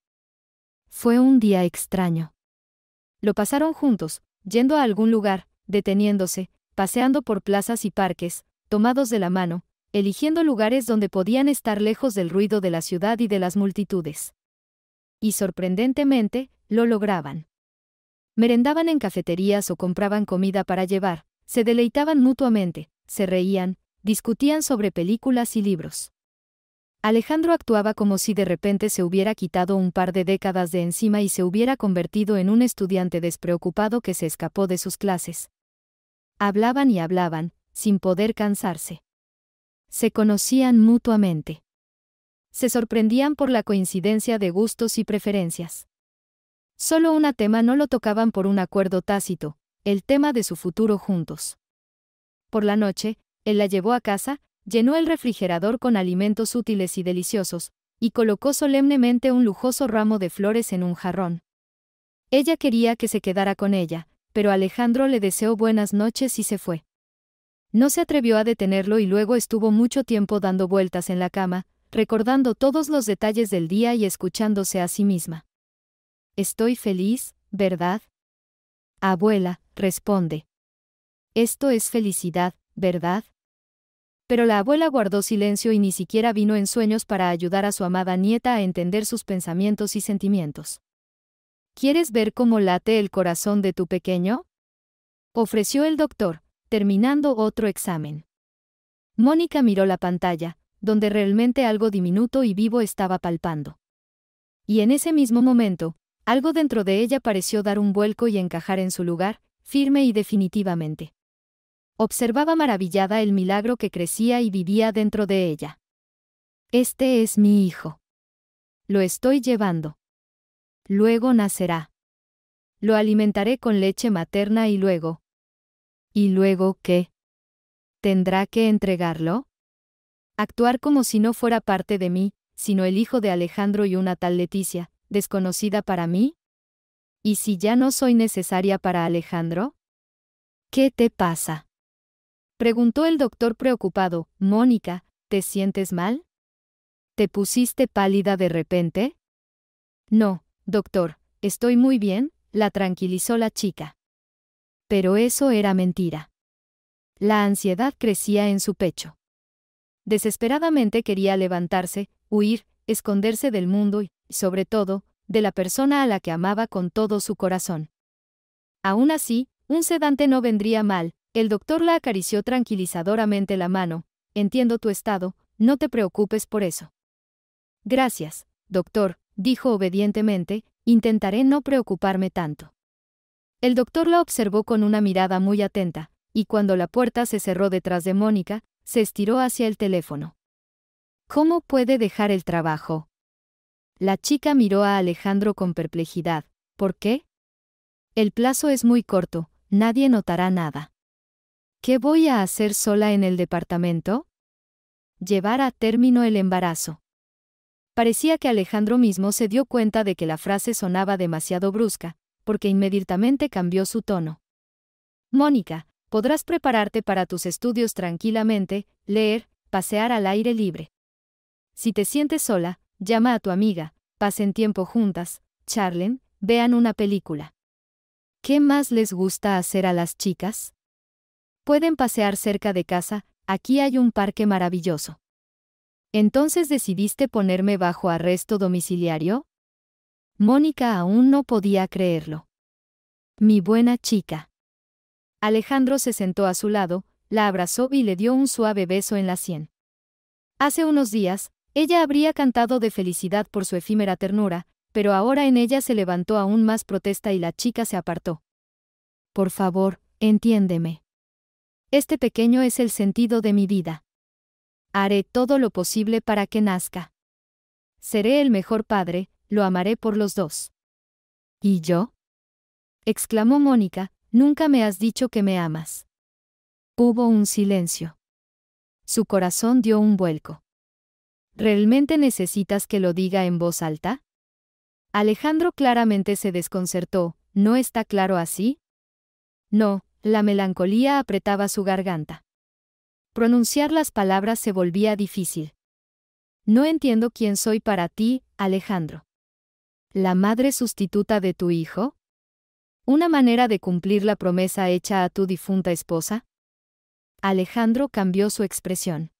Fue un día extraño. Lo pasaron juntos, yendo a algún lugar, deteniéndose, paseando por plazas y parques, tomados de la mano, eligiendo lugares donde podían estar lejos del ruido de la ciudad y de las multitudes. Y sorprendentemente, lo lograban. Merendaban en cafeterías o compraban comida para llevar, se deleitaban mutuamente, se reían, discutían sobre películas y libros. Alejandro actuaba como si de repente se hubiera quitado un par de décadas de encima y se hubiera convertido en un estudiante despreocupado que se escapó de sus clases. Hablaban y hablaban, sin poder cansarse. Se conocían mutuamente. Se sorprendían por la coincidencia de gustos y preferencias. Solo un tema no lo tocaban por un acuerdo tácito, el tema de su futuro juntos. Por la noche, él la llevó a casa, llenó el refrigerador con alimentos útiles y deliciosos, y colocó solemnemente un lujoso ramo de flores en un jarrón. Ella quería que se quedara con ella, pero Alejandro le deseó buenas noches y se fue. No se atrevió a detenerlo y luego estuvo mucho tiempo dando vueltas en la cama, recordando todos los detalles del día y escuchándose a sí misma. Estoy feliz, ¿verdad? Abuela, responde. Esto es felicidad, ¿verdad? Pero la abuela guardó silencio y ni siquiera vino en sueños para ayudar a su amada nieta a entender sus pensamientos y sentimientos. ¿Quieres ver cómo late el corazón de tu pequeño? ofreció el doctor, terminando otro examen. Mónica miró la pantalla, donde realmente algo diminuto y vivo estaba palpando. Y en ese mismo momento, algo dentro de ella pareció dar un vuelco y encajar en su lugar, firme y definitivamente observaba maravillada el milagro que crecía y vivía dentro de ella. Este es mi hijo. Lo estoy llevando. Luego nacerá. Lo alimentaré con leche materna y luego. ¿Y luego qué? ¿Tendrá que entregarlo? Actuar como si no fuera parte de mí, sino el hijo de Alejandro y una tal Leticia, desconocida para mí? ¿Y si ya no soy necesaria para Alejandro? ¿Qué te pasa? Preguntó el doctor preocupado, Mónica, ¿te sientes mal? ¿Te pusiste pálida de repente? No, doctor, estoy muy bien, la tranquilizó la chica. Pero eso era mentira. La ansiedad crecía en su pecho. Desesperadamente quería levantarse, huir, esconderse del mundo y, sobre todo, de la persona a la que amaba con todo su corazón. Aún así, un sedante no vendría mal, el doctor la acarició tranquilizadoramente la mano. Entiendo tu estado, no te preocupes por eso. Gracias, doctor, dijo obedientemente, intentaré no preocuparme tanto. El doctor la observó con una mirada muy atenta, y cuando la puerta se cerró detrás de Mónica, se estiró hacia el teléfono. ¿Cómo puede dejar el trabajo? La chica miró a Alejandro con perplejidad. ¿Por qué? El plazo es muy corto, nadie notará nada. ¿Qué voy a hacer sola en el departamento? Llevar a término el embarazo. Parecía que Alejandro mismo se dio cuenta de que la frase sonaba demasiado brusca, porque inmediatamente cambió su tono. Mónica, podrás prepararte para tus estudios tranquilamente, leer, pasear al aire libre. Si te sientes sola, llama a tu amiga, pasen tiempo juntas, charlen, vean una película. ¿Qué más les gusta hacer a las chicas? Pueden pasear cerca de casa, aquí hay un parque maravilloso. Entonces decidiste ponerme bajo arresto domiciliario? Mónica aún no podía creerlo. Mi buena chica. Alejandro se sentó a su lado, la abrazó y le dio un suave beso en la sien. Hace unos días, ella habría cantado de felicidad por su efímera ternura, pero ahora en ella se levantó aún más protesta y la chica se apartó. Por favor, entiéndeme. Este pequeño es el sentido de mi vida. Haré todo lo posible para que nazca. Seré el mejor padre, lo amaré por los dos. ¿Y yo? exclamó Mónica, nunca me has dicho que me amas. Hubo un silencio. Su corazón dio un vuelco. ¿Realmente necesitas que lo diga en voz alta? Alejandro claramente se desconcertó, ¿no está claro así? No, la melancolía apretaba su garganta. Pronunciar las palabras se volvía difícil. No entiendo quién soy para ti, Alejandro. ¿La madre sustituta de tu hijo? ¿Una manera de cumplir la promesa hecha a tu difunta esposa? Alejandro cambió su expresión.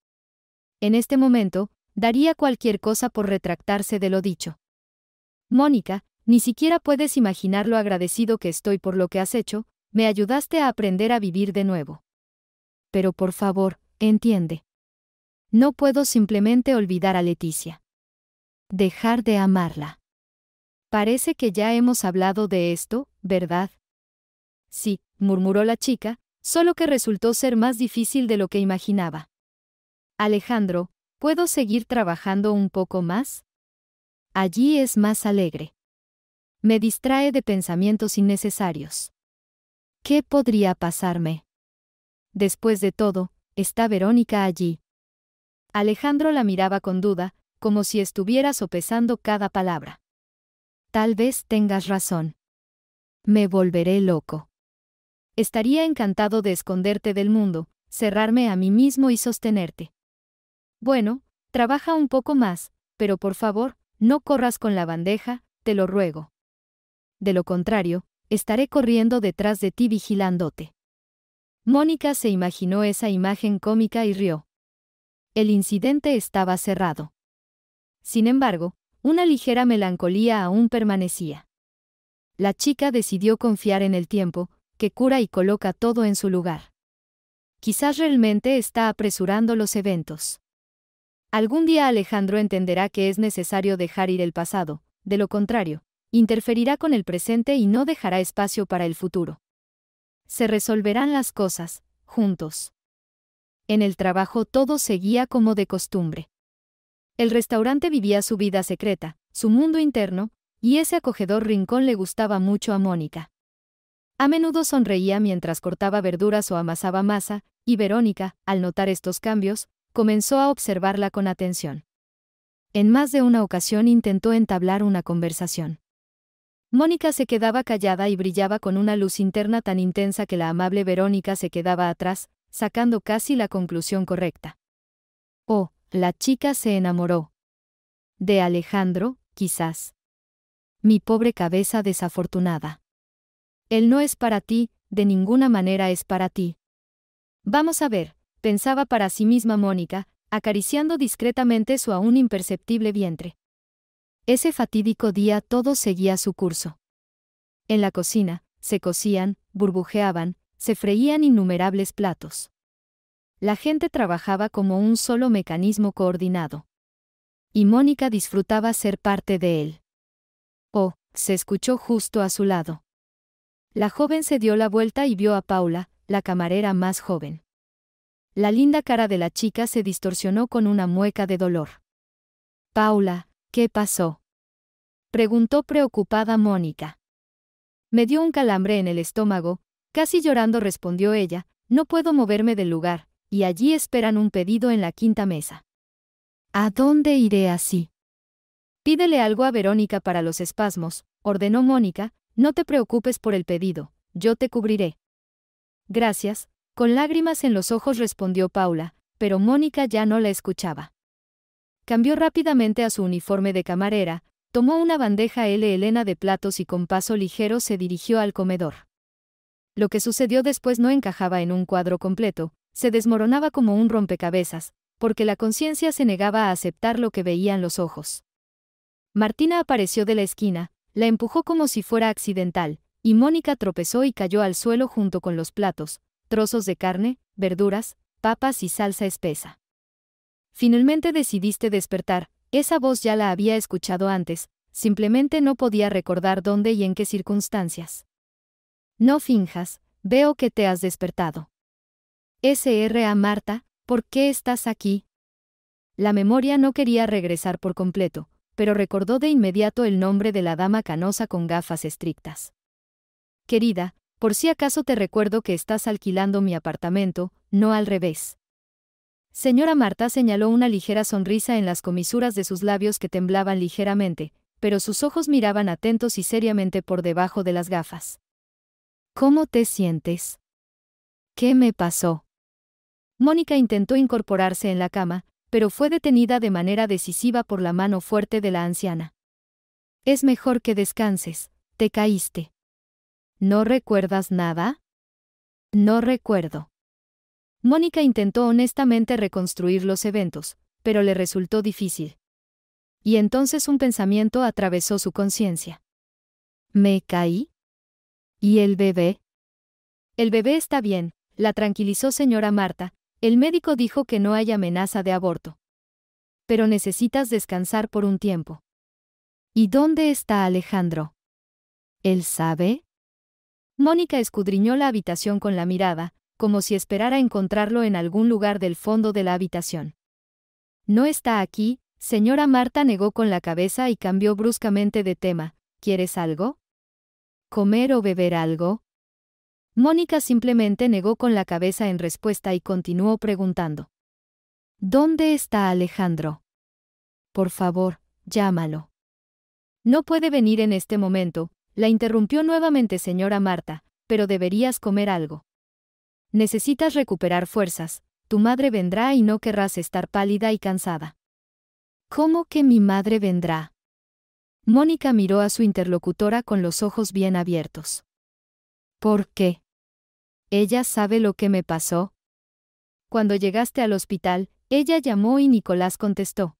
En este momento, daría cualquier cosa por retractarse de lo dicho. Mónica, ni siquiera puedes imaginar lo agradecido que estoy por lo que has hecho, me ayudaste a aprender a vivir de nuevo. Pero por favor, entiende. No puedo simplemente olvidar a Leticia. Dejar de amarla. Parece que ya hemos hablado de esto, ¿verdad? Sí, murmuró la chica, solo que resultó ser más difícil de lo que imaginaba. Alejandro, ¿puedo seguir trabajando un poco más? Allí es más alegre. Me distrae de pensamientos innecesarios. ¿Qué podría pasarme? Después de todo, está Verónica allí. Alejandro la miraba con duda, como si estuviera sopesando cada palabra. Tal vez tengas razón. Me volveré loco. Estaría encantado de esconderte del mundo, cerrarme a mí mismo y sostenerte. Bueno, trabaja un poco más, pero por favor, no corras con la bandeja, te lo ruego. De lo contrario, estaré corriendo detrás de ti vigilándote. Mónica se imaginó esa imagen cómica y rió. El incidente estaba cerrado. Sin embargo, una ligera melancolía aún permanecía. La chica decidió confiar en el tiempo, que cura y coloca todo en su lugar. Quizás realmente está apresurando los eventos. Algún día Alejandro entenderá que es necesario dejar ir el pasado, de lo contrario, interferirá con el presente y no dejará espacio para el futuro. Se resolverán las cosas, juntos. En el trabajo todo seguía como de costumbre. El restaurante vivía su vida secreta, su mundo interno, y ese acogedor rincón le gustaba mucho a Mónica. A menudo sonreía mientras cortaba verduras o amasaba masa, y Verónica, al notar estos cambios, comenzó a observarla con atención. En más de una ocasión intentó entablar una conversación. Mónica se quedaba callada y brillaba con una luz interna tan intensa que la amable Verónica se quedaba atrás, sacando casi la conclusión correcta. Oh, la chica se enamoró. De Alejandro, quizás. Mi pobre cabeza desafortunada. Él no es para ti, de ninguna manera es para ti. Vamos a ver, pensaba para sí misma Mónica, acariciando discretamente su aún imperceptible vientre. Ese fatídico día todo seguía su curso. En la cocina, se cocían, burbujeaban, se freían innumerables platos. La gente trabajaba como un solo mecanismo coordinado. Y Mónica disfrutaba ser parte de él. Oh, se escuchó justo a su lado. La joven se dio la vuelta y vio a Paula, la camarera más joven. La linda cara de la chica se distorsionó con una mueca de dolor. Paula, ¿Qué pasó? Preguntó preocupada Mónica. Me dio un calambre en el estómago, casi llorando respondió ella, no puedo moverme del lugar, y allí esperan un pedido en la quinta mesa. ¿A dónde iré así? Pídele algo a Verónica para los espasmos, ordenó Mónica, no te preocupes por el pedido, yo te cubriré. Gracias, con lágrimas en los ojos respondió Paula, pero Mónica ya no la escuchaba. Cambió rápidamente a su uniforme de camarera, tomó una bandeja L Elena de platos y con paso ligero se dirigió al comedor. Lo que sucedió después no encajaba en un cuadro completo, se desmoronaba como un rompecabezas, porque la conciencia se negaba a aceptar lo que veían los ojos. Martina apareció de la esquina, la empujó como si fuera accidental, y Mónica tropezó y cayó al suelo junto con los platos, trozos de carne, verduras, papas y salsa espesa. Finalmente decidiste despertar, esa voz ya la había escuchado antes, simplemente no podía recordar dónde y en qué circunstancias. No finjas, veo que te has despertado. S.R.A. Marta, ¿por qué estás aquí? La memoria no quería regresar por completo, pero recordó de inmediato el nombre de la dama canosa con gafas estrictas. Querida, por si acaso te recuerdo que estás alquilando mi apartamento, no al revés. Señora Marta señaló una ligera sonrisa en las comisuras de sus labios que temblaban ligeramente, pero sus ojos miraban atentos y seriamente por debajo de las gafas. ¿Cómo te sientes? ¿Qué me pasó? Mónica intentó incorporarse en la cama, pero fue detenida de manera decisiva por la mano fuerte de la anciana. Es mejor que descanses, te caíste. ¿No recuerdas nada? No recuerdo. Mónica intentó honestamente reconstruir los eventos, pero le resultó difícil. Y entonces un pensamiento atravesó su conciencia. ¿Me caí? ¿Y el bebé? El bebé está bien, la tranquilizó señora Marta, el médico dijo que no hay amenaza de aborto. Pero necesitas descansar por un tiempo. ¿Y dónde está Alejandro? ¿Él sabe? Mónica escudriñó la habitación con la mirada, como si esperara encontrarlo en algún lugar del fondo de la habitación. No está aquí, señora Marta negó con la cabeza y cambió bruscamente de tema. ¿Quieres algo? ¿Comer o beber algo? Mónica simplemente negó con la cabeza en respuesta y continuó preguntando. ¿Dónde está Alejandro? Por favor, llámalo. No puede venir en este momento, la interrumpió nuevamente señora Marta, pero deberías comer algo. Necesitas recuperar fuerzas, tu madre vendrá y no querrás estar pálida y cansada. ¿Cómo que mi madre vendrá? Mónica miró a su interlocutora con los ojos bien abiertos. ¿Por qué? Ella sabe lo que me pasó. Cuando llegaste al hospital, ella llamó y Nicolás contestó.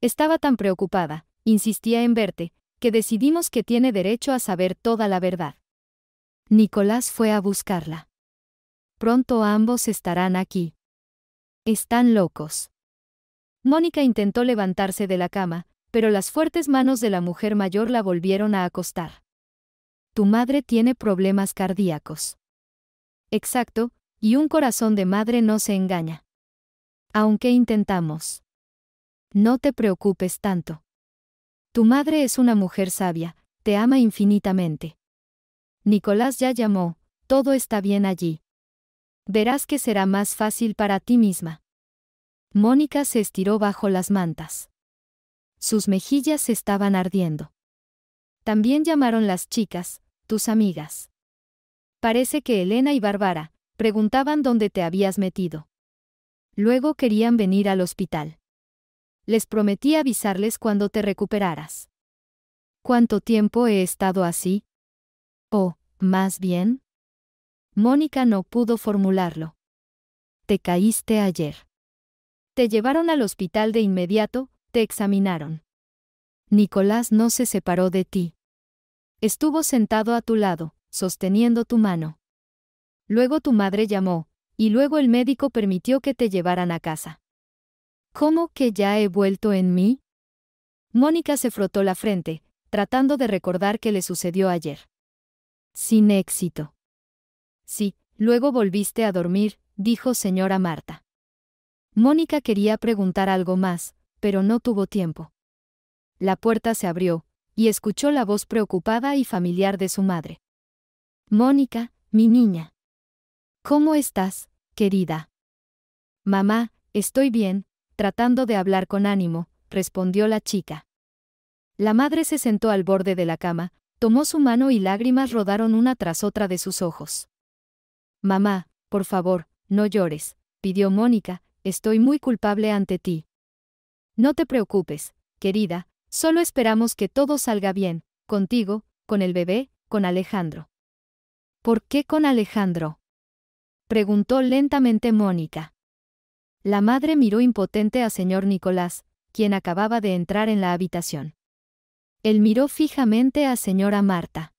Estaba tan preocupada, insistía en verte, que decidimos que tiene derecho a saber toda la verdad. Nicolás fue a buscarla. Pronto ambos estarán aquí. Están locos. Mónica intentó levantarse de la cama, pero las fuertes manos de la mujer mayor la volvieron a acostar. Tu madre tiene problemas cardíacos. Exacto, y un corazón de madre no se engaña. Aunque intentamos. No te preocupes tanto. Tu madre es una mujer sabia, te ama infinitamente. Nicolás ya llamó, todo está bien allí verás que será más fácil para ti misma. Mónica se estiró bajo las mantas. Sus mejillas estaban ardiendo. También llamaron las chicas, tus amigas. Parece que Elena y Bárbara, preguntaban dónde te habías metido. Luego querían venir al hospital. Les prometí avisarles cuando te recuperaras. ¿Cuánto tiempo he estado así? O, más bien, Mónica no pudo formularlo. Te caíste ayer. Te llevaron al hospital de inmediato, te examinaron. Nicolás no se separó de ti. Estuvo sentado a tu lado, sosteniendo tu mano. Luego tu madre llamó, y luego el médico permitió que te llevaran a casa. ¿Cómo que ya he vuelto en mí? Mónica se frotó la frente, tratando de recordar qué le sucedió ayer. Sin éxito. Sí, luego volviste a dormir, dijo señora Marta. Mónica quería preguntar algo más, pero no tuvo tiempo. La puerta se abrió, y escuchó la voz preocupada y familiar de su madre. Mónica, mi niña. ¿Cómo estás, querida? Mamá, estoy bien, tratando de hablar con ánimo, respondió la chica. La madre se sentó al borde de la cama, tomó su mano y lágrimas rodaron una tras otra de sus ojos. Mamá, por favor, no llores, pidió Mónica, estoy muy culpable ante ti. No te preocupes, querida, solo esperamos que todo salga bien, contigo, con el bebé, con Alejandro. ¿Por qué con Alejandro? preguntó lentamente Mónica. La madre miró impotente a señor Nicolás, quien acababa de entrar en la habitación. Él miró fijamente a señora Marta.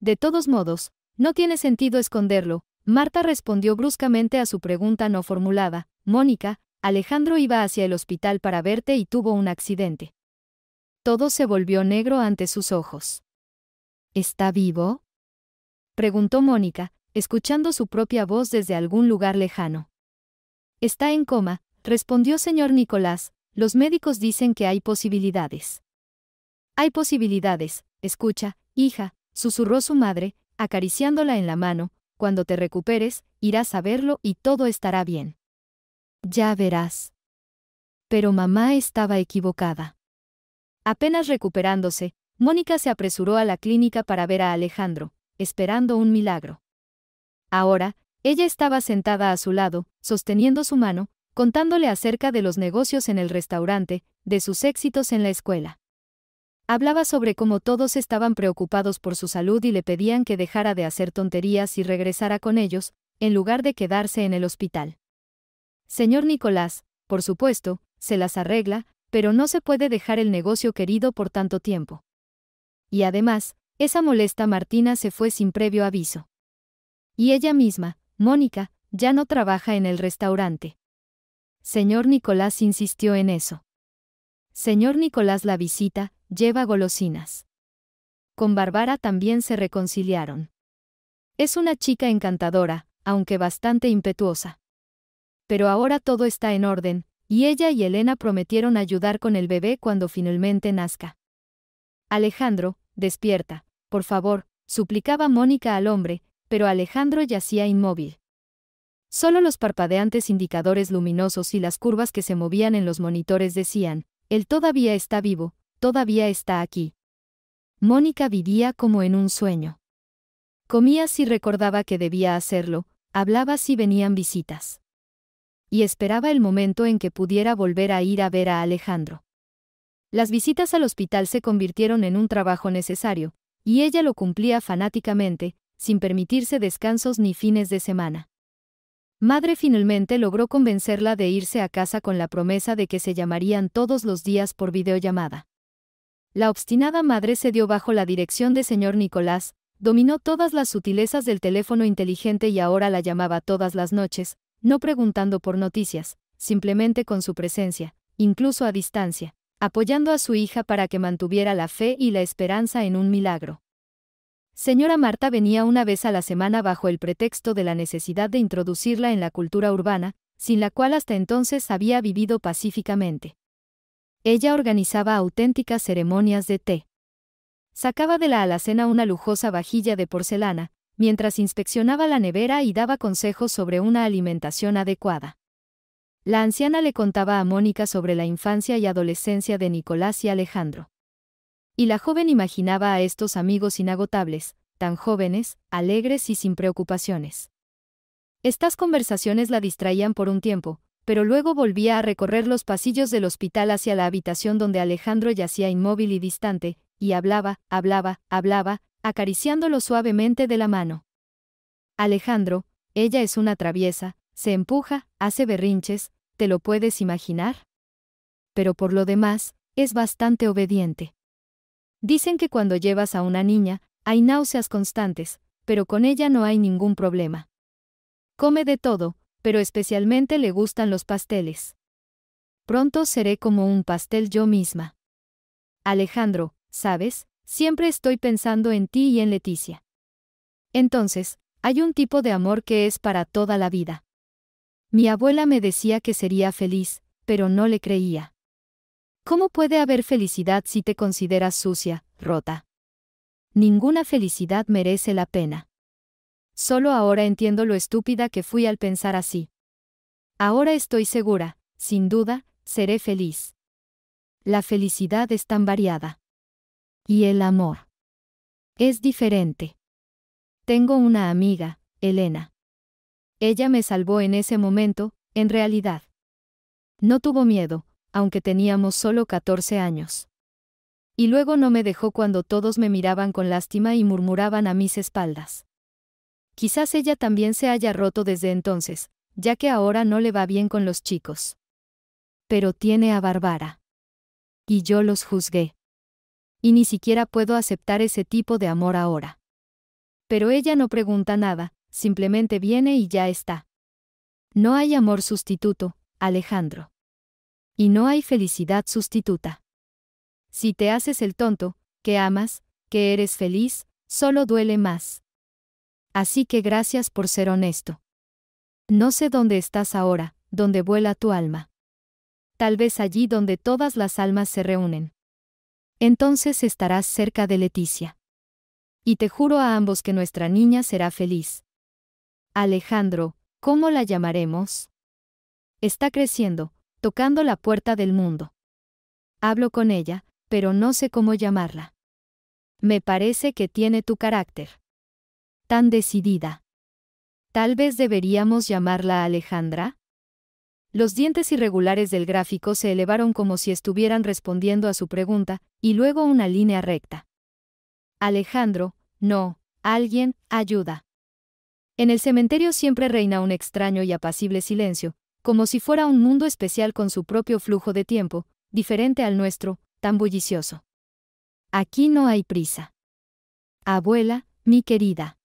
De todos modos, no tiene sentido esconderlo, Marta respondió bruscamente a su pregunta no formulada. Mónica, Alejandro iba hacia el hospital para verte y tuvo un accidente. Todo se volvió negro ante sus ojos. ¿Está vivo? preguntó Mónica, escuchando su propia voz desde algún lugar lejano. Está en coma, respondió señor Nicolás, los médicos dicen que hay posibilidades. Hay posibilidades, escucha, hija, susurró su madre, acariciándola en la mano, cuando te recuperes, irás a verlo y todo estará bien. Ya verás. Pero mamá estaba equivocada. Apenas recuperándose, Mónica se apresuró a la clínica para ver a Alejandro, esperando un milagro. Ahora, ella estaba sentada a su lado, sosteniendo su mano, contándole acerca de los negocios en el restaurante, de sus éxitos en la escuela. Hablaba sobre cómo todos estaban preocupados por su salud y le pedían que dejara de hacer tonterías y regresara con ellos, en lugar de quedarse en el hospital. Señor Nicolás, por supuesto, se las arregla, pero no se puede dejar el negocio querido por tanto tiempo. Y además, esa molesta Martina se fue sin previo aviso. Y ella misma, Mónica, ya no trabaja en el restaurante. Señor Nicolás insistió en eso. Señor Nicolás la visita, lleva golosinas. Con Bárbara también se reconciliaron. Es una chica encantadora, aunque bastante impetuosa. Pero ahora todo está en orden, y ella y Elena prometieron ayudar con el bebé cuando finalmente nazca. Alejandro, despierta, por favor, suplicaba Mónica al hombre, pero Alejandro yacía inmóvil. Solo los parpadeantes indicadores luminosos y las curvas que se movían en los monitores decían, él todavía está vivo, todavía está aquí. Mónica vivía como en un sueño. Comía si recordaba que debía hacerlo, hablaba si venían visitas. Y esperaba el momento en que pudiera volver a ir a ver a Alejandro. Las visitas al hospital se convirtieron en un trabajo necesario, y ella lo cumplía fanáticamente, sin permitirse descansos ni fines de semana. Madre finalmente logró convencerla de irse a casa con la promesa de que se llamarían todos los días por videollamada. La obstinada madre se dio bajo la dirección de señor Nicolás, dominó todas las sutilezas del teléfono inteligente y ahora la llamaba todas las noches, no preguntando por noticias, simplemente con su presencia, incluso a distancia, apoyando a su hija para que mantuviera la fe y la esperanza en un milagro. Señora Marta venía una vez a la semana bajo el pretexto de la necesidad de introducirla en la cultura urbana, sin la cual hasta entonces había vivido pacíficamente. Ella organizaba auténticas ceremonias de té. Sacaba de la alacena una lujosa vajilla de porcelana, mientras inspeccionaba la nevera y daba consejos sobre una alimentación adecuada. La anciana le contaba a Mónica sobre la infancia y adolescencia de Nicolás y Alejandro. Y la joven imaginaba a estos amigos inagotables, tan jóvenes, alegres y sin preocupaciones. Estas conversaciones la distraían por un tiempo, pero luego volvía a recorrer los pasillos del hospital hacia la habitación donde Alejandro yacía inmóvil y distante, y hablaba, hablaba, hablaba, acariciándolo suavemente de la mano. Alejandro, ella es una traviesa, se empuja, hace berrinches, ¿te lo puedes imaginar? Pero por lo demás, es bastante obediente. Dicen que cuando llevas a una niña, hay náuseas constantes, pero con ella no hay ningún problema. Come de todo, pero especialmente le gustan los pasteles. Pronto seré como un pastel yo misma. Alejandro, ¿sabes? Siempre estoy pensando en ti y en Leticia. Entonces, hay un tipo de amor que es para toda la vida. Mi abuela me decía que sería feliz, pero no le creía. ¿Cómo puede haber felicidad si te consideras sucia, rota? Ninguna felicidad merece la pena. Solo ahora entiendo lo estúpida que fui al pensar así. Ahora estoy segura, sin duda, seré feliz. La felicidad es tan variada. Y el amor. Es diferente. Tengo una amiga, Elena. Ella me salvó en ese momento, en realidad. No tuvo miedo, aunque teníamos solo 14 años. Y luego no me dejó cuando todos me miraban con lástima y murmuraban a mis espaldas. Quizás ella también se haya roto desde entonces, ya que ahora no le va bien con los chicos. Pero tiene a Bárbara. Y yo los juzgué. Y ni siquiera puedo aceptar ese tipo de amor ahora. Pero ella no pregunta nada, simplemente viene y ya está. No hay amor sustituto, Alejandro. Y no hay felicidad sustituta. Si te haces el tonto, que amas, que eres feliz, solo duele más. Así que gracias por ser honesto. No sé dónde estás ahora, donde vuela tu alma. Tal vez allí donde todas las almas se reúnen. Entonces estarás cerca de Leticia. Y te juro a ambos que nuestra niña será feliz. Alejandro, ¿cómo la llamaremos? Está creciendo, tocando la puerta del mundo. Hablo con ella, pero no sé cómo llamarla. Me parece que tiene tu carácter tan decidida. Tal vez deberíamos llamarla Alejandra. Los dientes irregulares del gráfico se elevaron como si estuvieran respondiendo a su pregunta, y luego una línea recta. Alejandro, no, alguien, ayuda. En el cementerio siempre reina un extraño y apacible silencio, como si fuera un mundo especial con su propio flujo de tiempo, diferente al nuestro, tan bullicioso. Aquí no hay prisa. Abuela, mi querida.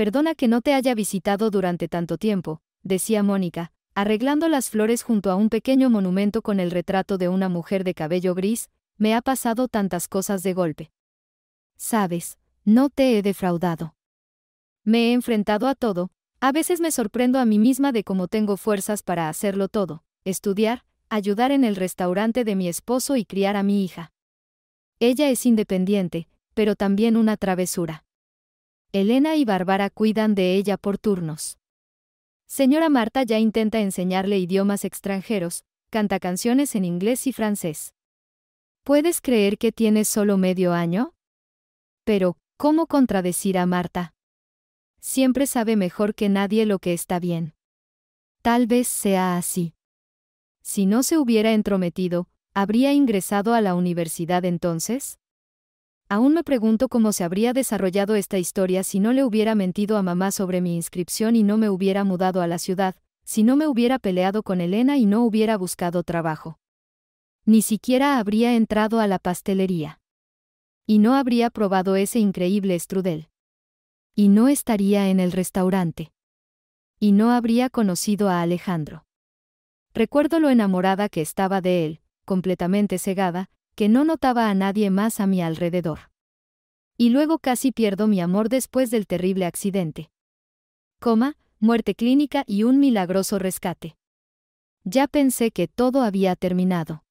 Perdona que no te haya visitado durante tanto tiempo, decía Mónica, arreglando las flores junto a un pequeño monumento con el retrato de una mujer de cabello gris, me ha pasado tantas cosas de golpe. Sabes, no te he defraudado. Me he enfrentado a todo, a veces me sorprendo a mí misma de cómo tengo fuerzas para hacerlo todo, estudiar, ayudar en el restaurante de mi esposo y criar a mi hija. Ella es independiente, pero también una travesura. Elena y Bárbara cuidan de ella por turnos. Señora Marta ya intenta enseñarle idiomas extranjeros, canta canciones en inglés y francés. ¿Puedes creer que tiene solo medio año? Pero, ¿cómo contradecir a Marta? Siempre sabe mejor que nadie lo que está bien. Tal vez sea así. Si no se hubiera entrometido, ¿habría ingresado a la universidad entonces? Aún me pregunto cómo se habría desarrollado esta historia si no le hubiera mentido a mamá sobre mi inscripción y no me hubiera mudado a la ciudad, si no me hubiera peleado con Elena y no hubiera buscado trabajo. Ni siquiera habría entrado a la pastelería. Y no habría probado ese increíble strudel. Y no estaría en el restaurante. Y no habría conocido a Alejandro. Recuerdo lo enamorada que estaba de él, completamente cegada, que no notaba a nadie más a mi alrededor. Y luego casi pierdo mi amor después del terrible accidente. Coma, muerte clínica y un milagroso rescate. Ya pensé que todo había terminado.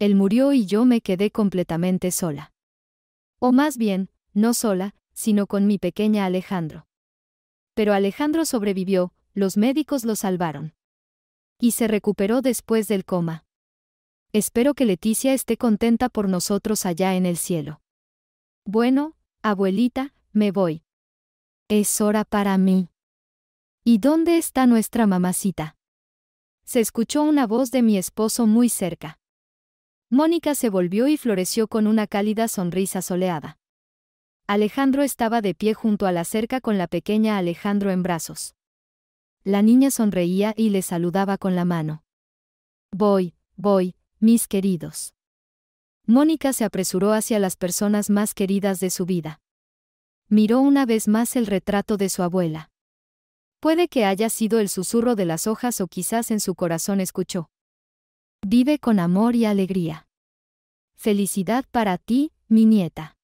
Él murió y yo me quedé completamente sola. O más bien, no sola, sino con mi pequeña Alejandro. Pero Alejandro sobrevivió, los médicos lo salvaron. Y se recuperó después del coma. Espero que Leticia esté contenta por nosotros allá en el cielo. Bueno, abuelita, me voy. Es hora para mí. ¿Y dónde está nuestra mamacita? Se escuchó una voz de mi esposo muy cerca. Mónica se volvió y floreció con una cálida sonrisa soleada. Alejandro estaba de pie junto a la cerca con la pequeña Alejandro en brazos. La niña sonreía y le saludaba con la mano. Voy, voy, mis queridos. Mónica se apresuró hacia las personas más queridas de su vida. Miró una vez más el retrato de su abuela. Puede que haya sido el susurro de las hojas o quizás en su corazón escuchó. Vive con amor y alegría. Felicidad para ti, mi nieta.